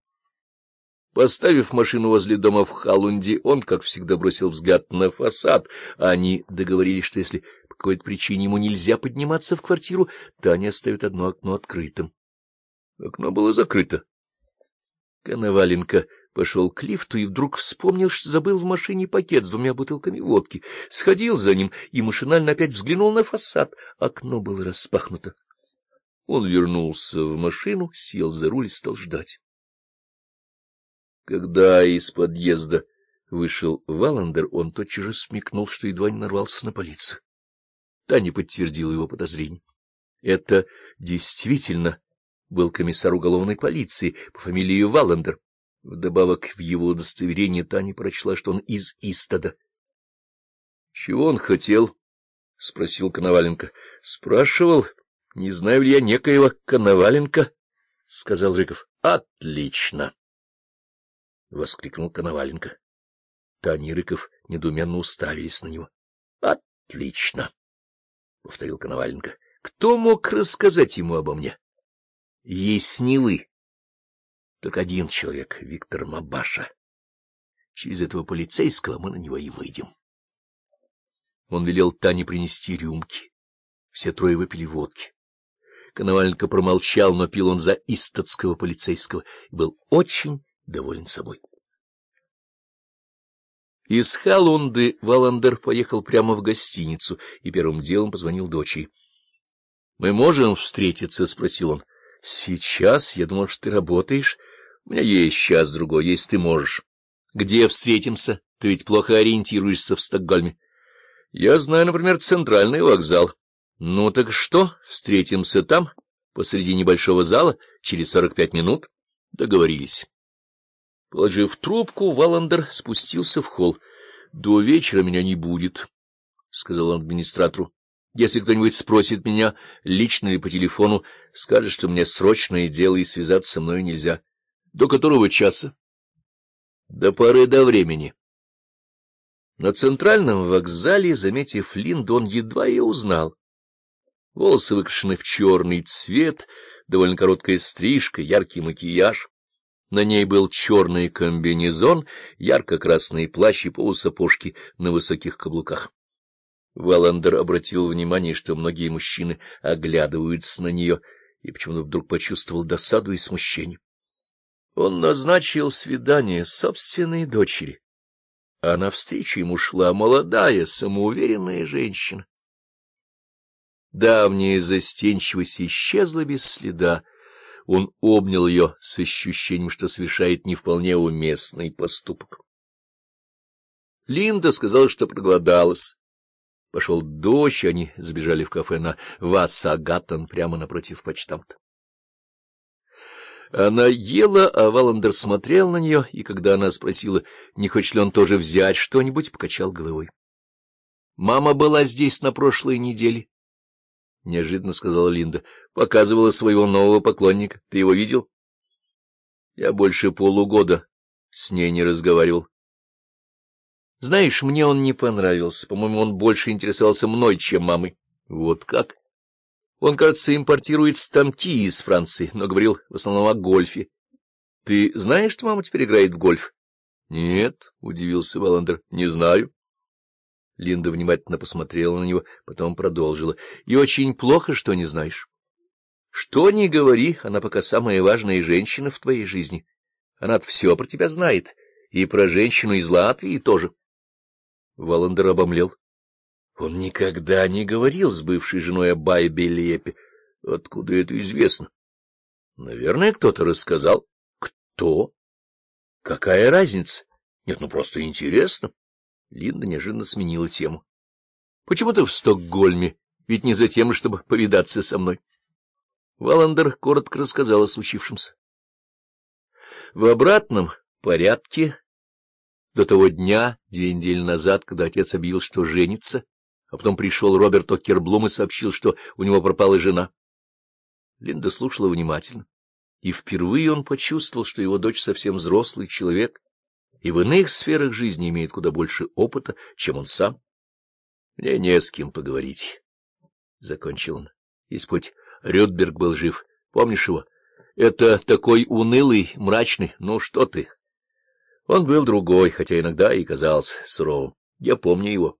Поставив машину возле дома в Халунде, он, как всегда, бросил взгляд на фасад. Они договорились, что если по какой-то причине ему нельзя подниматься в квартиру, Таня оставит одно окно открытым. Окно было закрыто. Коноваленко пошел к лифту и вдруг вспомнил, что забыл в машине пакет с двумя бутылками водки. Сходил за ним и машинально опять взглянул на фасад. Окно было распахнуто. Он вернулся в машину, сел за руль и стал ждать. Когда из подъезда вышел Валандер, он тотчас же смекнул, что едва не нарвался на полицию. Та не подтвердила его подозрений. Это действительно был комиссар уголовной полиции по фамилии Валандер. Вдобавок в его удостоверении Таня прочла, что он из Истода. — Чего он хотел? — спросил Коноваленко. — Спрашивал, не знаю ли я некоего Коноваленко? — сказал Жиков. — Отлично! — воскликнул Коноваленко. Таня и Рыков недоуменно уставились на него. — Отлично! — повторил Коноваленко. — Кто мог рассказать ему обо мне? — Есть не вы. Только один человек — Виктор Мабаша. Через этого полицейского мы на него и выйдем. Он велел Тане принести рюмки. Все трое выпили водки. Коноваленко промолчал, но пил он за истатского полицейского и был очень доволен собой. Из Халунды Валандер поехал прямо в гостиницу и первым делом позвонил дочери. — Мы можем встретиться? — спросил он. — Сейчас? Я думал, что ты работаешь. У меня есть час другой, если ты можешь. — Где встретимся? Ты ведь плохо ориентируешься в Стокгольме. — Я знаю, например, центральный вокзал. — Ну так что, встретимся там, посреди небольшого зала, через сорок пять минут? Договорились. Положив трубку, Валандер спустился в холл. — До вечера меня не будет, — сказал он администратору. — Если кто-нибудь спросит меня, лично или по телефону, скажет, что мне срочное дело и связаться со мной нельзя. — До которого часа? — До поры до времени. На центральном вокзале, заметив Линду, он едва ее узнал. Волосы выкрашены в черный цвет, довольно короткая стрижка, яркий макияж. На ней был черный комбинезон, ярко-красные плащ и полусапожки на высоких каблуках. Валандер обратил внимание, что многие мужчины оглядываются на нее, и почему-то вдруг почувствовал досаду и смущение. Он назначил свидание собственной дочери, а навстречу ему шла молодая, самоуверенная женщина давняя застенчивость исчезла без следа. Он обнял ее с ощущением, что совершает не вполне уместный поступок. Линда сказала, что проголодалась. Пошел дождь, они сбежали в кафе на Васагатан прямо напротив почтамта. Она ела, а Валандер смотрел на нее, и когда она спросила, не хочет ли он тоже взять что-нибудь, покачал головой. Мама была здесь на прошлой неделе — неожиданно сказала Линда. — Показывала своего нового поклонника. Ты его видел? Я больше полугода с ней не разговаривал. Знаешь, мне он не понравился. По-моему, он больше интересовался мной, чем мамой. Вот как? Он, кажется, импортирует станки из Франции, но говорил в основном о гольфе. Ты знаешь, что мама теперь играет в гольф? — Нет, — удивился Валандер, — не знаю. Линда внимательно посмотрела на него, потом продолжила. — И очень плохо, что не знаешь. — Что ни говори, она пока самая важная женщина в твоей жизни. она все про тебя знает, и про женщину из Латвии тоже. Валандер обомлел. Он никогда не говорил с бывшей женой о Байбе Лепе. Откуда это известно? — Наверное, кто-то рассказал. — Кто? — Какая разница? — Нет, ну просто интересно. Линда неожиданно сменила тему. — Почему ты в Стокгольме? Ведь не за тем, чтобы повидаться со мной. Валандер коротко рассказал о случившемся. В обратном порядке до того дня, две недели назад, когда отец объявил, что женится, а потом пришел Роберт Окерблум и сообщил, что у него пропала жена. Линда слушала внимательно, и впервые он почувствовал, что его дочь совсем взрослый человек, и в иных сферах жизни имеет куда больше опыта, чем он сам. Мне не с кем поговорить, — закончил он. Если Рютберг был жив, помнишь его? Это такой унылый, мрачный, ну что ты? Он был другой, хотя иногда и казался суровым. Я помню его.